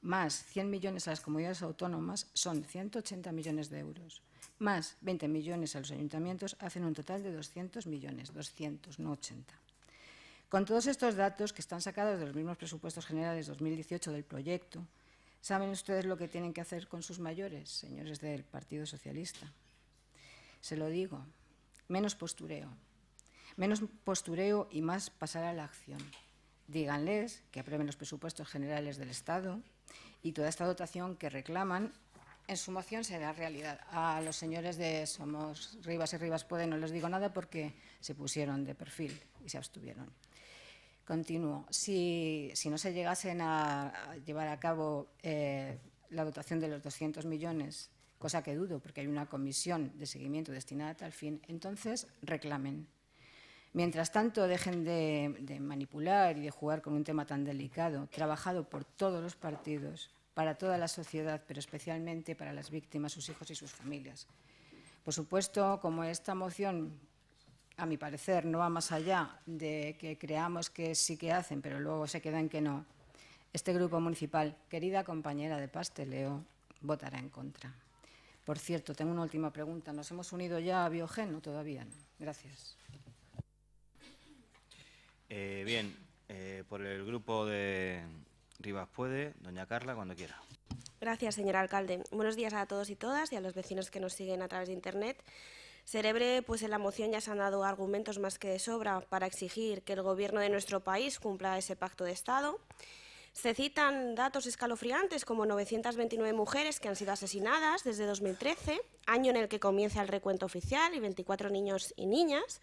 más 100 millones a las comunidades autónomas son 180 millones de euros más 20 millones a los ayuntamientos, hacen un total de 200 millones, 200, no 80. Con todos estos datos que están sacados de los mismos presupuestos generales 2018 del proyecto, ¿saben ustedes lo que tienen que hacer con sus mayores, señores del Partido Socialista? Se lo digo, menos postureo. Menos postureo y más pasar a la acción. Díganles que aprueben los presupuestos generales del Estado y toda esta dotación que reclaman en su moción será realidad. A los señores de Somos Rivas y Rivas Puede no les digo nada porque se pusieron de perfil y se abstuvieron. Continúo. Si, no se llegasen a, llevar a cabo eh, la dotación de los 200 millones, cosa que dudo porque hay una comisión de seguimiento destinada a tal fin, entonces reclamen. Mientras tanto, dejen de, de manipular y de jugar con un tema tan delicado, trabajado por todos los partidos para toda la sociedad, pero especialmente para las víctimas, sus hijos y sus familias. Por supuesto, como esta moción, a mi parecer, no va más allá de que creamos que sí que hacen, pero luego se quedan que no, este grupo municipal, querida compañera de pasteleo, votará en contra. Por cierto, tengo una última pregunta. ¿Nos hemos unido ya a Biogen o todavía no? Gracias. Eh, bien, eh, por el grupo de, Rivas puede, doña Carla, cuando quiera. Gracias, señor alcalde. Buenos días a todos y todas y a los vecinos que nos siguen a través de Internet. Cerebre, pues en la moción ya se han dado argumentos más que de sobra para exigir que el Gobierno de nuestro país cumpla ese pacto de Estado. Se citan datos escalofriantes como 929 mujeres que han sido asesinadas desde 2013, año en el que comienza el recuento oficial, y 24 niños y niñas.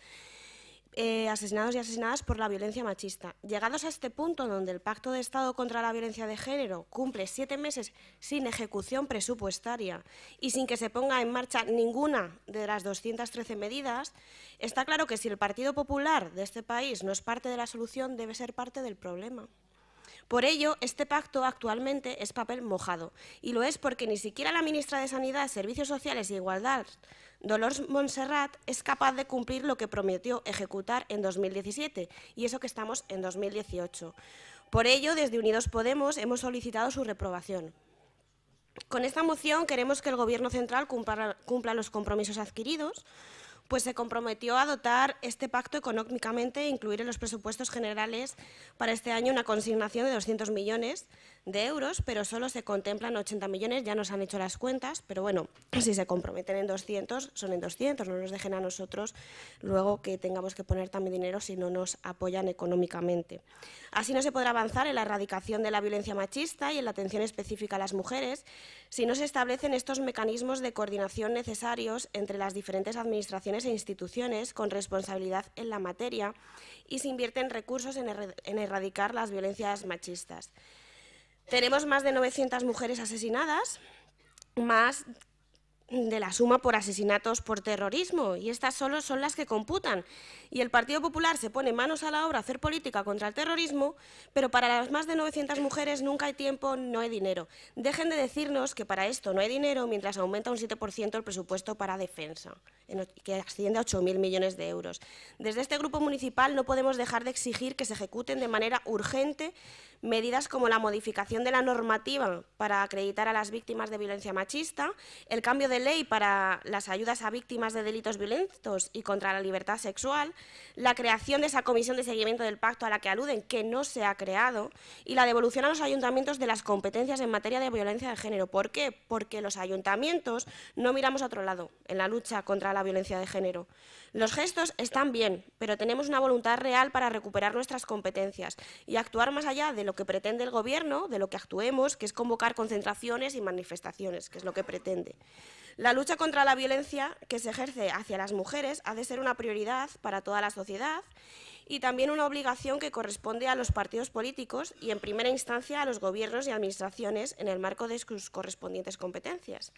Eh, asesinados y asesinadas por la violencia machista. Llegados a este punto donde el Pacto de Estado contra la Violencia de Género cumple siete meses sin ejecución presupuestaria y sin que se ponga en marcha ninguna de las 213 medidas, está claro que si el Partido Popular de este país no es parte de la solución, debe ser parte del problema. Por ello, este pacto actualmente es papel mojado, y lo es porque ni siquiera la ministra de Sanidad, Servicios Sociales e Igualdad, Dolores Montserrat es capaz de cumplir lo que prometió ejecutar en 2017 y eso que estamos en 2018. Por ello, desde Unidos Podemos hemos solicitado su reprobación. Con esta moción queremos que el Gobierno central cumpla, cumpla los compromisos adquiridos, pues se comprometió a dotar este pacto económicamente e incluir en los presupuestos generales para este año una consignación de 200 millones de euros, pero solo se contemplan 80 millones, ya nos han hecho las cuentas, pero bueno, [clears throat] si se comprometen en 200, son en 200, no nos dejen a nosotros luego que tengamos que poner también dinero si no nos apoyan económicamente. Así no se podrá avanzar en la erradicación de la violencia machista y en la atención específica a las mujeres si no se establecen estos mecanismos de coordinación necesarios entre las diferentes administraciones e instituciones con responsabilidad en la materia y se invierten recursos en, erradicar las violencias machistas. Tenemos más de 900 mujeres asesinadas, más de la suma por asesinatos por terrorismo, y estas solo son las que computan. Y el Partido Popular se pone manos a la obra a hacer política contra el terrorismo, pero para las más de 900 mujeres nunca hay tiempo, no hay dinero. Dejen de decirnos que para esto no hay dinero mientras aumenta un 7% el presupuesto para defensa, que asciende a 8.000 millones de euros. Desde este grupo municipal no podemos dejar de exigir que se ejecuten de manera urgente medidas como la modificación de la normativa para acreditar a las víctimas de violencia machista, el cambio de ley para las ayudas a víctimas de delitos violentos y contra la libertad sexual, la creación de esa comisión de seguimiento del pacto a la que aluden, que no se ha creado, y la devolución a los ayuntamientos de las competencias en materia de violencia de género. ¿Por qué? Porque los ayuntamientos no miramos a otro lado en la lucha contra la violencia de género. Los gestos están bien, pero tenemos una voluntad real para recuperar nuestras competencias y actuar más allá de lo que pretende el Gobierno, de lo que actuemos, que es convocar concentraciones y manifestaciones, que es lo que pretende. La lucha contra la violencia que se ejerce hacia las mujeres ha de ser una prioridad para toda la sociedad y también una obligación que corresponde a los partidos políticos y, en primera instancia, a los gobiernos y administraciones en el marco de sus correspondientes competencias.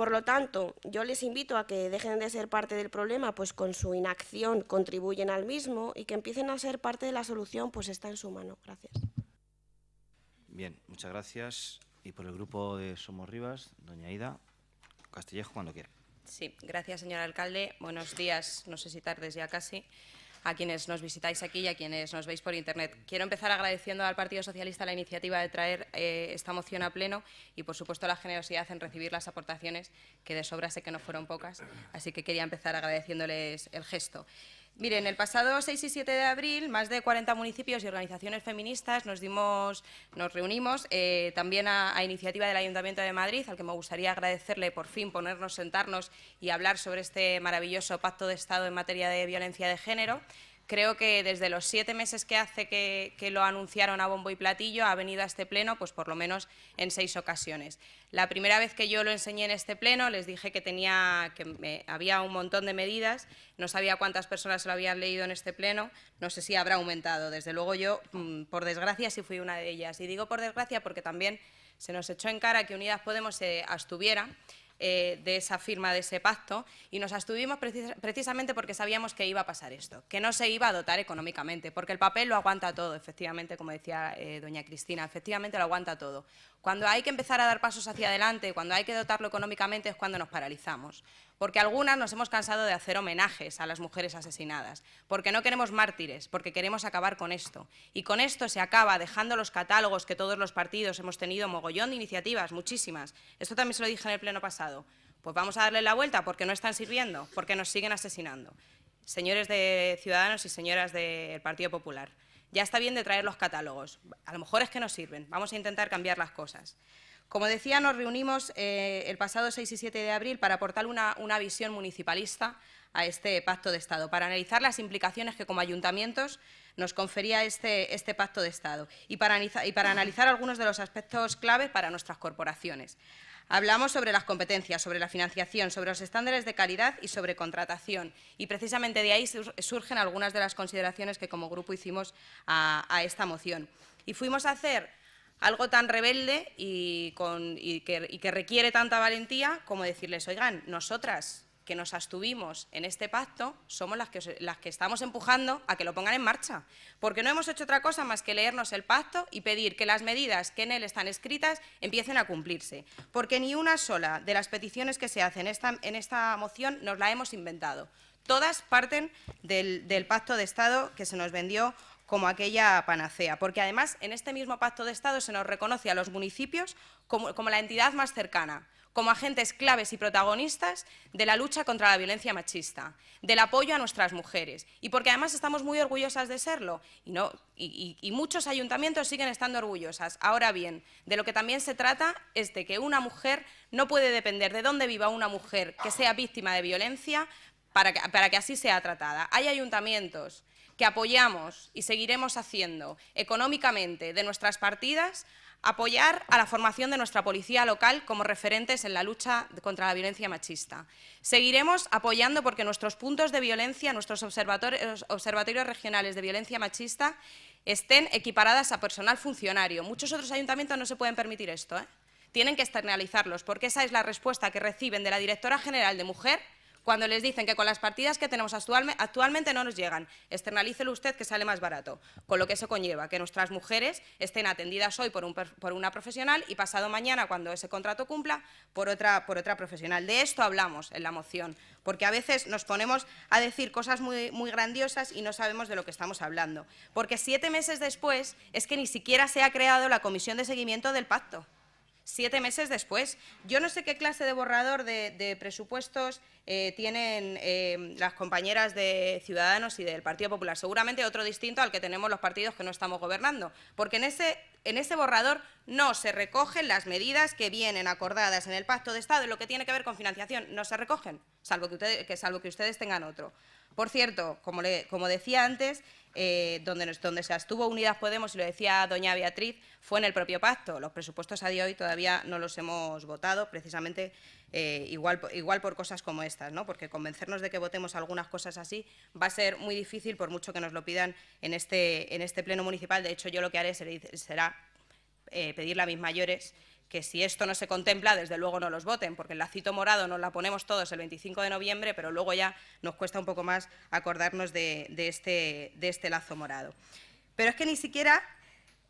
Por lo tanto, yo les invito a que dejen de ser parte del problema, pues con su inacción contribuyen al mismo y que empiecen a ser parte de la solución, pues está en su mano. Gracias. Bien, muchas gracias. Y por el grupo de Somos Rivas, doña Ida Castillejo, cuando quiera. Sí, gracias, señor alcalde. Buenos días, no sé si tardes ya casi a quienes nos visitáis aquí y a quienes nos veis por Internet. Quiero empezar agradeciendo al Partido Socialista la iniciativa de traer eh, esta moción a pleno y, por supuesto, la generosidad en recibir las aportaciones, que de sobra sé que no fueron pocas, así que quería empezar agradeciéndoles el gesto. Miren, el pasado 6 y 7 de abril, más de 40 municipios y organizaciones feministas nos, dimos, nos reunimos, eh, también a, a, iniciativa del Ayuntamiento de Madrid, al que me gustaría agradecerle por fin ponernos, sentarnos y hablar sobre este maravilloso pacto de Estado en materia de violencia de género creo que desde los siete meses que hace que, lo anunciaron a bombo y platillo, ha venido a este pleno pues por lo menos en seis ocasiones. La primera vez que yo lo enseñé en este pleno les dije que, tenía, que había un montón de medidas, no sabía cuántas personas lo habían leído en este pleno, no sé si habrá aumentado. Desde luego yo, mm, por desgracia, sí fui una de ellas. Y digo por desgracia porque también se nos echó en cara que Unidas Podemos se abstuviera eh, de esa firma de ese pacto y nos abstuvimos precisamente porque sabíamos que iba a pasar esto, que no se iba a dotar económicamente, porque el papel lo aguanta todo, efectivamente, como decía eh, doña Cristina, efectivamente lo aguanta todo. Cuando hay que empezar a dar pasos hacia adelante, cuando hay que dotarlo económicamente es cuando nos paralizamos porque algunas nos hemos cansado de hacer homenajes a las mujeres asesinadas, porque no queremos mártires, porque queremos acabar con esto. Y con esto se acaba dejando los catálogos que todos los partidos hemos tenido, mogollón de iniciativas, muchísimas. Esto también se lo dije en el pleno pasado. Pues vamos a darle la vuelta porque no están sirviendo, porque nos siguen asesinando. Señores de Ciudadanos y señoras del Partido Popular, ya está bien de traer los catálogos. A lo mejor es que no sirven. Vamos a intentar cambiar las cosas. Como decía, nos reunimos eh, el pasado 6 y 7 de abril para aportar una, visión municipalista a este Pacto de Estado, para analizar las implicaciones que como ayuntamientos nos confería este, este Pacto de Estado y para, analizar algunos de los aspectos clave para nuestras corporaciones. Hablamos sobre las competencias, sobre la financiación, sobre los estándares de calidad y sobre contratación. Y precisamente de ahí surgen algunas de las consideraciones que como grupo hicimos a, a esta moción. Y fuimos a hacer algo tan rebelde y, que, requiere tanta valentía como decirles, oigan, nosotras que nos abstuvimos en este pacto somos las que, estamos empujando a que lo pongan en marcha, porque no hemos hecho otra cosa más que leernos el pacto y pedir que las medidas que en él están escritas empiecen a cumplirse, porque ni una sola de las peticiones que se hacen en esta, moción nos la hemos inventado. Todas parten del, del pacto de Estado que se nos vendió como aquella panacea, porque además en este mismo Pacto de Estado se nos reconoce a los municipios como, la entidad más cercana, como agentes claves y protagonistas de la lucha contra la violencia machista, del apoyo a nuestras mujeres, y porque además estamos muy orgullosas de serlo, y, muchos ayuntamientos siguen estando orgullosas. Ahora bien, de lo que también se trata es de que una mujer no puede depender de dónde viva una mujer que sea víctima de violencia para para que así sea tratada. Hay ayuntamientos que apoyamos y seguiremos haciendo económicamente de nuestras partidas apoyar a la formación de nuestra policía local como referentes en la lucha contra la violencia machista. Seguiremos apoyando porque nuestros puntos de violencia, nuestros observatorios, regionales de violencia machista estén equiparadas a personal funcionario. Muchos otros ayuntamientos no se pueden permitir esto, ¿eh? tienen que externalizarlos porque esa es la respuesta que reciben de la directora general de Mujer cuando les dicen que con las partidas que tenemos actualmente no nos llegan. Externalícelo usted que sale más barato, con lo que eso conlleva, que nuestras mujeres estén atendidas hoy por, una profesional y pasado mañana, cuando ese contrato cumpla, por otra, por otra profesional. De esto hablamos en la moción, porque a veces nos ponemos a decir cosas muy grandiosas y no sabemos de lo que estamos hablando. Porque siete meses después es que ni siquiera se ha creado la comisión de seguimiento del pacto siete meses después. Yo no sé qué clase de borrador de, presupuestos eh, tienen eh, las compañeras de Ciudadanos y del Partido Popular. Seguramente otro distinto al que tenemos los partidos que no estamos gobernando. Porque en ese, en ese borrador no se recogen las medidas que vienen acordadas en el Pacto de Estado en lo que tiene que ver con financiación. No se recogen, salvo que ustedes, que ustedes tengan otro. Por cierto, como, como decía antes, eh, donde, donde se estuvo Unidas Podemos, y lo decía doña Beatriz, fue en el propio pacto. Los presupuestos a día de hoy todavía no los hemos votado, precisamente eh, igual, por cosas como estas, ¿no? porque convencernos de que votemos algunas cosas así va a ser muy difícil, por mucho que nos lo pidan en este, este Pleno Municipal. De hecho, yo lo que haré será eh, pedirle a mis mayores que si esto no se contempla, desde luego no los voten, porque el lacito morado nos la ponemos todos el 25 de noviembre, pero luego ya nos cuesta un poco más acordarnos este, de, este, lazo morado. Pero es que ni siquiera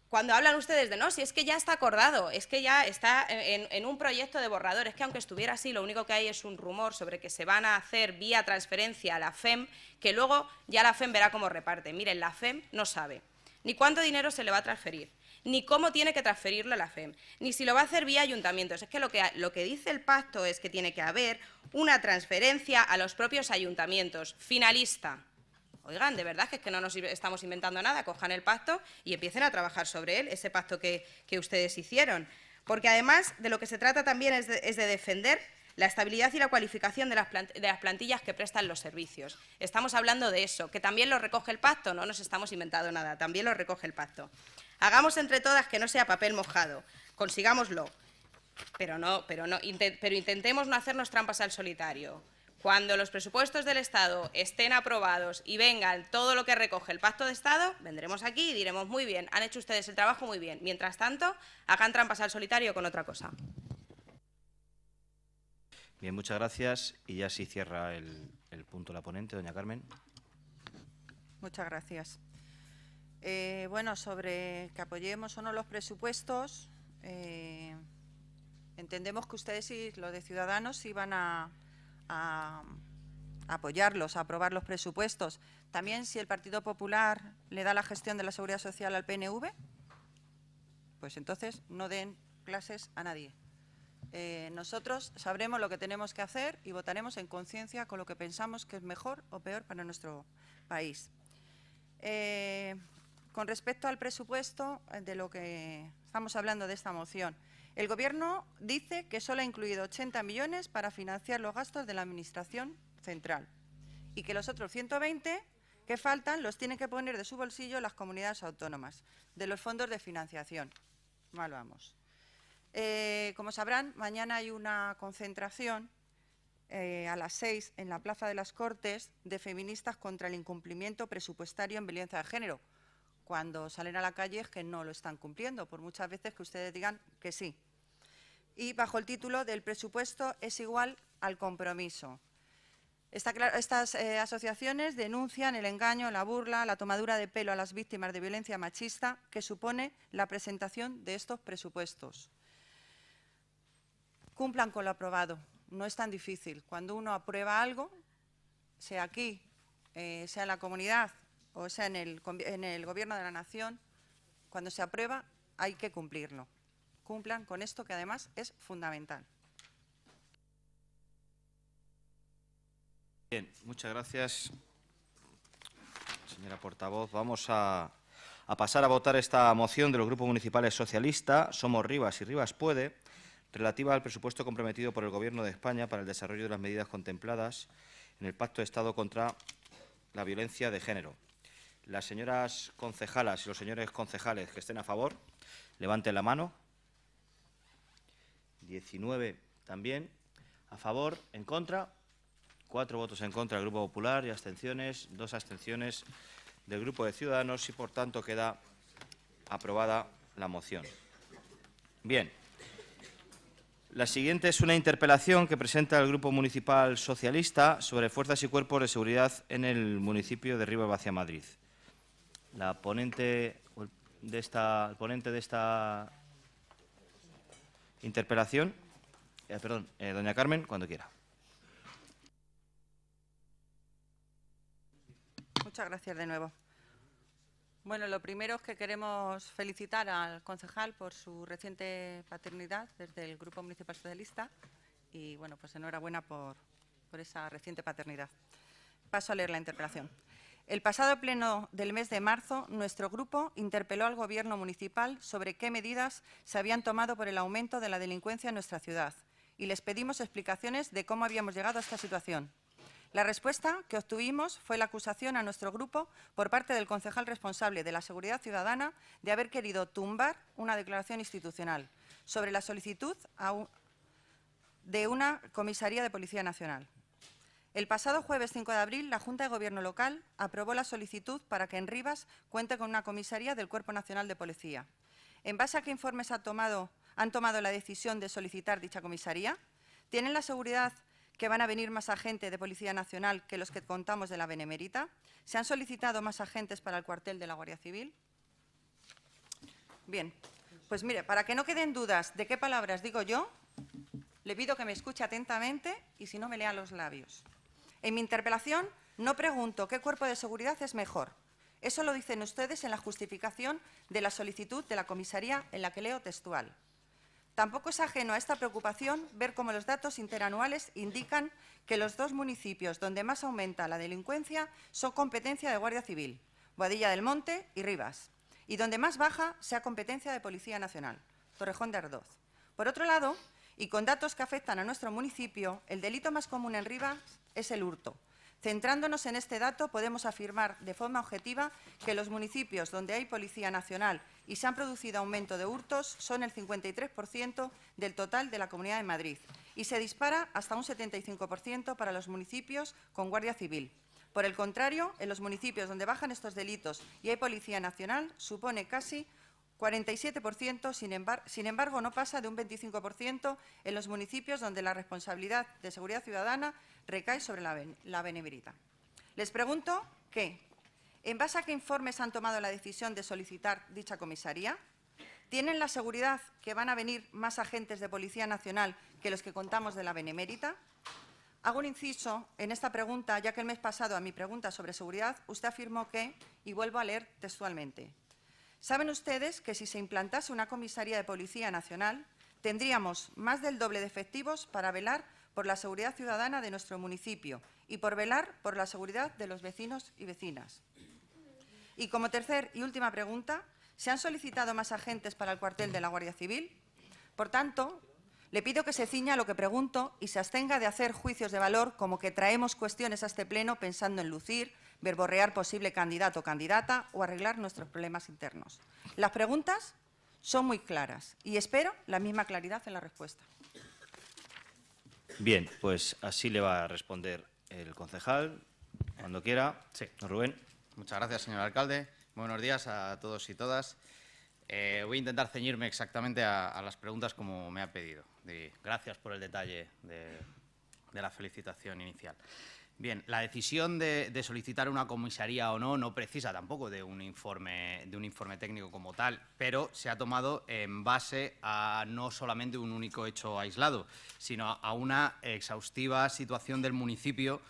cuando hablan ustedes de no, si es que ya está acordado, es que ya está en, en, un proyecto de borrador, es que aunque estuviera así, lo único que hay es un rumor sobre que se van a hacer vía transferencia a la FEM, que luego ya la FEM verá cómo reparte. Miren, la FEM no sabe ni cuánto dinero se le va a transferir, ni cómo tiene que transferirlo a la FEM, ni si lo va a hacer vía ayuntamientos. Es que lo que, dice el pacto es que tiene que haber una transferencia a los propios ayuntamientos, finalista. Oigan, de verdad que es que no nos estamos inventando nada, cojan el pacto y empiecen a trabajar sobre él, ese pacto que, ustedes hicieron. Porque además de lo que se trata también es es de defender la estabilidad y la cualificación de las, plantillas que prestan los servicios. Estamos hablando de eso, que también lo recoge el pacto, no nos estamos inventando nada, también lo recoge el pacto. Hagamos entre todas que no sea papel mojado. Consigámoslo. Pero no, pero no, pero intentemos no hacernos trampas al solitario. Cuando los presupuestos del Estado estén aprobados y vengan todo lo que recoge el Pacto de Estado, vendremos aquí y diremos muy bien, han hecho ustedes el trabajo muy bien. Mientras tanto, hagan trampas al solitario con otra cosa. Bien, muchas gracias. Y ya sí cierra el punto la ponente, doña Carmen. Muchas gracias. Eh, bueno, sobre que apoyemos o no los presupuestos, eh, entendemos que ustedes y los de Ciudadanos iban a, a, apoyarlos, a aprobar los presupuestos. También si el Partido Popular le da la gestión de la seguridad social al PNV, pues entonces no den clases a nadie. Eh, nosotros sabremos lo que tenemos que hacer y votaremos en conciencia con lo que pensamos que es mejor o peor para nuestro país. Con respecto al presupuesto eh, de lo que estamos hablando de esta moción, el Gobierno dice que solo ha incluido 80 millones para financiar los gastos de la Administración central y que los otros 120 que faltan los tienen que poner de su bolsillo las comunidades autónomas, de los fondos de financiación. Mal vamos. Eh, como sabrán, mañana hay una concentración eh, a las seis en la Plaza de las Cortes de feministas contra el incumplimiento presupuestario en violencia de género, cuando salen a la calle es que no lo están cumpliendo, por muchas veces que ustedes digan que sí. Y bajo el título del presupuesto es igual al compromiso. estas eh, asociaciones denuncian el engaño, la burla, la tomadura de pelo a las víctimas de violencia machista que supone la presentación de estos presupuestos. Cumplan con lo aprobado, no es tan difícil. Cuando uno aprueba algo, sea aquí, eh, sea en la comunidad o sea, en el, Gobierno de la Nación, cuando se aprueba, hay que cumplirlo. Cumplan con esto que además es fundamental. Bien, muchas gracias, señora portavoz. Vamos a, a, pasar a votar esta moción de los grupos municipales socialistas, Somos Rivas y Rivas Puede, relativa al presupuesto comprometido por el Gobierno de España para el desarrollo de las medidas contempladas en el Pacto de Estado contra la Violencia de Género. Las señoras concejalas y los señores concejales que estén a favor, levanten la mano. Diecinueve también. A favor, en contra. Cuatro votos en contra del Grupo Popular y abstenciones. Dos abstenciones del Grupo de Ciudadanos y, por tanto, queda aprobada la moción. Bien. La siguiente es una interpelación que presenta el Grupo Municipal Socialista sobre fuerzas y cuerpos de seguridad en el municipio de Rivas Vacia Madrid. La ponente de esta, interpelación, eh, perdón, eh, doña Carmen, cuando quiera. Muchas gracias de nuevo. Bueno, lo primero es que queremos felicitar al concejal por su reciente paternidad desde el Grupo Municipal Socialista y, bueno, pues enhorabuena por, por esa reciente paternidad. Paso a leer la interpelación. El pasado pleno del mes de marzo, nuestro grupo interpeló al Gobierno municipal sobre qué medidas se habían tomado por el aumento de la delincuencia en nuestra ciudad y les pedimos explicaciones de cómo habíamos llegado a esta situación. La respuesta que obtuvimos fue la acusación a nuestro grupo por parte del concejal responsable de la Seguridad Ciudadana de haber querido tumbar una declaración institucional sobre la solicitud de una comisaría de Policía Nacional. El pasado jueves 5 de abril, la Junta de Gobierno local aprobó la solicitud para que en Rivas cuente con una comisaría del Cuerpo Nacional de Policía. ¿En base a qué informes ha tomado, han tomado la decisión de solicitar dicha comisaría? ¿Tienen la seguridad que van a venir más agentes de Policía Nacional que los que contamos de la Benemérita? ¿Se han solicitado más agentes para el cuartel de la Guardia Civil? Bien, pues mire, para que no queden dudas de qué palabras digo yo, le pido que me escuche atentamente y si no me lea los labios. En mi interpelación no pregunto qué cuerpo de seguridad es mejor. Eso lo dicen ustedes en la justificación de la solicitud de la comisaría en la que leo textual. Tampoco es ajeno a esta preocupación ver cómo los datos interanuales indican que los dos municipios donde más aumenta la delincuencia son competencia de Guardia Civil, Boadilla del Monte y Rivas, y donde más baja sea competencia de Policía Nacional, Torrejón de Ardoz. Por otro lado, y con datos que afectan a nuestro municipio, el delito más común en Rivas es el hurto. Centrándonos en este dato, podemos afirmar de forma objetiva que los municipios donde hay Policía Nacional y se han producido aumento de hurtos son el 53% del total de la Comunidad de Madrid y se dispara hasta un 75% para los municipios con Guardia Civil. Por el contrario, en los municipios donde bajan estos delitos y hay Policía Nacional, supone casi 47%, sin, embargo, no pasa de un 25% en los municipios donde la responsabilidad de seguridad ciudadana recae sobre la, benemérita. Les pregunto qué, ¿en base a qué informes han tomado la decisión de solicitar dicha comisaría? ¿Tienen la seguridad que van a venir más agentes de Policía Nacional que los que contamos de la Benemérita? Hago un inciso en esta pregunta, ya que el mes pasado a mi pregunta sobre seguridad usted afirmó que, y vuelvo a leer textualmente, Saben ustedes que si se implantase una comisaría de Policía Nacional, tendríamos más del doble de efectivos para velar por la seguridad ciudadana de nuestro municipio y por velar por la seguridad de los vecinos y vecinas. Y como tercer y última pregunta, ¿se han solicitado más agentes para el cuartel de la Guardia Civil? Por tanto, le pido que se ciña a lo que pregunto y se abstenga de hacer juicios de valor como que traemos cuestiones a este pleno pensando en lucir, verborrear posible candidato o candidata o arreglar nuestros problemas internos. Las preguntas son muy claras y espero la misma claridad en la respuesta. Bien, pues así le va a responder el concejal cuando quiera. Sí. Rubén. Muchas gracias, señor alcalde. Buenos días a todos y todas. Eh, voy a intentar ceñirme exactamente a, las preguntas como me ha pedido. gracias por el detalle de la felicitación inicial. Bien, la decisión de, solicitar una comisaría o no no precisa tampoco de un informe, de un informe técnico como tal, pero se ha tomado en base a no solamente un único hecho aislado, sino a una exhaustiva situación del municipio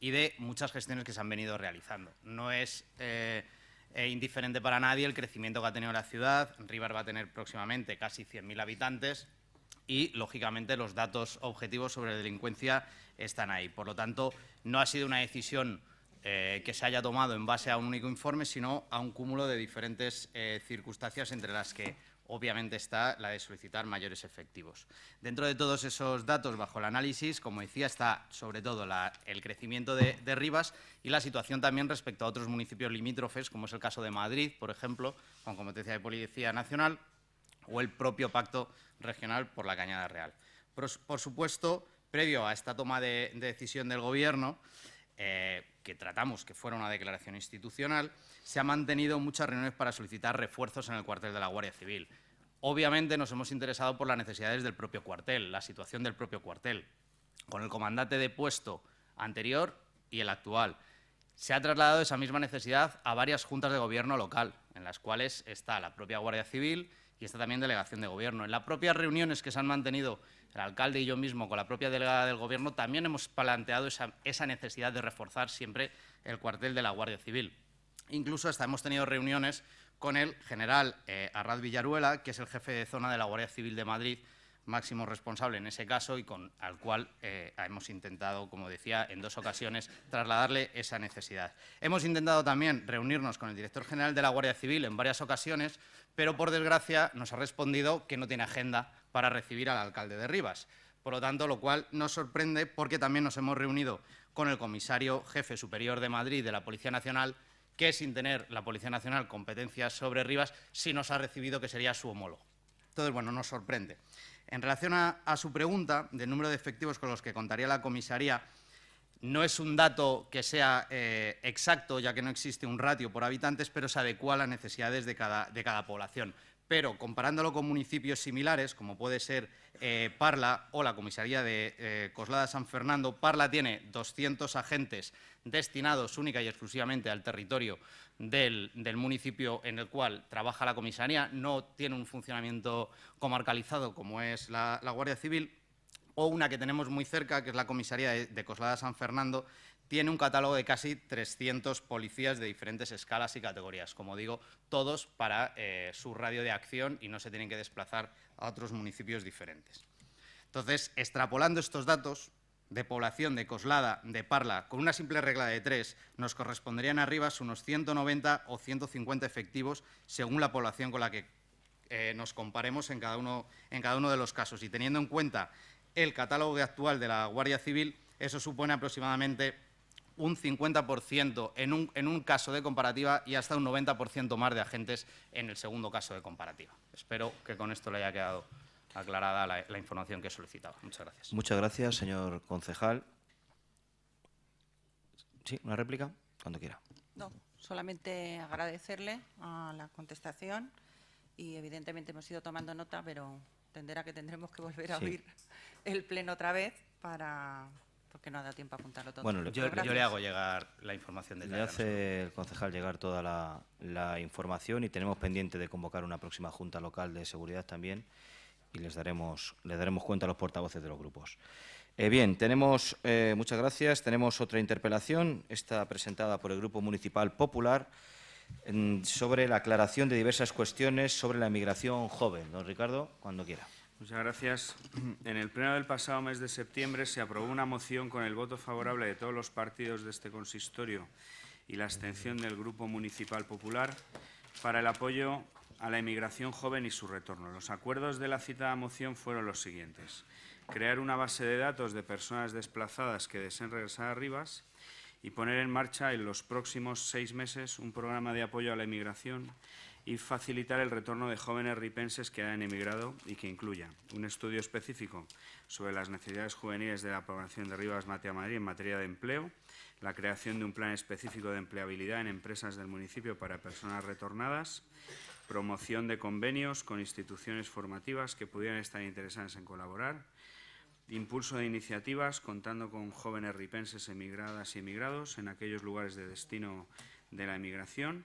y de muchas gestiones que se han venido realizando. No es eh, eh, indiferente para nadie el crecimiento que ha tenido la ciudad. Ríbar va a tener próximamente casi 100.000 habitantes y, lógicamente, los datos objetivos sobre delincuencia están ahí. Por lo tanto, no ha sido una decisión eh, que se haya tomado en base a un único informe, sino a un cúmulo de diferentes eh, circunstancias entre las que obviamente está la de solicitar mayores efectivos. Dentro de todos esos datos, bajo el análisis, como decía, está sobre todo el crecimiento de, Rivas y la situación también respecto a otros municipios limítrofes, como es el caso de Madrid, por ejemplo, con competencia de Policía Nacional, o el propio Pacto Regional por la Cañada Real. por supuesto, previo a esta toma de, decisión del Gobierno, eh, que tratamos que fuera una declaración institucional, se han mantenido muchas reuniones para solicitar refuerzos en el cuartel de la Guardia Civil. Obviamente nos hemos interesado por las necesidades del propio cuartel, la situación del propio cuartel, con el comandante de puesto anterior y el actual. Se ha trasladado esa misma necesidad a varias juntas de gobierno local, en las cuales está la propia Guardia Civil y está también delegación de gobierno. En las propias reuniones que se han mantenido el alcalde y yo mismo, con la propia delegada del Gobierno, también hemos planteado esa, necesidad de reforzar siempre el cuartel de la Guardia Civil. Incluso hasta hemos tenido reuniones con el general eh, Arrad Villaruela, que es el jefe de zona de la Guardia Civil de Madrid, máximo responsable en ese caso y con al cual eh, hemos intentado, como decía, en dos ocasiones trasladarle esa necesidad. Hemos intentado también reunirnos con el director general de la Guardia Civil en varias ocasiones, pero por desgracia nos ha respondido que no tiene agenda para recibir al alcalde de Rivas. Por lo tanto, lo cual nos sorprende porque también nos hemos reunido con el comisario jefe superior de Madrid de la Policía Nacional, que sin tener la Policía Nacional competencias sobre Rivas, sí nos ha recibido que sería su homólogo. Entonces, bueno, nos sorprende. En relación a, su pregunta del número de efectivos con los que contaría la comisaría, no es un dato que sea eh, exacto, ya que no existe un ratio por habitantes, pero se adecua a las necesidades de cada población pero comparándolo con municipios similares, como puede ser eh, Parla o la comisaría de eh, Coslada San Fernando, Parla tiene 200 agentes destinados única y exclusivamente al territorio del, municipio en el cual trabaja la comisaría, no tiene un funcionamiento comarcalizado como es la, Guardia Civil, o una que tenemos muy cerca, que es la comisaría de Coslada San Fernando, tiene un catálogo de casi 300 policías de diferentes escalas y categorías, como digo, todos para eh, su radio de acción y no se tienen que desplazar a otros municipios diferentes. Entonces, extrapolando estos datos de población de Coslada, de Parla, con una simple regla de tres, nos corresponderían arriba unos 190 o 150 efectivos según la población con la que eh, nos comparemos en cada uno de los casos. Y teniendo en cuenta el catálogo actual de la Guardia Civil, eso supone aproximadamente un 50% en un, en un caso de comparativa y hasta un 90% más de agentes en el segundo caso de comparativa. Espero que con esto le haya quedado aclarada la, información que he solicitado. Muchas gracias. Muchas gracias, señor concejal. Sí, una réplica, cuando quiera. No, solamente agradecerle a la contestación y evidentemente hemos ido tomando nota, pero tendrá que tendremos que volver a abrir el pleno otra vez para que no ha dado tiempo a apuntarlo todo. Bueno, yo, le hago llegar la información detallada. Le hace el concejal llegar toda la, información y tenemos pendiente de convocar una próxima Junta Local de Seguridad también y les daremos, daremos cuenta a los portavoces de los grupos. Eh, bien, tenemos, eh, muchas gracias, tenemos otra interpelación, esta presentada por el Grupo Municipal Popular sobre la aclaración de diversas cuestiones sobre la inmigración joven. Don Ricardo, cuando quiera. Muchas gracias. En el pleno del pasado mes de septiembre se aprobó una moción con el voto favorable de todos los partidos de este consistorio y la abstención del Grupo Municipal Popular para el apoyo a la emigración joven y su retorno. Los acuerdos de la citada moción fueron los siguientes. Crear una base de datos de personas desplazadas que deseen regresar a Rivas y poner en marcha en los próximos seis meses un programa de apoyo a la emigración y facilitar el retorno de jóvenes ripenses que hayan emigrado y que incluya un estudio específico sobre las necesidades juveniles de la población de Rivas Matea Madrid en materia de empleo, la creación de un plan específico de empleabilidad en empresas del municipio para personas retornadas, promoción de convenios con instituciones formativas que pudieran estar interesadas en colaborar, impulso de iniciativas contando con jóvenes ripenses emigradas y emigrados en aquellos lugares de destino de la emigración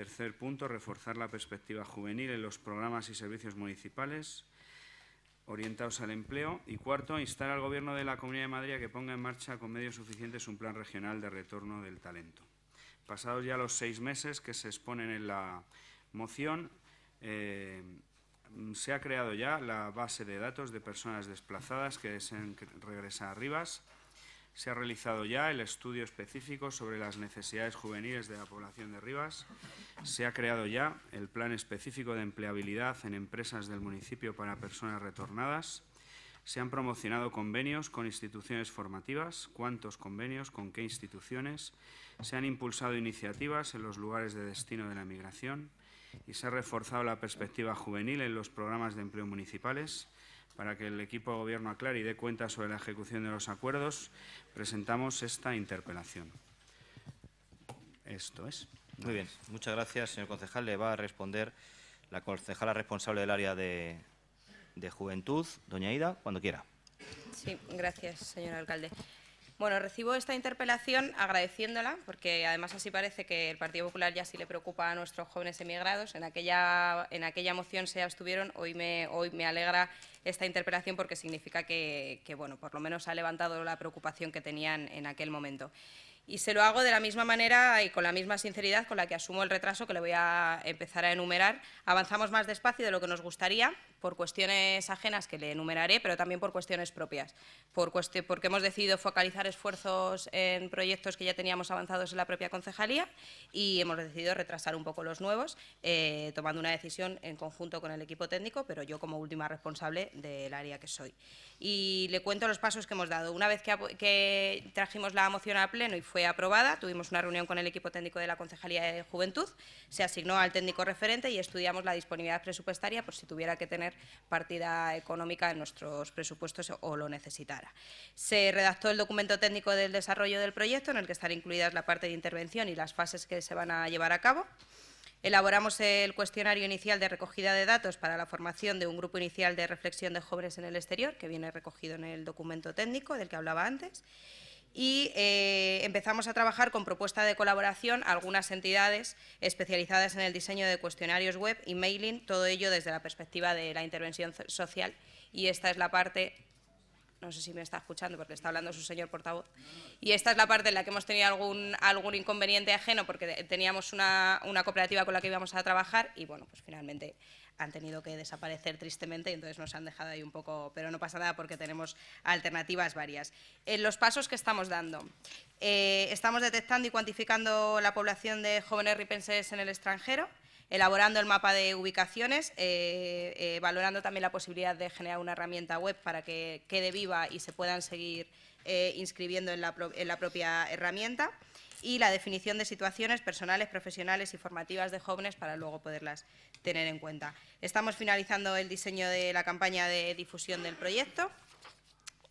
Tercer punto, reforzar la perspectiva juvenil en los programas y servicios municipales orientados al empleo. Y cuarto, instar al Gobierno de la Comunidad de Madrid a que ponga en marcha con medios suficientes un plan regional de retorno del talento. Pasados ya los seis meses que se exponen en la moción, eh, se ha creado ya la base de datos de personas desplazadas que desean regresar a Rivas. Se ha realizado ya el estudio específico sobre las necesidades juveniles de la población de Rivas. Se ha creado ya el plan específico de empleabilidad en empresas del municipio para personas retornadas. Se han promocionado convenios con instituciones formativas, cuántos convenios, con qué instituciones. Se han impulsado iniciativas en los lugares de destino de la migración y se ha reforzado la perspectiva juvenil en los programas de empleo municipales para que el equipo de gobierno aclare y dé cuenta sobre la ejecución de los acuerdos, presentamos esta interpelación. Esto es. Muy bien, muchas gracias, señor concejal. Le va a responder la concejala responsable del área de, de juventud, doña Ida, cuando quiera. Sí, gracias, señor alcalde. Bueno, recibo esta interpelación agradeciéndola, porque además así parece que el Partido Popular ya sí le preocupa a nuestros jóvenes emigrados. En aquella, en aquella moción se abstuvieron, hoy me, hoy me alegra esta interpelación porque significa que, que, bueno, por lo menos ha levantado la preocupación que tenían en aquel momento. Y se lo hago de la misma manera y con la misma sinceridad con la que asumo el retraso que le voy a empezar a enumerar. Avanzamos más despacio de lo que nos gustaría, por cuestiones ajenas que le enumeraré, pero también por cuestiones propias, por porque hemos decidido focalizar esfuerzos en proyectos que ya teníamos avanzados en la propia concejalía y hemos decidido retrasar un poco los nuevos, eh, tomando una decisión en conjunto con el equipo técnico, pero yo como última responsable del área que soy. Y le cuento los pasos que hemos dado. Una vez que, que trajimos la moción a pleno y fue aprobada, tuvimos una reunión con el equipo técnico de la Concejalía de Juventud, se asignó al técnico referente y estudiamos la disponibilidad presupuestaria por si tuviera que tener partida económica en nuestros presupuestos o lo necesitara. Se redactó el documento técnico del desarrollo del proyecto, en el que estará incluidas la parte de intervención y las fases que se van a llevar a cabo. Elaboramos el cuestionario inicial de recogida de datos para la formación de un grupo inicial de reflexión de jóvenes en el exterior, que viene recogido en el documento técnico del que hablaba antes y eh, empezamos a trabajar con propuesta de colaboración a algunas entidades especializadas en el diseño de cuestionarios web y mailing, todo ello desde la perspectiva de la intervención social. Y esta es la parte, no sé si me está escuchando porque está hablando su señor portavoz, y esta es la parte en la que hemos tenido algún, algún inconveniente ajeno porque teníamos una, una cooperativa con la que íbamos a trabajar y bueno, pues finalmente han tenido que desaparecer tristemente y entonces nos han dejado ahí un poco, pero no pasa nada porque tenemos alternativas varias. En los pasos que estamos dando, eh, estamos detectando y cuantificando la población de jóvenes ripenses en el extranjero, elaborando el mapa de ubicaciones, eh, eh, valorando también la posibilidad de generar una herramienta web para que quede viva y se puedan seguir inscribiendo en la propia herramienta y la definición de situaciones personales, profesionales y formativas de jóvenes para luego poderlas tener en cuenta. Estamos finalizando el diseño de la campaña de difusión del proyecto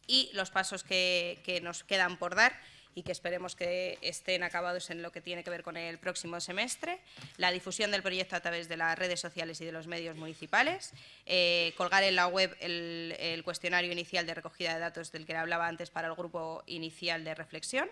y los pasos que, nos quedan por dar y que esperemos que estén acabados en lo que tiene que ver con el próximo semestre, la difusión del proyecto a través de las redes sociales y de los medios municipales, eh, colgar en la web el, el, cuestionario inicial de recogida de datos del que hablaba antes para el grupo inicial de reflexión,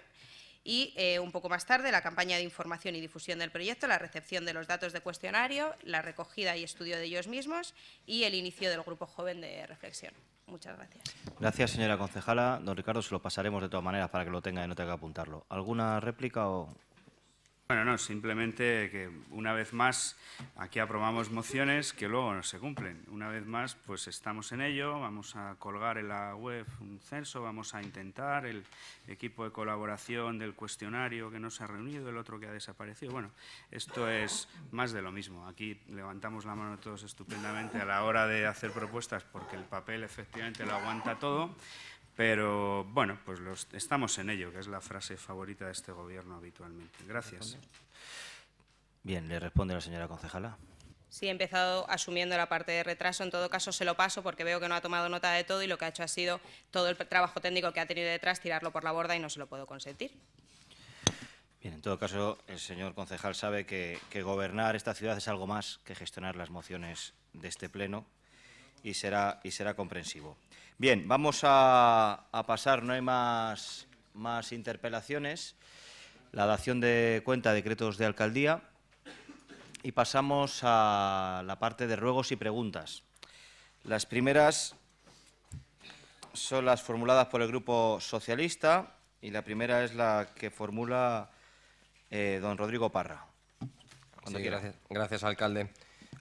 y eh, un poco más tarde la campaña de información y difusión del proyecto, la recepción de los datos de cuestionario, la recogida y estudio de ellos mismos y el inicio del grupo joven de reflexión. Muchas gracias. Gracias, señora concejala. Don Ricardo, se lo pasaremos de todas maneras para que lo tenga y no tenga que apuntarlo. ¿Alguna réplica o bueno, no, simplemente que una vez más aquí aprobamos mociones que luego no se cumplen. Una vez más, pues estamos en ello, vamos a colgar en la web un censo, vamos a intentar el equipo de colaboración del cuestionario que no se ha reunido, el otro que ha desaparecido. Bueno, esto es más de lo mismo. Aquí levantamos la mano todos estupendamente a la hora de hacer propuestas porque el papel efectivamente lo aguanta todo. Pero bueno, pues estamos en ello, que es la frase favorita de este gobierno habitualmente. Gracias. Bien, le responde la señora concejala. Sí, he empezado asumiendo la parte de retraso. En todo caso, se lo paso porque veo que no ha tomado nota de todo y lo que ha hecho ha sido todo el trabajo técnico que ha tenido detrás, tirarlo por la borda y no se lo puedo consentir. Bien, en todo caso, el señor concejal sabe que, que gobernar esta ciudad es algo más que gestionar las mociones de este Pleno y será, y será comprensivo. Bien, vamos a, pasar, no hay más, más interpelaciones. La dación de cuenta, decretos de alcaldía. Y pasamos a la parte de ruegos y preguntas. Las primeras son las formuladas por el Grupo Socialista y la primera es la que formula eh, don Rodrigo Parra. gracias, alcalde.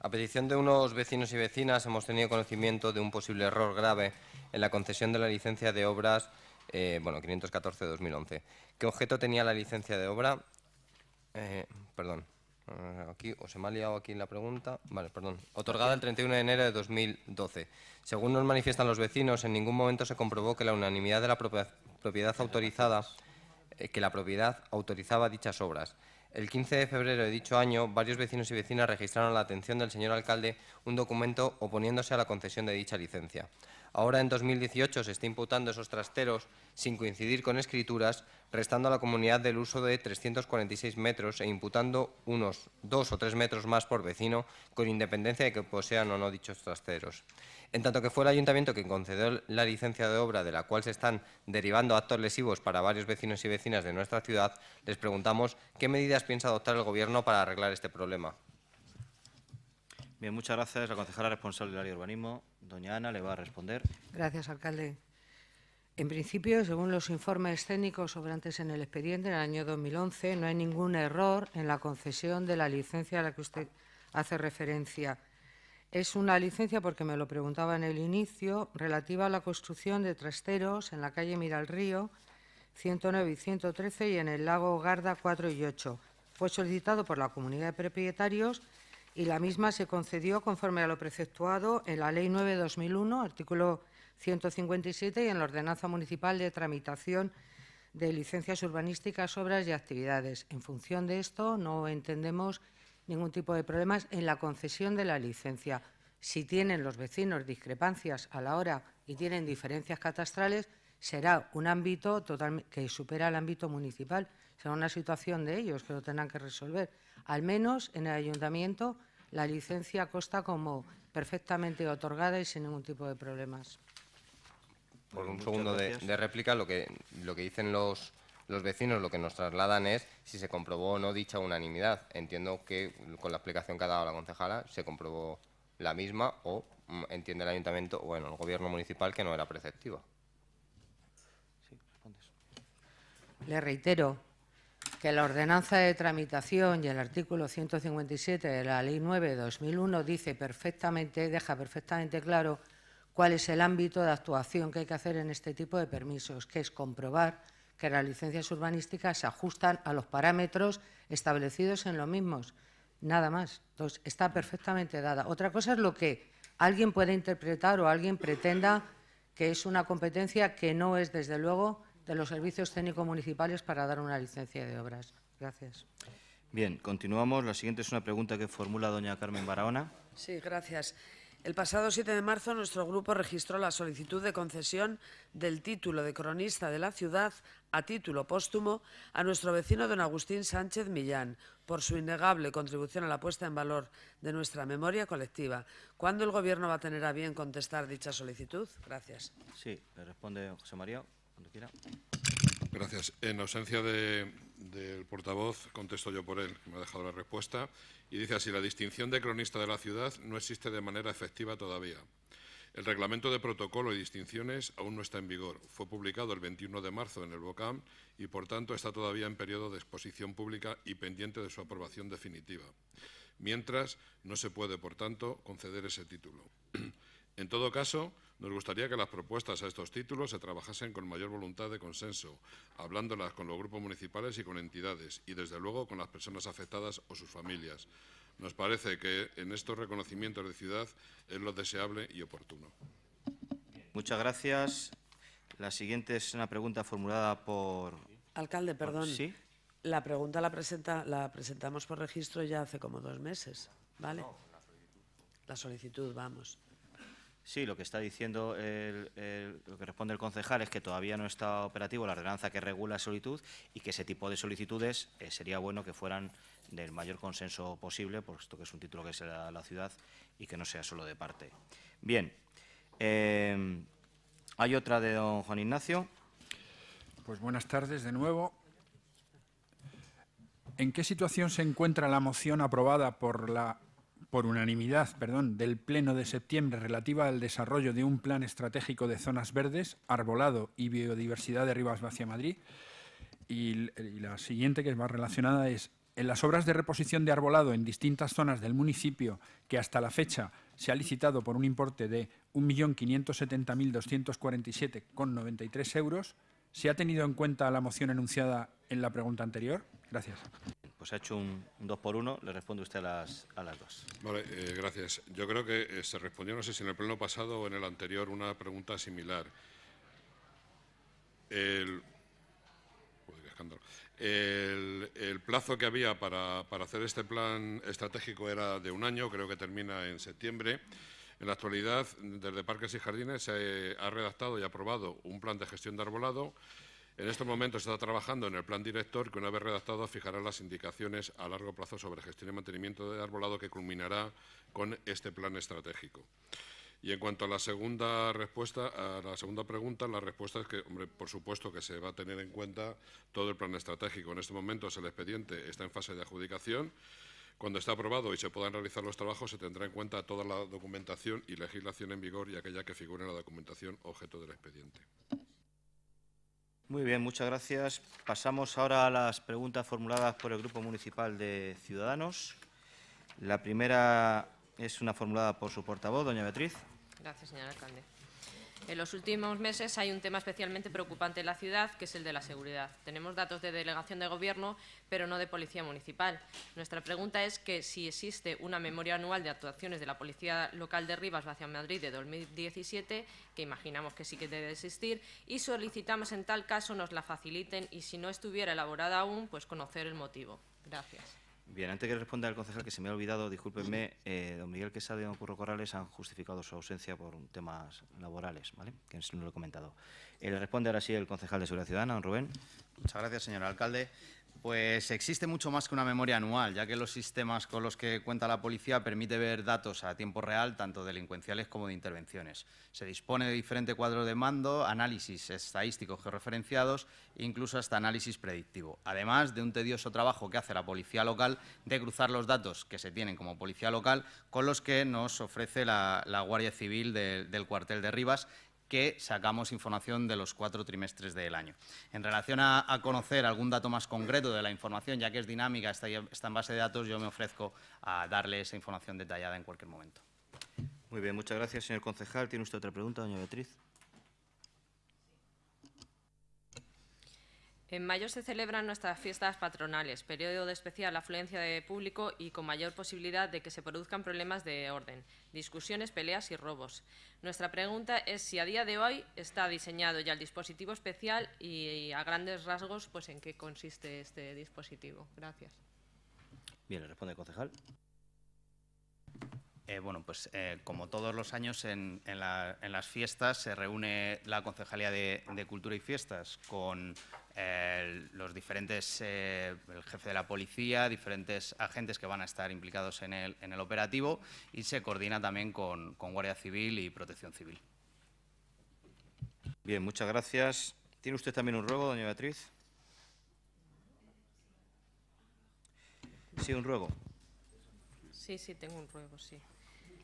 A petición de unos vecinos y vecinas hemos tenido conocimiento de un posible error grave en la concesión de la licencia de obras eh, bueno, 514-2011. ¿Qué objeto tenía la licencia de obra? Eh, perdón, eh, aquí o se me ha liado aquí la pregunta. Vale, perdón. Otorgada el 31 de enero de 2012. Según nos manifiestan los vecinos, en ningún momento se comprobó que la unanimidad de la propiedad autorizada eh, que la propiedad autorizaba dichas obras. El 15 de febrero de dicho año, varios vecinos y vecinas registraron la atención del señor alcalde un documento oponiéndose a la concesión de dicha licencia. Ahora en 2018 se está imputando esos trasteros sin coincidir con escrituras, restando a la comunidad del uso de 346 metros e imputando unos dos o tres metros más por vecino, con independencia de que posean o no dichos trasteros. En tanto que fue el ayuntamiento quien concedió la licencia de obra de la cual se están derivando actos lesivos para varios vecinos y vecinas de nuestra ciudad, les preguntamos qué medidas piensa adoptar el Gobierno para arreglar este problema. Bien, muchas gracias. La concejala responsable del área de urbanismo, doña Ana, le va a responder. Gracias, alcalde. En principio, según los informes técnicos sobrantes en el expediente, en el año 2011 no hay ningún error en la concesión de la licencia a la que usted hace referencia. Es una licencia, porque me lo preguntaba en el inicio, relativa a la construcción de trasteros en la calle Miralrío 109 y 113 y en el lago Garda 4 y 8. Fue solicitado por la comunidad de propietarios y la misma se concedió conforme a lo preceptuado en la Ley 9-2001, artículo 157, y en la Ordenanza Municipal de Tramitación de Licencias Urbanísticas, Obras y Actividades. En función de esto, no entendemos ningún tipo de problemas en la concesión de la licencia. Si tienen los vecinos discrepancias a la hora y tienen diferencias catastrales, será un ámbito que supera el ámbito municipal, será una situación de ellos que lo tendrán que resolver. Al menos en el ayuntamiento la licencia consta como perfectamente otorgada y sin ningún tipo de problemas. Por pues un segundo de, réplica, lo que, lo que dicen los, los vecinos lo que nos trasladan es si se comprobó o no dicha unanimidad. Entiendo que con la explicación que ha dado la concejala se comprobó la misma o mm, entiende el ayuntamiento, bueno, el gobierno municipal que no era preceptiva. Le reitero, que la ordenanza de tramitación y el artículo 157 de la Ley 9 2001 dice perfectamente, deja perfectamente claro cuál es el ámbito de actuación que hay que hacer en este tipo de permisos, que es comprobar que las licencias urbanísticas se ajustan a los parámetros establecidos en los mismos. Nada más. Entonces, está perfectamente dada. Otra cosa es lo que alguien puede interpretar o alguien pretenda que es una competencia que no es, desde luego, de los servicios técnicos municipales para dar una licencia de obras. Gracias. Bien, continuamos. La siguiente es una pregunta que formula doña Carmen Barahona. Sí, gracias. El pasado 7 de marzo nuestro grupo registró la solicitud de concesión del título de cronista de la ciudad a título póstumo a nuestro vecino don Agustín Sánchez Millán por su innegable contribución a la puesta en valor de nuestra memoria colectiva. ¿Cuándo el Gobierno va a tener a bien contestar dicha solicitud? Gracias. Sí, le responde José María. Gracias. En ausencia del portavoz, contesto yo por él, que me ha dejado la respuesta, y dice así, la distinción de cronista de la ciudad no existe de manera efectiva todavía. El reglamento de protocolo y distinciones aún no está en vigor. Fue publicado el 21 de marzo en el BOCAM y, por tanto, está todavía en periodo de exposición pública y pendiente de su aprobación definitiva. Mientras, no se puede, por tanto, conceder ese título. En todo caso, nos gustaría que las propuestas a estos títulos se trabajasen con mayor voluntad de consenso, hablándolas con los grupos municipales y con entidades, y desde luego con las personas afectadas o sus familias. Nos parece que en estos reconocimientos de ciudad es lo deseable y oportuno. Muchas gracias. La siguiente es una pregunta formulada por... Alcalde, perdón. ¿Sí? La pregunta la, presenta, la presentamos por registro ya hace como dos meses, ¿vale? La solicitud, vamos. Sí, lo que está diciendo lo que responde el concejal es que todavía no está operativo la ordenanza que regula la solicitud y que ese tipo de solicitudes eh, sería bueno que fueran del mayor consenso posible, puesto que es un título que se a la ciudad y que no sea solo de parte. Bien, eh, hay otra de don Juan Ignacio. Pues buenas tardes de nuevo. ¿En qué situación se encuentra la moción aprobada por la por unanimidad perdón, del Pleno de septiembre relativa al desarrollo de un plan estratégico de zonas verdes, arbolado y biodiversidad de Rivas hacia Madrid. Y, la siguiente, que es más relacionada, es en las obras de reposición de arbolado en distintas zonas del municipio que hasta la fecha se ha licitado por un importe de 1.570.247,93 euros, ¿se ha tenido en cuenta la moción enunciada en la pregunta anterior? Gracias se ha hecho un dos por uno, le responde usted a las, a las dos. Vale, eh, gracias. Yo creo que eh, se respondió, no sé si en el pleno pasado o en el anterior, una pregunta similar. El, el plazo que había para, para, hacer este plan estratégico era de un año, creo que termina en septiembre. En la actualidad, desde Parques y Jardines se ha eh, redactado y aprobado un plan de gestión de arbolado en estos momentos se está trabajando en el plan director que una vez redactado fijará las indicaciones a largo plazo sobre gestión y mantenimiento de arbolado que culminará con este plan estratégico. Y en cuanto a la segunda respuesta, a la segunda pregunta, la respuesta es que, hombre, por supuesto que se va a tener en cuenta todo el plan estratégico. En estos momentos el expediente está en fase de adjudicación. Cuando esté aprobado y se puedan realizar los trabajos, se tendrá en cuenta toda la documentación y legislación en vigor y aquella que figure en la documentación objeto del expediente. Muy bien, muchas gracias. Pasamos ahora a las preguntas formuladas por el Grupo Municipal de Ciudadanos. La primera es una formulada por su portavoz, doña Beatriz. Gracias, señor alcalde. En los últimos meses hay un tema especialmente preocupante en la ciudad, que es el de la seguridad. Tenemos datos de delegación de gobierno, pero no de policía municipal. Nuestra pregunta es que si existe una memoria anual de actuaciones de la policía local de Rivas hacia Madrid de 2017, que imaginamos que sí que debe existir, y solicitamos en tal caso nos la faciliten y si no estuviera elaborada aún, pues conocer el motivo. Gracias. Bien, antes que responda el concejal, que se me ha olvidado, discúlpenme, eh, don Miguel Quesada y don Curro Corrales han justificado su ausencia por temas laborales, ¿vale? Que no lo he comentado. Eh, le responde ahora sí el concejal de Seguridad Ciudadana, don Rubén. Muchas gracias, señor alcalde. Pues existe mucho más que una memoria anual, ya que los sistemas con los que cuenta la policía permite ver datos a tiempo real, tanto delincuenciales como de intervenciones. Se dispone de diferentes cuadros de mando, análisis estadísticos georreferenciados e incluso hasta análisis predictivo. Además de un tedioso trabajo que hace la policía local de cruzar los datos que se tienen como policía local con los que nos ofrece la, Guardia Civil del cuartel de Rivas que sacamos información de los cuatro trimestres del año. En relación a, conocer algún dato más concreto de la información, ya que es dinámica, está, está en base de datos, yo me ofrezco a darle esa información detallada en cualquier momento. Muy bien, muchas gracias, señor concejal. ¿Tiene usted otra pregunta, doña Beatriz? En mayo se celebran nuestras fiestas patronales, periodo de especial afluencia de público y con mayor posibilidad de que se produzcan problemas de orden, discusiones, peleas y robos. Nuestra pregunta es si a día de hoy está diseñado ya el dispositivo especial y, a grandes rasgos pues en qué consiste este dispositivo. Gracias. Bien, responde el concejal. Eh, bueno, pues eh, como todos los años en, las fiestas se reúne la Concejalía de, Cultura y Fiestas con eh, los diferentes, el jefe de la policía, diferentes agentes que van a estar implicados en el, en el operativo y se coordina también con, con, Guardia Civil y Protección Civil. Bien, muchas gracias. ¿Tiene usted también un ruego, doña Beatriz? Sí, un ruego. Sí, sí, tengo un ruego, sí.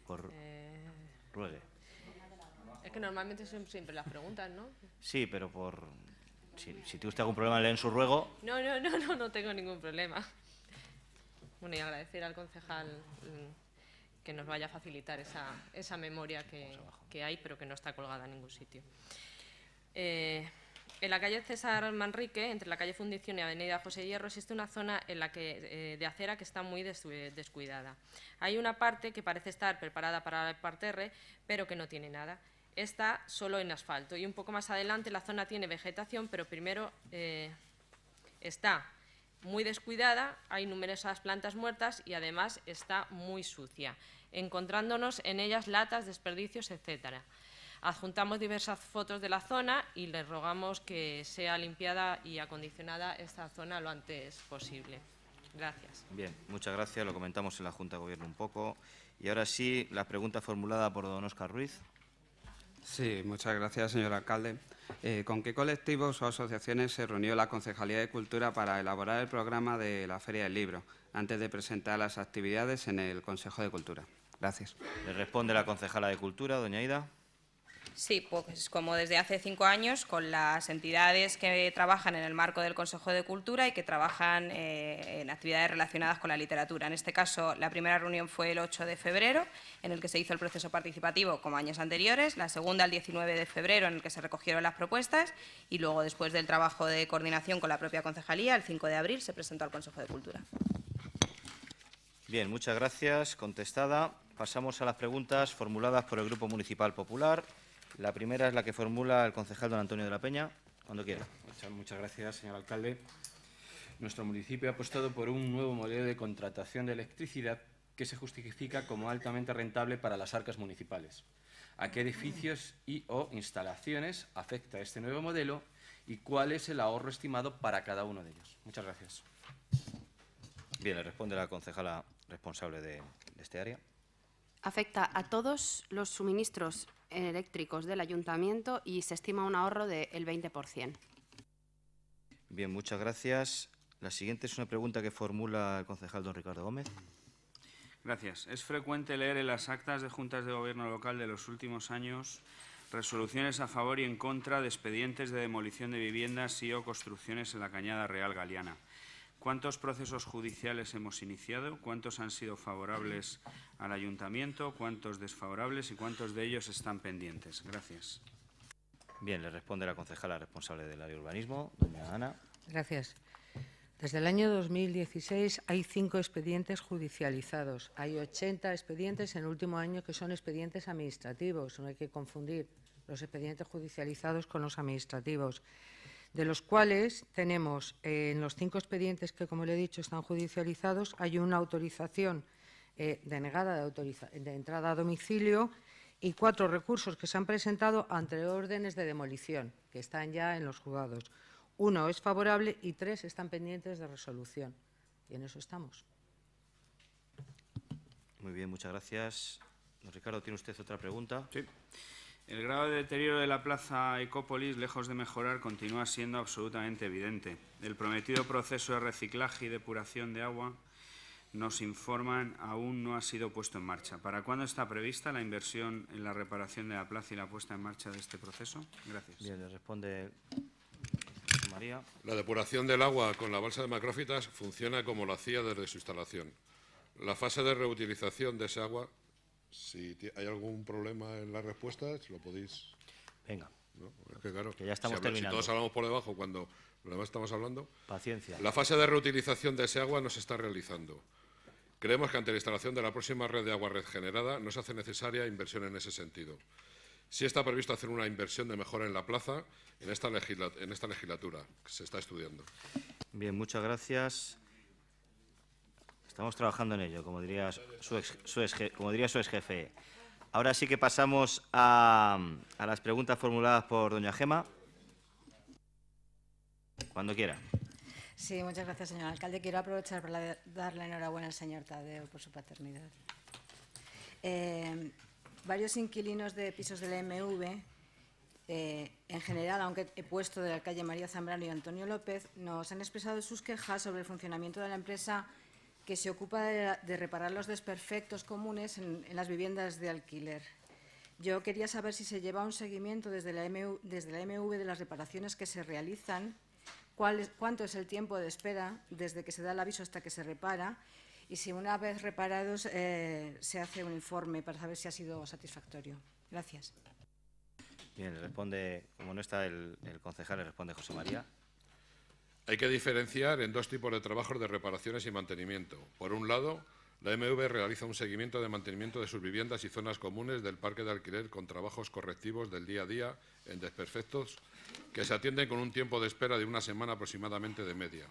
Por eh... Es que normalmente son siempre las preguntas, ¿no? Sí, pero por... Si, tiene usted algún problema, leen su ruego. No, no, no, no, no tengo ningún problema. Bueno, y agradecer al concejal mm, que nos vaya a facilitar esa, memoria que, hay, pero que no está colgada en ningún sitio. Eh, en la calle César Manrique, entre la calle Fundición y Avenida José Hierro, existe una zona en la que, eh, de acera que está muy descuidada. Hay una parte que parece estar preparada para el parterre, pero que no tiene nada. Está solo en asfalto y un poco más adelante la zona tiene vegetación, pero primero eh, está muy descuidada, hay numerosas plantas muertas y además está muy sucia, encontrándonos en ellas latas, desperdicios, etcétera. Adjuntamos diversas fotos de la zona y le rogamos que sea limpiada y acondicionada esta zona lo antes posible. Gracias. Bien, muchas gracias. Lo comentamos en la Junta de Gobierno un poco. Y ahora sí, la pregunta formulada por don Oscar Ruiz. Sí, muchas gracias, señor alcalde. Eh, ¿Con qué colectivos o asociaciones se reunió la Concejalía de Cultura para elaborar el programa de la Feria del Libro, antes de presentar las actividades en el Consejo de Cultura? Gracias. Le responde la concejala de Cultura, doña Ida. Sí, pues como desde hace cinco años, con las entidades que trabajan en el marco del Consejo de Cultura y que trabajan eh, en actividades relacionadas con la literatura. En este caso, la primera reunión fue el 8 de febrero, en el que se hizo el proceso participativo como años anteriores, la segunda el 19 de febrero, en el que se recogieron las propuestas, y luego, después del trabajo de coordinación con la propia concejalía, el 5 de abril se presentó al Consejo de Cultura. Bien, muchas gracias. Contestada. Pasamos a las preguntas formuladas por el Grupo Municipal Popular. La primera es la que formula el concejal don Antonio de la Peña, cuando quiera. Muchas gracias, señor alcalde. Nuestro municipio ha apostado por un nuevo modelo de contratación de electricidad que se justifica como altamente rentable para las arcas municipales. ¿A qué edificios y o instalaciones afecta este nuevo modelo y cuál es el ahorro estimado para cada uno de ellos? Muchas gracias. Bien, le responde la concejala responsable de este área. Afecta a todos los suministros eléctricos del ayuntamiento y se estima un ahorro del 20%. Bien, muchas gracias. La siguiente es una pregunta que formula el concejal don Ricardo Gómez. Gracias. Es frecuente leer en las actas de juntas de gobierno local de los últimos años resoluciones a favor y en contra de expedientes de demolición de viviendas y o construcciones en la Cañada Real Galeana. ¿Cuántos procesos judiciales hemos iniciado? ¿Cuántos han sido favorables al ayuntamiento? ¿Cuántos desfavorables? ¿Y cuántos de ellos están pendientes? Gracias. Bien, le responde la concejala responsable del área de urbanismo, doña Ana. Gracias. Desde el año 2016 hay cinco expedientes judicializados. Hay 80 expedientes en el último año que son expedientes administrativos. No hay que confundir los expedientes judicializados con los administrativos de los cuales tenemos eh, en los cinco expedientes que, como le he dicho, están judicializados, hay una autorización eh, denegada de, de entrada a domicilio y cuatro recursos que se han presentado ante órdenes de demolición, que están ya en los juzgados. Uno es favorable y tres están pendientes de resolución. Y en eso estamos. Muy bien, muchas gracias. Ricardo, ¿tiene usted otra pregunta? Sí. El grado de deterioro de la plaza Ecópolis, lejos de mejorar, continúa siendo absolutamente evidente. El prometido proceso de reciclaje y depuración de agua, nos informan, aún no ha sido puesto en marcha. ¿Para cuándo está prevista la inversión en la reparación de la plaza y la puesta en marcha de este proceso? Gracias. Bien, le responde María. La depuración del agua con la balsa de macrófitas funciona como lo hacía desde su instalación. La fase de reutilización de ese agua si hay algún problema en las respuestas, lo podéis. Venga. que, ya estamos terminando. todos hablamos por debajo cuando demás estamos hablando. Paciencia. La fase de reutilización de ese agua no se está realizando. Creemos que ante la instalación de la próxima red de agua regenerada no se hace necesaria inversión en ese sentido. Sí está previsto hacer una inversión de mejora en la plaza en esta, en esta legislatura se está estudiando. Bien, muchas gracias. Estamos trabajando en ello, como diría su ex, jefe. Ahora sí que pasamos a, las preguntas formuladas por doña Gema. Cuando quiera. Sí, muchas gracias, señor alcalde. Quiero aprovechar para darle enhorabuena al señor Tadeo por su paternidad. Eh, varios inquilinos de pisos del MV, eh, en general, aunque he puesto de la calle María Zambrano y Antonio López, nos han expresado sus quejas sobre el funcionamiento de la empresa que se ocupa de, reparar los desperfectos comunes en, las viviendas de alquiler. Yo quería saber si se lleva un seguimiento desde la, MV, desde la MV de las reparaciones que se realizan, cuál es, cuánto es el tiempo de espera desde que se da el aviso hasta que se repara y si una vez reparados eh, se hace un informe para saber si ha sido satisfactorio. Gracias. Bien, responde, como no está el, el concejal, le responde José María. Hay que diferenciar en dos tipos de trabajos de reparaciones y mantenimiento. Por un lado, la MV realiza un seguimiento de mantenimiento de sus viviendas y zonas comunes del parque de alquiler con trabajos correctivos del día a día en desperfectos que se atienden con un tiempo de espera de una semana aproximadamente de media.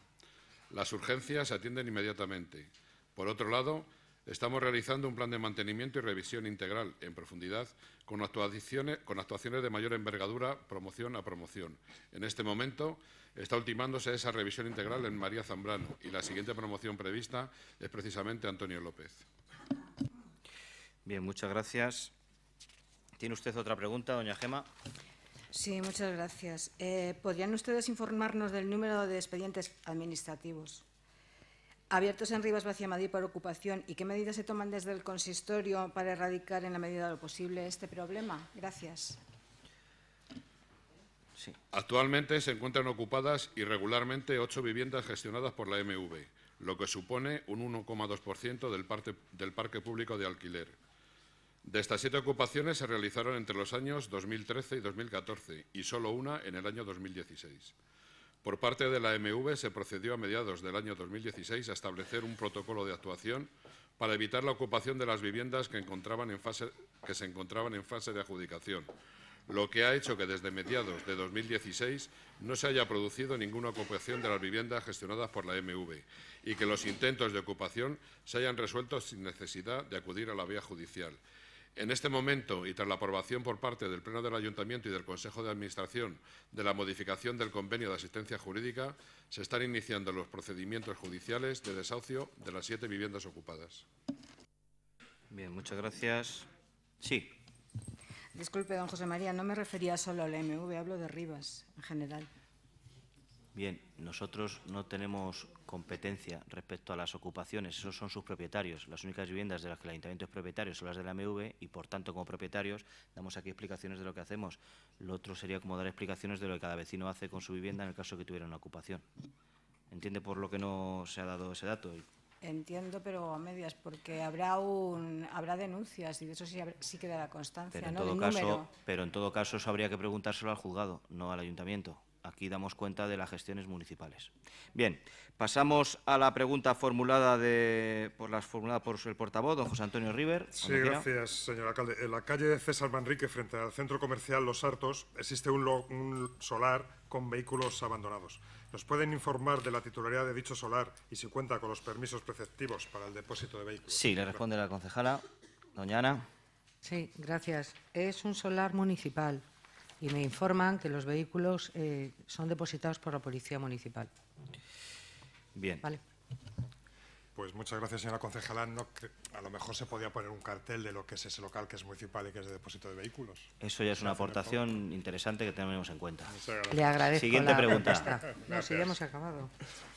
Las urgencias se atienden inmediatamente. Por otro lado, estamos realizando un plan de mantenimiento y revisión integral en profundidad con actuaciones, con actuaciones de mayor envergadura promoción a promoción. En este momento Está ultimándose esa revisión integral en María Zambrano y la siguiente promoción prevista es precisamente Antonio López. Bien, muchas gracias. ¿Tiene usted otra pregunta, doña Gema? Sí, muchas gracias. Eh, ¿Podrían ustedes informarnos del número de expedientes administrativos abiertos en Rivas Bacia Madrid por ocupación y qué medidas se toman desde el consistorio para erradicar en la medida de lo posible este problema? Gracias. Actualmente se encuentran ocupadas irregularmente ocho viviendas gestionadas por la MV, lo que supone un 1,2% del, del parque público de alquiler. De estas siete ocupaciones se realizaron entre los años 2013 y 2014 y solo una en el año 2016. Por parte de la MV se procedió a mediados del año 2016 a establecer un protocolo de actuación para evitar la ocupación de las viviendas que se encontraban en fase de adjudicación, lo que ha hecho que desde mediados de 2016 no se haya producido ninguna ocupación de las viviendas gestionadas por la MV y que los intentos de ocupación se hayan resuelto sin necesidad de acudir a la vía judicial. En este momento, y tras la aprobación por parte del Pleno del Ayuntamiento y del Consejo de Administración de la modificación del convenio de asistencia jurídica, se están iniciando los procedimientos judiciales de desahucio de las siete viviendas ocupadas. Bien, muchas gracias. Sí, Disculpe, don José María, no me refería solo al MV, hablo de Rivas en general. Bien, nosotros no tenemos competencia respecto a las ocupaciones, esos son sus propietarios. Las únicas viviendas de las que el ayuntamiento es propietario son las de la MV y, por tanto, como propietarios, damos aquí explicaciones de lo que hacemos. Lo otro sería como dar explicaciones de lo que cada vecino hace con su vivienda en el caso que tuviera una ocupación. ¿Entiende por lo que no se ha dado ese dato? Entiendo, pero a medias, porque habrá un habrá denuncias y de eso sí, sí la constancia, pero en Todo caso, pero en todo caso eso habría que preguntárselo al juzgado, no al ayuntamiento. Aquí damos cuenta de las gestiones municipales. Bien, pasamos a la pregunta formulada de, por las formulada por el portavoz, don José Antonio River. Sí, gracias, señor alcalde. En la calle de César Manrique, frente al centro comercial Los Hartos, existe un solar con vehículos abandonados. ¿Nos pueden informar de la titularidad de dicho solar y si cuenta con los permisos preceptivos para el depósito de vehículos? Sí, le responde la concejala, doña Ana. Sí, gracias. Es un solar municipal y me informan que los vehículos eh, son depositados por la Policía Municipal. Bien. Vale. Pues muchas gracias, señora concejal. a lo mejor se podía poner un cartel de lo que es ese local que es municipal y que es de depósito de vehículos. Eso ya es una aportación interesante que tenemos en cuenta. Le agradezco Siguiente pregunta. si ya hemos acabado.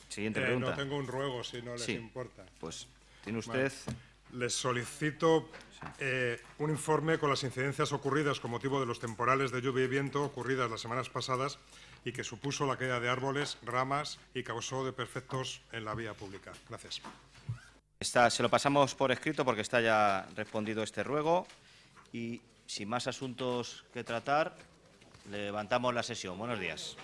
Siguiente eh, pregunta. No tengo un ruego, si no les importa. Pues tiene usted... Les solicito eh, un informe con las incidencias ocurridas con motivo de los temporales de lluvia y viento ocurridas las semanas pasadas y que supuso la caída de árboles, ramas y causó de perfectos en la vía pública. Gracias. se lo pasamos por escrito porque está ya respondido este ruego y sin más asuntos que tratar, levantamos la sesión. Buenos días.